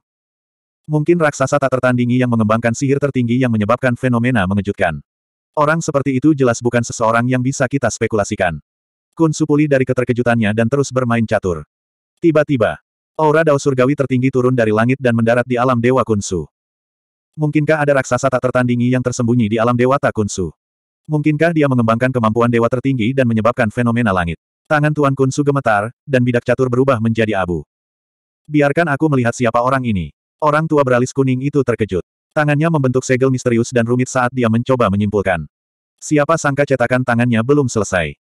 Mungkin raksasa tak tertandingi yang mengembangkan sihir tertinggi yang menyebabkan fenomena mengejutkan. Orang seperti itu jelas bukan seseorang yang bisa kita spekulasikan. Kunsu pulih dari keterkejutannya dan terus bermain catur. Tiba-tiba, Aura dao surgawi tertinggi turun dari langit dan mendarat di alam Dewa Kunsu. Mungkinkah ada raksasa tak tertandingi yang tersembunyi di alam Dewa Takunsu? Mungkinkah dia mengembangkan kemampuan dewa tertinggi dan menyebabkan fenomena langit? Tangan Tuan Kunsu gemetar, dan bidak catur berubah menjadi abu. Biarkan aku melihat siapa orang ini. Orang tua beralis kuning itu terkejut. Tangannya membentuk segel misterius dan rumit saat dia mencoba menyimpulkan. Siapa sangka cetakan tangannya belum selesai.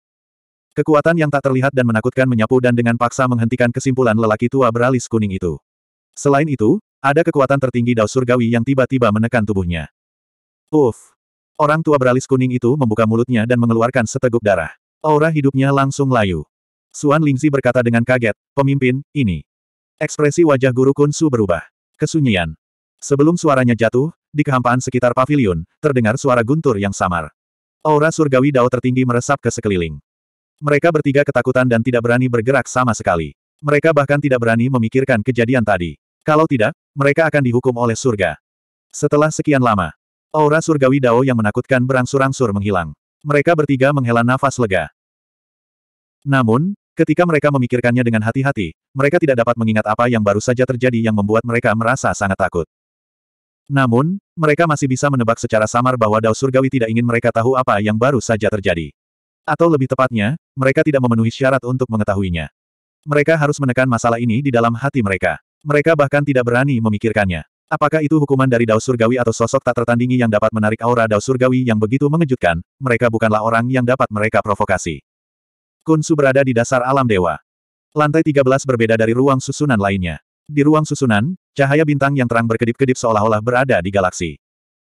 Kekuatan yang tak terlihat dan menakutkan menyapu dan dengan paksa menghentikan kesimpulan lelaki tua beralis kuning itu. Selain itu, ada kekuatan tertinggi Dao Surgawi yang tiba-tiba menekan tubuhnya. Uff! Orang tua beralis kuning itu membuka mulutnya dan mengeluarkan seteguk darah. Aura hidupnya langsung layu. Suan Lingzi berkata dengan kaget, pemimpin, ini. Ekspresi wajah guru Kunsu berubah. Kesunyian. Sebelum suaranya jatuh, di kehampaan sekitar pavilion, terdengar suara guntur yang samar. Aura surgawi Dao tertinggi meresap ke sekeliling. Mereka bertiga ketakutan dan tidak berani bergerak sama sekali. Mereka bahkan tidak berani memikirkan kejadian tadi. Kalau tidak, mereka akan dihukum oleh surga. Setelah sekian lama, aura surgawi Dao yang menakutkan berangsur-angsur menghilang. Mereka bertiga menghela nafas lega. Namun, ketika mereka memikirkannya dengan hati-hati, mereka tidak dapat mengingat apa yang baru saja terjadi yang membuat mereka merasa sangat takut. Namun, mereka masih bisa menebak secara samar bahwa Dao Surgawi tidak ingin mereka tahu apa yang baru saja terjadi. Atau lebih tepatnya, mereka tidak memenuhi syarat untuk mengetahuinya. Mereka harus menekan masalah ini di dalam hati mereka. Mereka bahkan tidak berani memikirkannya. Apakah itu hukuman dari Dao Surgawi atau sosok tak tertandingi yang dapat menarik aura Dao Surgawi yang begitu mengejutkan, mereka bukanlah orang yang dapat mereka provokasi. Kunsu berada di dasar alam dewa. Lantai 13 berbeda dari ruang susunan lainnya. Di ruang susunan, cahaya bintang yang terang berkedip-kedip seolah-olah berada di galaksi.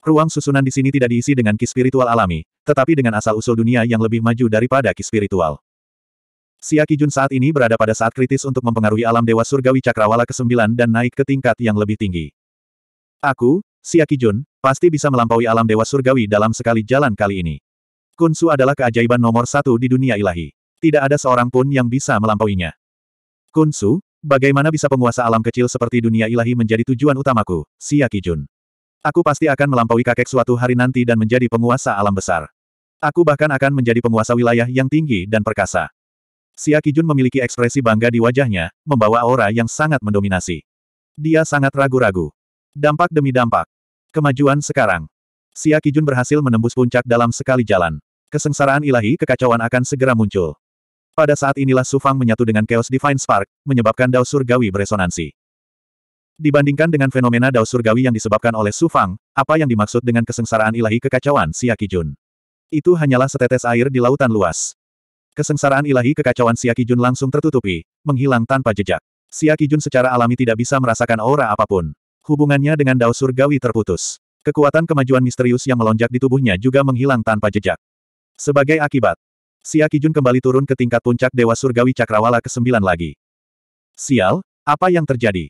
Ruang susunan di sini tidak diisi dengan ki spiritual alami, tetapi dengan asal-usul dunia yang lebih maju daripada ki spiritual. Xia Kijun saat ini berada pada saat kritis untuk mempengaruhi alam Dewa Surgawi Cakrawala ke-9 dan naik ke tingkat yang lebih tinggi. Aku, Xia Kijun, pasti bisa melampaui alam Dewa Surgawi dalam sekali jalan kali ini. Kunsu adalah keajaiban nomor satu di dunia ilahi. Tidak ada seorang pun yang bisa melampauinya. Kunsu, bagaimana bisa penguasa alam kecil seperti dunia ilahi menjadi tujuan utamaku, Xia Kijun? Aku pasti akan melampaui kakek suatu hari nanti dan menjadi penguasa alam besar. Aku bahkan akan menjadi penguasa wilayah yang tinggi dan perkasa. Xia Kijun memiliki ekspresi bangga di wajahnya, membawa aura yang sangat mendominasi. Dia sangat ragu-ragu. Dampak demi dampak. Kemajuan sekarang. Xia Kijun berhasil menembus puncak dalam sekali jalan. Kesengsaraan ilahi kekacauan akan segera muncul. Pada saat inilah Sufang menyatu dengan Chaos Divine Spark, menyebabkan dao surgawi beresonansi. Dibandingkan dengan fenomena dao surgawi yang disebabkan oleh Su Fang, apa yang dimaksud dengan kesengsaraan ilahi kekacauan Siakijun? Itu hanyalah setetes air di lautan luas. Kesengsaraan ilahi kekacauan Siakijun langsung tertutupi, menghilang tanpa jejak. Siakijun secara alami tidak bisa merasakan aura apapun. Hubungannya dengan dao surgawi terputus. Kekuatan kemajuan misterius yang melonjak di tubuhnya juga menghilang tanpa jejak. Sebagai akibat, Siakijun Jun kembali turun ke tingkat puncak Dewa Surgawi Cakrawala ke-9 lagi. Sial, apa yang terjadi?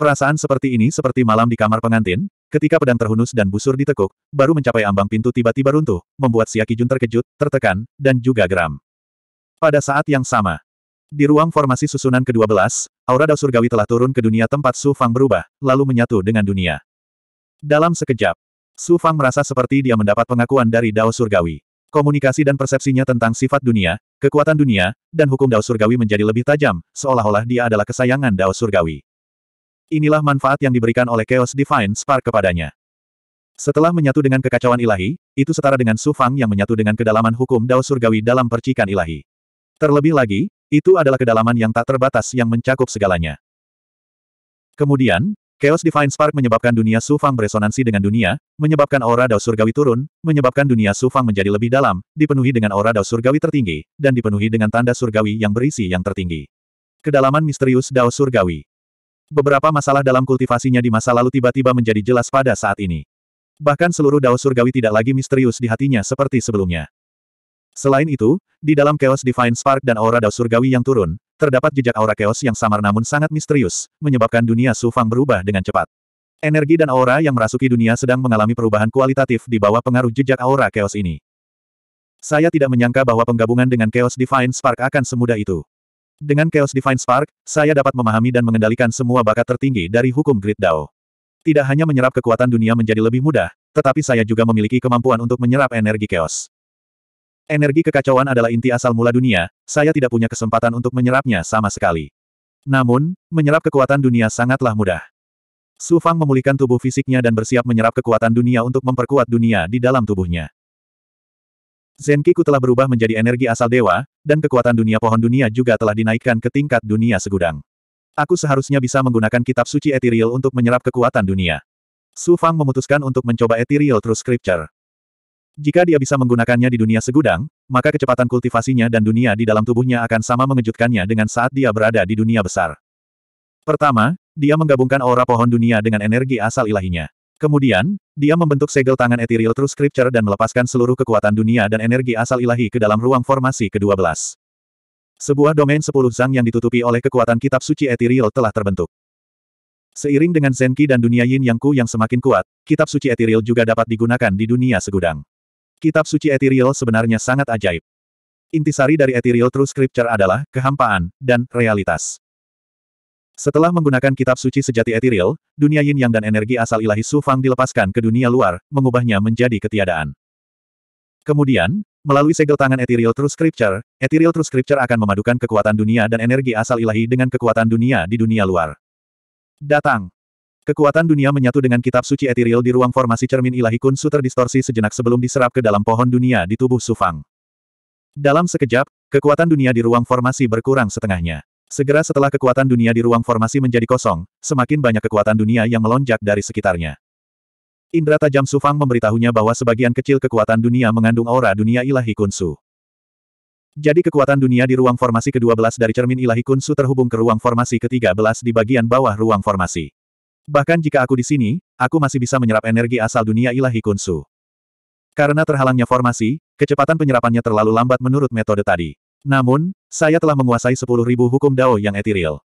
Perasaan seperti ini seperti malam di kamar pengantin, ketika pedang terhunus dan busur ditekuk, baru mencapai ambang pintu tiba-tiba runtuh, membuat Siaki Jun terkejut, tertekan, dan juga geram. Pada saat yang sama, di ruang formasi susunan ke-12, aura dao surgawi telah turun ke dunia tempat Su Fang berubah, lalu menyatu dengan dunia. Dalam sekejap, Su Fang merasa seperti dia mendapat pengakuan dari dao surgawi. Komunikasi dan persepsinya tentang sifat dunia, kekuatan dunia, dan hukum dao surgawi menjadi lebih tajam, seolah-olah dia adalah kesayangan dao surgawi. Inilah manfaat yang diberikan oleh Chaos Divine Spark kepadanya. Setelah menyatu dengan kekacauan ilahi, itu setara dengan Sufang yang menyatu dengan kedalaman hukum Dao Surgawi dalam percikan ilahi. Terlebih lagi, itu adalah kedalaman yang tak terbatas yang mencakup segalanya. Kemudian, Chaos Divine Spark menyebabkan dunia Sufang beresonansi dengan dunia, menyebabkan aura Dao Surgawi turun, menyebabkan dunia Sufang menjadi lebih dalam, dipenuhi dengan aura Dao Surgawi tertinggi, dan dipenuhi dengan tanda Surgawi yang berisi yang tertinggi. Kedalaman misterius Dao Surgawi Beberapa masalah dalam kultivasinya di masa lalu tiba-tiba menjadi jelas pada saat ini. Bahkan seluruh Dao Surgawi tidak lagi misterius di hatinya seperti sebelumnya. Selain itu, di dalam Chaos Divine Spark dan aura Dao Surgawi yang turun, terdapat jejak aura chaos yang samar namun sangat misterius, menyebabkan dunia Sufang berubah dengan cepat. Energi dan aura yang merasuki dunia sedang mengalami perubahan kualitatif di bawah pengaruh jejak aura chaos ini. Saya tidak menyangka bahwa penggabungan dengan Chaos Divine Spark akan semudah itu. Dengan Chaos Divine Spark, saya dapat memahami dan mengendalikan semua bakat tertinggi dari hukum Grid Dao. Tidak hanya menyerap kekuatan dunia menjadi lebih mudah, tetapi saya juga memiliki kemampuan untuk menyerap energi chaos. Energi kekacauan adalah inti asal mula dunia, saya tidak punya kesempatan untuk menyerapnya sama sekali. Namun, menyerap kekuatan dunia sangatlah mudah. Su Fang memulihkan tubuh fisiknya dan bersiap menyerap kekuatan dunia untuk memperkuat dunia di dalam tubuhnya. Zenkiku telah berubah menjadi energi asal dewa, dan kekuatan dunia pohon dunia juga telah dinaikkan ke tingkat dunia segudang. Aku seharusnya bisa menggunakan kitab suci ethereal untuk menyerap kekuatan dunia. Su Fang memutuskan untuk mencoba ethereal True Scripture. Jika dia bisa menggunakannya di dunia segudang, maka kecepatan kultivasinya dan dunia di dalam tubuhnya akan sama mengejutkannya dengan saat dia berada di dunia besar. Pertama, dia menggabungkan aura pohon dunia dengan energi asal ilahinya. Kemudian, dia membentuk segel tangan ethereal true scripture dan melepaskan seluruh kekuatan dunia dan energi asal ilahi ke dalam ruang formasi ke-12. Sebuah domain sepuluh zang yang ditutupi oleh kekuatan kitab suci ethereal telah terbentuk. Seiring dengan Zenki dan dunia Yin Yang Ku yang semakin kuat, kitab suci ethereal juga dapat digunakan di dunia segudang. Kitab suci ethereal sebenarnya sangat ajaib. Intisari dari ethereal true scripture adalah kehampaan dan realitas. Setelah menggunakan kitab suci sejati etiril, dunia yin yang dan energi asal ilahi Su Fang dilepaskan ke dunia luar, mengubahnya menjadi ketiadaan. Kemudian, melalui segel tangan etiril True Scripture, etiril True Scripture akan memadukan kekuatan dunia dan energi asal ilahi dengan kekuatan dunia di dunia luar. Datang! Kekuatan dunia menyatu dengan kitab suci etiril di ruang formasi cermin ilahi Kun Su terdistorsi sejenak sebelum diserap ke dalam pohon dunia di tubuh Su Fang. Dalam sekejap, kekuatan dunia di ruang formasi berkurang setengahnya. Segera setelah kekuatan dunia di ruang formasi menjadi kosong, semakin banyak kekuatan dunia yang melonjak dari sekitarnya. Indra tajam Sufang memberitahunya bahwa sebagian kecil kekuatan dunia mengandung aura dunia ilahi kunsu. Jadi kekuatan dunia di ruang formasi ke-12 dari cermin ilahi kunsu terhubung ke ruang formasi ke-13 di bagian bawah ruang formasi. Bahkan jika aku di sini, aku masih bisa menyerap energi asal dunia ilahi kunsu. Karena terhalangnya formasi, kecepatan penyerapannya terlalu lambat menurut metode tadi. Namun, saya telah menguasai sepuluh ribu hukum Dao yang etiril.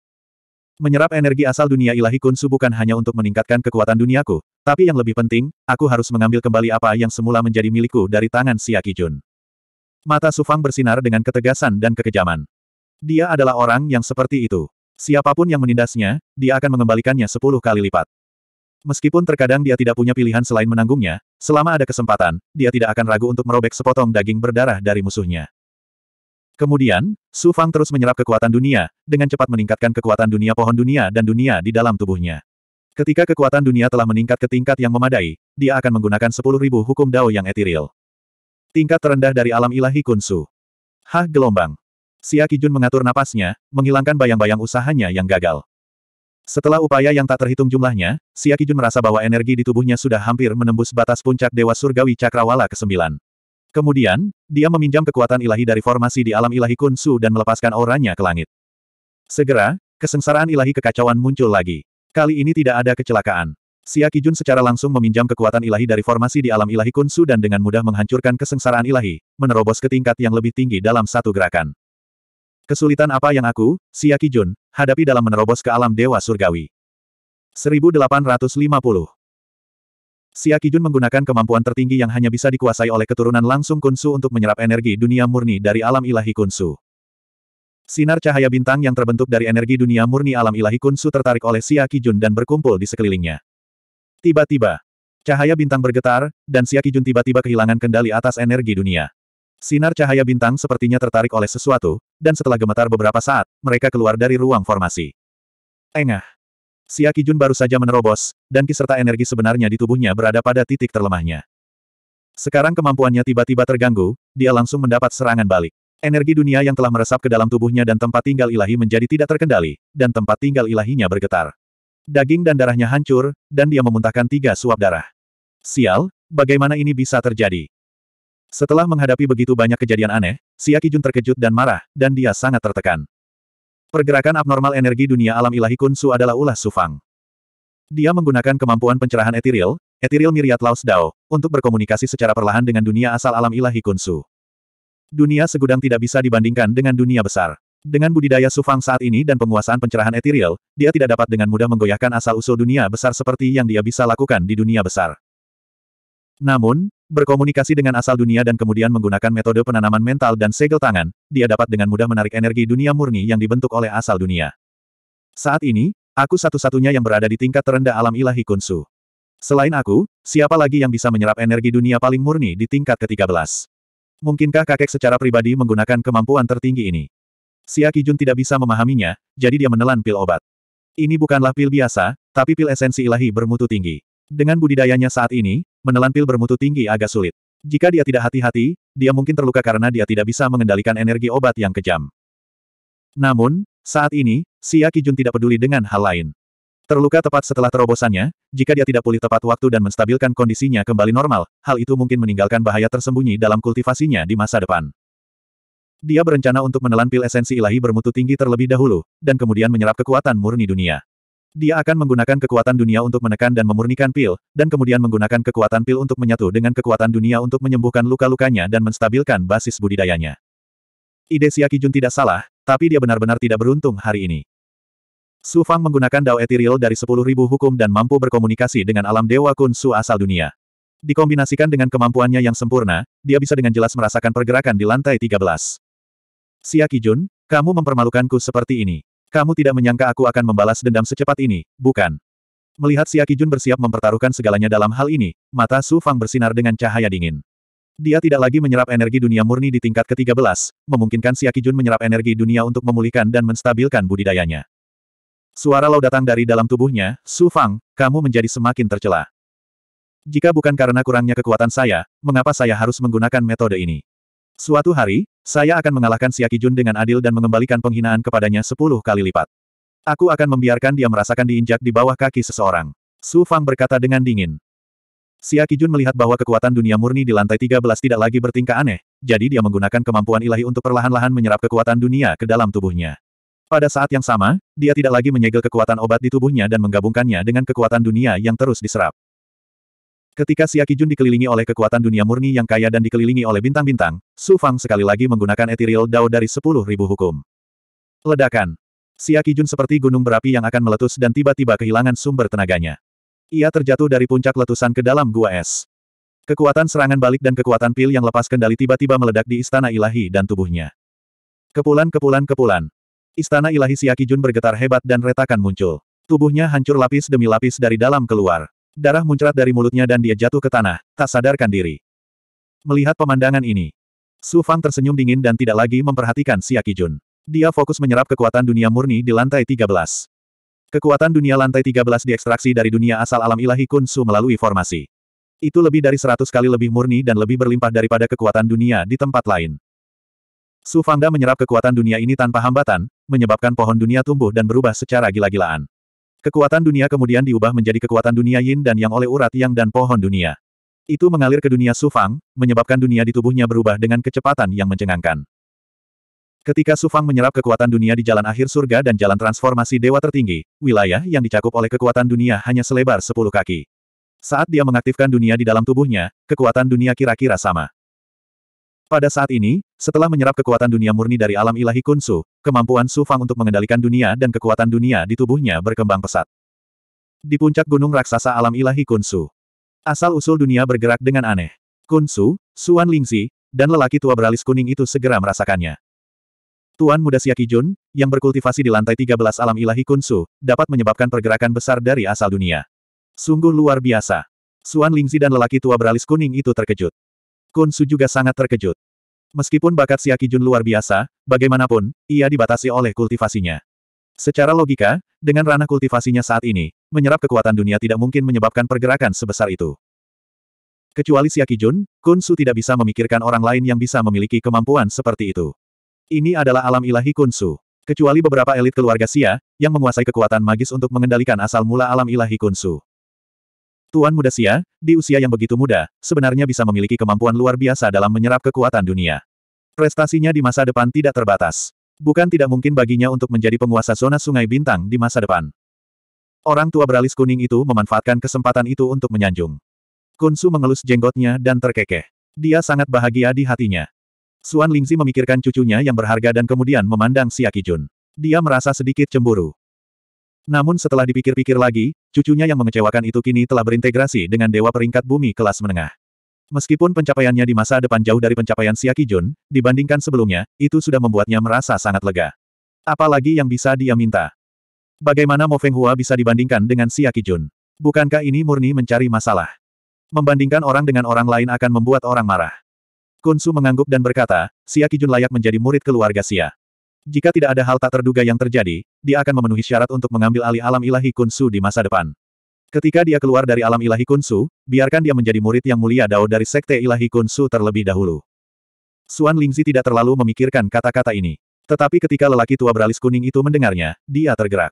Menyerap energi asal dunia ilahi kunsu bukan hanya untuk meningkatkan kekuatan duniaku, tapi yang lebih penting, aku harus mengambil kembali apa yang semula menjadi milikku dari tangan Xia Kijun. Mata Sufang bersinar dengan ketegasan dan kekejaman. Dia adalah orang yang seperti itu. Siapapun yang menindasnya, dia akan mengembalikannya sepuluh kali lipat. Meskipun terkadang dia tidak punya pilihan selain menanggungnya, selama ada kesempatan, dia tidak akan ragu untuk merobek sepotong daging berdarah dari musuhnya. Kemudian, Su Fang terus menyerap kekuatan dunia, dengan cepat meningkatkan kekuatan dunia pohon dunia dan dunia di dalam tubuhnya. Ketika kekuatan dunia telah meningkat ke tingkat yang memadai, dia akan menggunakan 10.000 hukum dao yang etiril. Tingkat terendah dari alam ilahi kunsu. Hah gelombang. Xia Kijun mengatur napasnya, menghilangkan bayang-bayang usahanya yang gagal. Setelah upaya yang tak terhitung jumlahnya, Xia Kijun merasa bahwa energi di tubuhnya sudah hampir menembus batas puncak Dewa Surgawi Cakrawala ke-9. Kemudian, dia meminjam kekuatan ilahi dari formasi di alam ilahi Kunsu dan melepaskan auranya ke langit. Segera, kesengsaraan ilahi kekacauan muncul lagi. Kali ini tidak ada kecelakaan. Xia Kijun secara langsung meminjam kekuatan ilahi dari formasi di alam ilahi Kunsu dan dengan mudah menghancurkan kesengsaraan ilahi, menerobos ke tingkat yang lebih tinggi dalam satu gerakan. Kesulitan apa yang aku, Xia Kijun, hadapi dalam menerobos ke alam Dewa Surgawi? 1850 Xia Kijun menggunakan kemampuan tertinggi yang hanya bisa dikuasai oleh keturunan langsung Kunsu untuk menyerap energi dunia murni dari alam ilahi Kunsu. Sinar cahaya bintang yang terbentuk dari energi dunia murni alam ilahi Kunsu tertarik oleh Xia Kijun dan berkumpul di sekelilingnya. Tiba-tiba, cahaya bintang bergetar, dan Xia Kijun tiba-tiba kehilangan kendali atas energi dunia. Sinar cahaya bintang sepertinya tertarik oleh sesuatu, dan setelah gemetar beberapa saat, mereka keluar dari ruang formasi. Engah. Xia Kijun baru saja menerobos, dan kiserta energi sebenarnya di tubuhnya berada pada titik terlemahnya. Sekarang kemampuannya tiba-tiba terganggu, dia langsung mendapat serangan balik. Energi dunia yang telah meresap ke dalam tubuhnya dan tempat tinggal ilahi menjadi tidak terkendali, dan tempat tinggal ilahinya bergetar. Daging dan darahnya hancur, dan dia memuntahkan tiga suap darah. Sial, bagaimana ini bisa terjadi? Setelah menghadapi begitu banyak kejadian aneh, Xia terkejut dan marah, dan dia sangat tertekan. Pergerakan abnormal energi dunia alam ilahi Kun Su adalah ulah Sufang. Dia menggunakan kemampuan pencerahan etiril, etiril miriat Laos Dao, untuk berkomunikasi secara perlahan dengan dunia asal alam ilahi Kun Su. Dunia segudang tidak bisa dibandingkan dengan dunia besar. Dengan budidaya Sufang saat ini dan penguasaan pencerahan etiril, dia tidak dapat dengan mudah menggoyahkan asal-usul dunia besar seperti yang dia bisa lakukan di dunia besar. Namun, berkomunikasi dengan asal dunia dan kemudian menggunakan metode penanaman mental dan segel tangan, dia dapat dengan mudah menarik energi dunia murni yang dibentuk oleh asal dunia. Saat ini, aku satu-satunya yang berada di tingkat terendah alam ilahi kunsu. Selain aku, siapa lagi yang bisa menyerap energi dunia paling murni di tingkat ke-13? Mungkinkah kakek secara pribadi menggunakan kemampuan tertinggi ini? Aki Jun tidak bisa memahaminya, jadi dia menelan pil obat. Ini bukanlah pil biasa, tapi pil esensi ilahi bermutu tinggi. Dengan budidayanya saat ini, menelan pil bermutu tinggi agak sulit. Jika dia tidak hati-hati, dia mungkin terluka karena dia tidak bisa mengendalikan energi obat yang kejam. Namun, saat ini, Xia Jun tidak peduli dengan hal lain. Terluka tepat setelah terobosannya, jika dia tidak pulih tepat waktu dan menstabilkan kondisinya kembali normal, hal itu mungkin meninggalkan bahaya tersembunyi dalam kultivasinya di masa depan. Dia berencana untuk menelan pil esensi ilahi bermutu tinggi terlebih dahulu, dan kemudian menyerap kekuatan murni dunia. Dia akan menggunakan kekuatan dunia untuk menekan dan memurnikan pil, dan kemudian menggunakan kekuatan pil untuk menyatu dengan kekuatan dunia untuk menyembuhkan luka-lukanya dan menstabilkan basis budidayanya. Ide Siaki Jun tidak salah, tapi dia benar-benar tidak beruntung hari ini. Su Fang menggunakan Dao Ethereal dari 10.000 hukum dan mampu berkomunikasi dengan alam Dewa Kun Su asal dunia. Dikombinasikan dengan kemampuannya yang sempurna, dia bisa dengan jelas merasakan pergerakan di lantai 13. Siaki Jun, kamu mempermalukanku seperti ini. Kamu tidak menyangka aku akan membalas dendam secepat ini, bukan? Melihat si Akijun bersiap mempertaruhkan segalanya dalam hal ini, mata Su Fang bersinar dengan cahaya dingin. Dia tidak lagi menyerap energi dunia murni di tingkat ke-13, memungkinkan si Akijun menyerap energi dunia untuk memulihkan dan menstabilkan budidayanya. Suara lau datang dari dalam tubuhnya, Su Fang, kamu menjadi semakin tercela. Jika bukan karena kurangnya kekuatan saya, mengapa saya harus menggunakan metode ini? Suatu hari, saya akan mengalahkan Siaki Jun dengan adil dan mengembalikan penghinaan kepadanya sepuluh kali lipat. Aku akan membiarkan dia merasakan diinjak di bawah kaki seseorang. Su Fang berkata dengan dingin. Jun melihat bahwa kekuatan dunia murni di lantai 13 tidak lagi bertingkah aneh, jadi dia menggunakan kemampuan ilahi untuk perlahan-lahan menyerap kekuatan dunia ke dalam tubuhnya. Pada saat yang sama, dia tidak lagi menyegel kekuatan obat di tubuhnya dan menggabungkannya dengan kekuatan dunia yang terus diserap. Ketika Siakijun dikelilingi oleh kekuatan dunia murni yang kaya dan dikelilingi oleh bintang-bintang, Su Fang sekali lagi menggunakan etiril dao dari sepuluh ribu hukum. Ledakan. Siakijun seperti gunung berapi yang akan meletus dan tiba-tiba kehilangan sumber tenaganya. Ia terjatuh dari puncak letusan ke dalam gua es. Kekuatan serangan balik dan kekuatan pil yang lepas kendali tiba-tiba meledak di istana ilahi dan tubuhnya. Kepulan-kepulan-kepulan. Istana ilahi Siakijun bergetar hebat dan retakan muncul. Tubuhnya hancur lapis demi lapis dari dalam keluar. Darah muncrat dari mulutnya dan dia jatuh ke tanah, tak sadarkan diri. Melihat pemandangan ini, Su Fang tersenyum dingin dan tidak lagi memperhatikan Siaki Jun. Dia fokus menyerap kekuatan dunia murni di lantai 13. Kekuatan dunia lantai 13 diekstraksi dari dunia asal alam ilahi Kun Su melalui formasi. Itu lebih dari seratus kali lebih murni dan lebih berlimpah daripada kekuatan dunia di tempat lain. Su Fangda menyerap kekuatan dunia ini tanpa hambatan, menyebabkan pohon dunia tumbuh dan berubah secara gila-gilaan. Kekuatan dunia kemudian diubah menjadi kekuatan dunia yin dan yang oleh urat yang dan pohon dunia. Itu mengalir ke dunia Sufang, menyebabkan dunia di tubuhnya berubah dengan kecepatan yang mencengangkan. Ketika Sufang menyerap kekuatan dunia di jalan akhir surga dan jalan transformasi dewa tertinggi, wilayah yang dicakup oleh kekuatan dunia hanya selebar 10 kaki. Saat dia mengaktifkan dunia di dalam tubuhnya, kekuatan dunia kira-kira sama. Pada saat ini, setelah menyerap kekuatan dunia murni dari alam ilahi Kunsu, kemampuan Su Fang untuk mengendalikan dunia dan kekuatan dunia di tubuhnya berkembang pesat. Di puncak gunung raksasa alam ilahi Kunsu, asal-usul dunia bergerak dengan aneh. Kunsu, Suan Lingzi, dan lelaki tua beralis kuning itu segera merasakannya. Tuan muda Siaki Jun, yang berkultivasi di lantai 13 alam ilahi Kunsu, dapat menyebabkan pergerakan besar dari asal dunia. Sungguh luar biasa. Suan Lingzi dan lelaki tua beralis kuning itu terkejut. Kun Su juga sangat terkejut. Meskipun bakat Siaki Jun luar biasa, bagaimanapun, ia dibatasi oleh kultivasinya. Secara logika, dengan ranah kultivasinya saat ini, menyerap kekuatan dunia tidak mungkin menyebabkan pergerakan sebesar itu. Kecuali Siaki Jun, Kun Su tidak bisa memikirkan orang lain yang bisa memiliki kemampuan seperti itu. Ini adalah alam ilahi Kun Su. Kecuali beberapa elit keluarga Sia yang menguasai kekuatan magis untuk mengendalikan asal mula alam ilahi Kun Su. Tuan Muda Sia, di usia yang begitu muda, sebenarnya bisa memiliki kemampuan luar biasa dalam menyerap kekuatan dunia. Prestasinya di masa depan tidak terbatas. Bukan tidak mungkin baginya untuk menjadi penguasa zona sungai bintang di masa depan. Orang tua beralis kuning itu memanfaatkan kesempatan itu untuk menyanjung. Kunsu mengelus jenggotnya dan terkekeh. Dia sangat bahagia di hatinya. Suan Lingzi memikirkan cucunya yang berharga dan kemudian memandang Siakijun. Dia merasa sedikit cemburu. Namun setelah dipikir-pikir lagi, cucunya yang mengecewakan itu kini telah berintegrasi dengan dewa peringkat bumi kelas menengah. Meskipun pencapaiannya di masa depan jauh dari pencapaian Siaki Jun, dibandingkan sebelumnya, itu sudah membuatnya merasa sangat lega. Apalagi yang bisa dia minta. Bagaimana Mo Feng Hua bisa dibandingkan dengan Siaki Jun? Bukankah ini murni mencari masalah? Membandingkan orang dengan orang lain akan membuat orang marah. Kunsu mengangguk dan berkata, Siaki Jun layak menjadi murid keluarga Sia. Jika tidak ada hal tak terduga yang terjadi, dia akan memenuhi syarat untuk mengambil alih alam ilahi Kunsu di masa depan. Ketika dia keluar dari alam ilahi Kunsu, biarkan dia menjadi murid yang mulia Dao dari Sekte Ilahi Kunsu terlebih dahulu. Suan Lingzi tidak terlalu memikirkan kata-kata ini. Tetapi ketika lelaki tua beralis kuning itu mendengarnya, dia tergerak.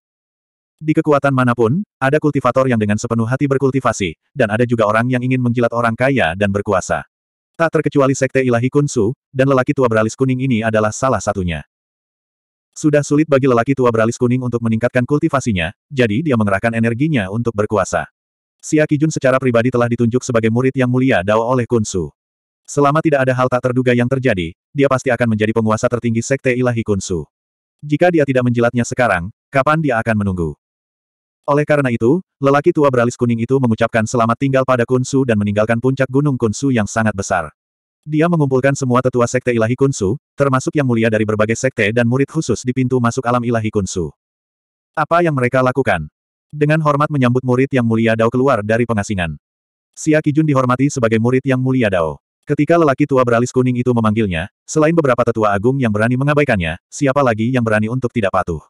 Di kekuatan manapun, ada kultivator yang dengan sepenuh hati berkultivasi, dan ada juga orang yang ingin menjilat orang kaya dan berkuasa. Tak terkecuali sekte ilahi Kunsu, dan lelaki tua beralis kuning ini adalah salah satunya. Sudah sulit bagi lelaki tua beralis kuning untuk meningkatkan kultivasinya, jadi dia mengerahkan energinya untuk berkuasa. Xia Kijun secara pribadi telah ditunjuk sebagai murid yang mulia Dao oleh Kunsu. Selama tidak ada hal tak terduga yang terjadi, dia pasti akan menjadi penguasa tertinggi Sekte Ilahi Kunsu. Jika dia tidak menjilatnya sekarang, kapan dia akan menunggu? Oleh karena itu, lelaki tua beralis kuning itu mengucapkan selamat tinggal pada Kunsu dan meninggalkan puncak gunung Kunsu yang sangat besar. Dia mengumpulkan semua tetua sekte ilahi Kunsu, termasuk yang mulia dari berbagai sekte dan murid khusus di pintu masuk alam ilahi Kunsu. Apa yang mereka lakukan? Dengan hormat menyambut murid yang mulia Dao keluar dari pengasingan. Xia Kijun dihormati sebagai murid yang mulia Dao. Ketika lelaki tua beralis kuning itu memanggilnya, selain beberapa tetua agung yang berani mengabaikannya, siapa lagi yang berani untuk tidak patuh?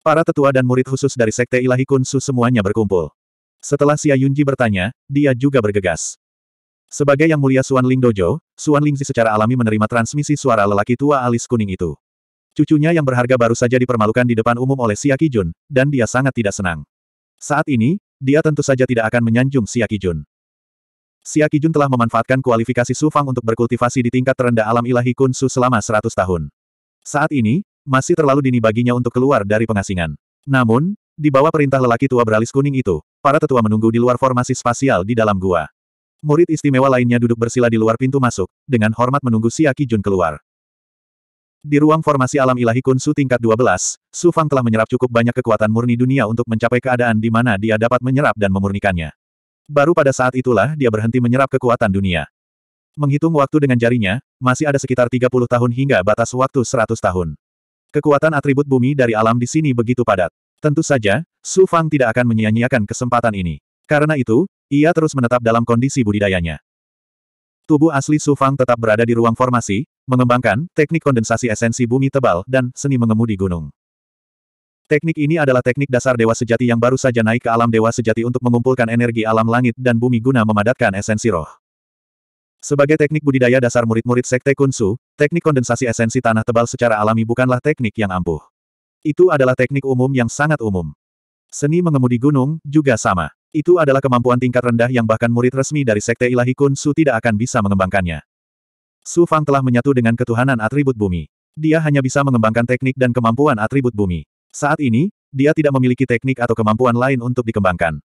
Para tetua dan murid khusus dari sekte ilahi Kunsu semuanya berkumpul. Setelah Xia Yunji bertanya, dia juga bergegas. Sebagai Yang Mulia Suan Ling Dojo, Suan Lingzi secara alami menerima transmisi suara lelaki tua alis kuning itu. Cucunya yang berharga baru saja dipermalukan di depan umum oleh Siaki Jun, dan dia sangat tidak senang. Saat ini, dia tentu saja tidak akan menyanjung Siaki Jun. Siaki Jun telah memanfaatkan kualifikasi Sufang untuk berkultivasi di tingkat terendah alam ilahi Kun Su selama 100 tahun. Saat ini, masih terlalu dini baginya untuk keluar dari pengasingan. Namun, di bawah perintah lelaki tua beralis kuning itu, para tetua menunggu di luar formasi spasial di dalam gua. Murid istimewa lainnya duduk bersila di luar pintu masuk, dengan hormat menunggu Siaki Jun keluar. Di ruang formasi alam ilahi Kunsu tingkat 12, Su Fang telah menyerap cukup banyak kekuatan murni dunia untuk mencapai keadaan di mana dia dapat menyerap dan memurnikannya. Baru pada saat itulah dia berhenti menyerap kekuatan dunia. Menghitung waktu dengan jarinya, masih ada sekitar 30 tahun hingga batas waktu 100 tahun. Kekuatan atribut bumi dari alam di sini begitu padat. Tentu saja, Su Fang tidak akan menyia-nyiakan kesempatan ini. Karena itu, ia terus menetap dalam kondisi budidayanya. Tubuh asli Su Fang tetap berada di ruang formasi, mengembangkan teknik kondensasi esensi bumi tebal dan seni mengemudi gunung. Teknik ini adalah teknik dasar dewa sejati yang baru saja naik ke alam dewa sejati untuk mengumpulkan energi alam langit dan bumi guna memadatkan esensi roh. Sebagai teknik budidaya dasar murid-murid Sekte Kunsu, teknik kondensasi esensi tanah tebal secara alami bukanlah teknik yang ampuh. Itu adalah teknik umum yang sangat umum. Seni mengemudi gunung, juga sama. Itu adalah kemampuan tingkat rendah yang bahkan murid resmi dari Sekte Ilahi Kun Su tidak akan bisa mengembangkannya. Su Fang telah menyatu dengan ketuhanan atribut bumi. Dia hanya bisa mengembangkan teknik dan kemampuan atribut bumi. Saat ini, dia tidak memiliki teknik atau kemampuan lain untuk dikembangkan.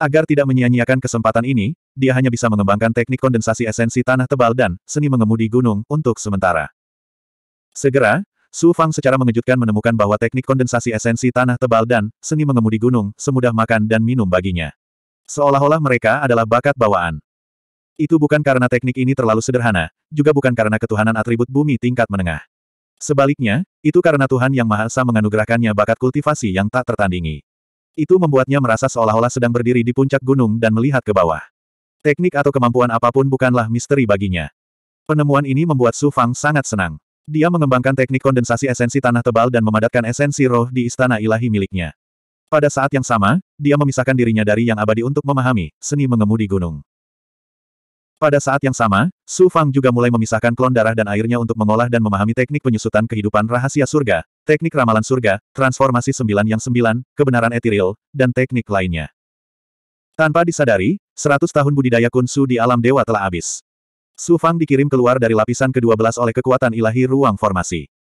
Agar tidak menyia-nyiakan kesempatan ini, dia hanya bisa mengembangkan teknik kondensasi esensi tanah tebal dan seni mengemudi gunung untuk sementara. Segera, Su Fang secara mengejutkan menemukan bahwa teknik kondensasi esensi tanah tebal dan seni mengemudi gunung semudah makan dan minum baginya. Seolah-olah mereka adalah bakat bawaan. Itu bukan karena teknik ini terlalu sederhana, juga bukan karena ketuhanan atribut bumi tingkat menengah. Sebaliknya, itu karena Tuhan Yang Maha Esa menganugerahkannya bakat kultivasi yang tak tertandingi. Itu membuatnya merasa seolah-olah sedang berdiri di puncak gunung dan melihat ke bawah. Teknik atau kemampuan apapun bukanlah misteri baginya. Penemuan ini membuat Su Fang sangat senang. Dia mengembangkan teknik kondensasi esensi tanah tebal dan memadatkan esensi roh di istana ilahi miliknya. Pada saat yang sama, dia memisahkan dirinya dari yang abadi untuk memahami seni mengemudi gunung. Pada saat yang sama, Su Fang juga mulai memisahkan klon darah dan airnya untuk mengolah dan memahami teknik penyusutan kehidupan rahasia surga, teknik ramalan surga, transformasi sembilan yang sembilan, kebenaran etiril, dan teknik lainnya. Tanpa disadari, seratus tahun budidaya Kun Su di alam dewa telah habis. Su Fang dikirim keluar dari lapisan ke-12 oleh kekuatan ilahi ruang formasi.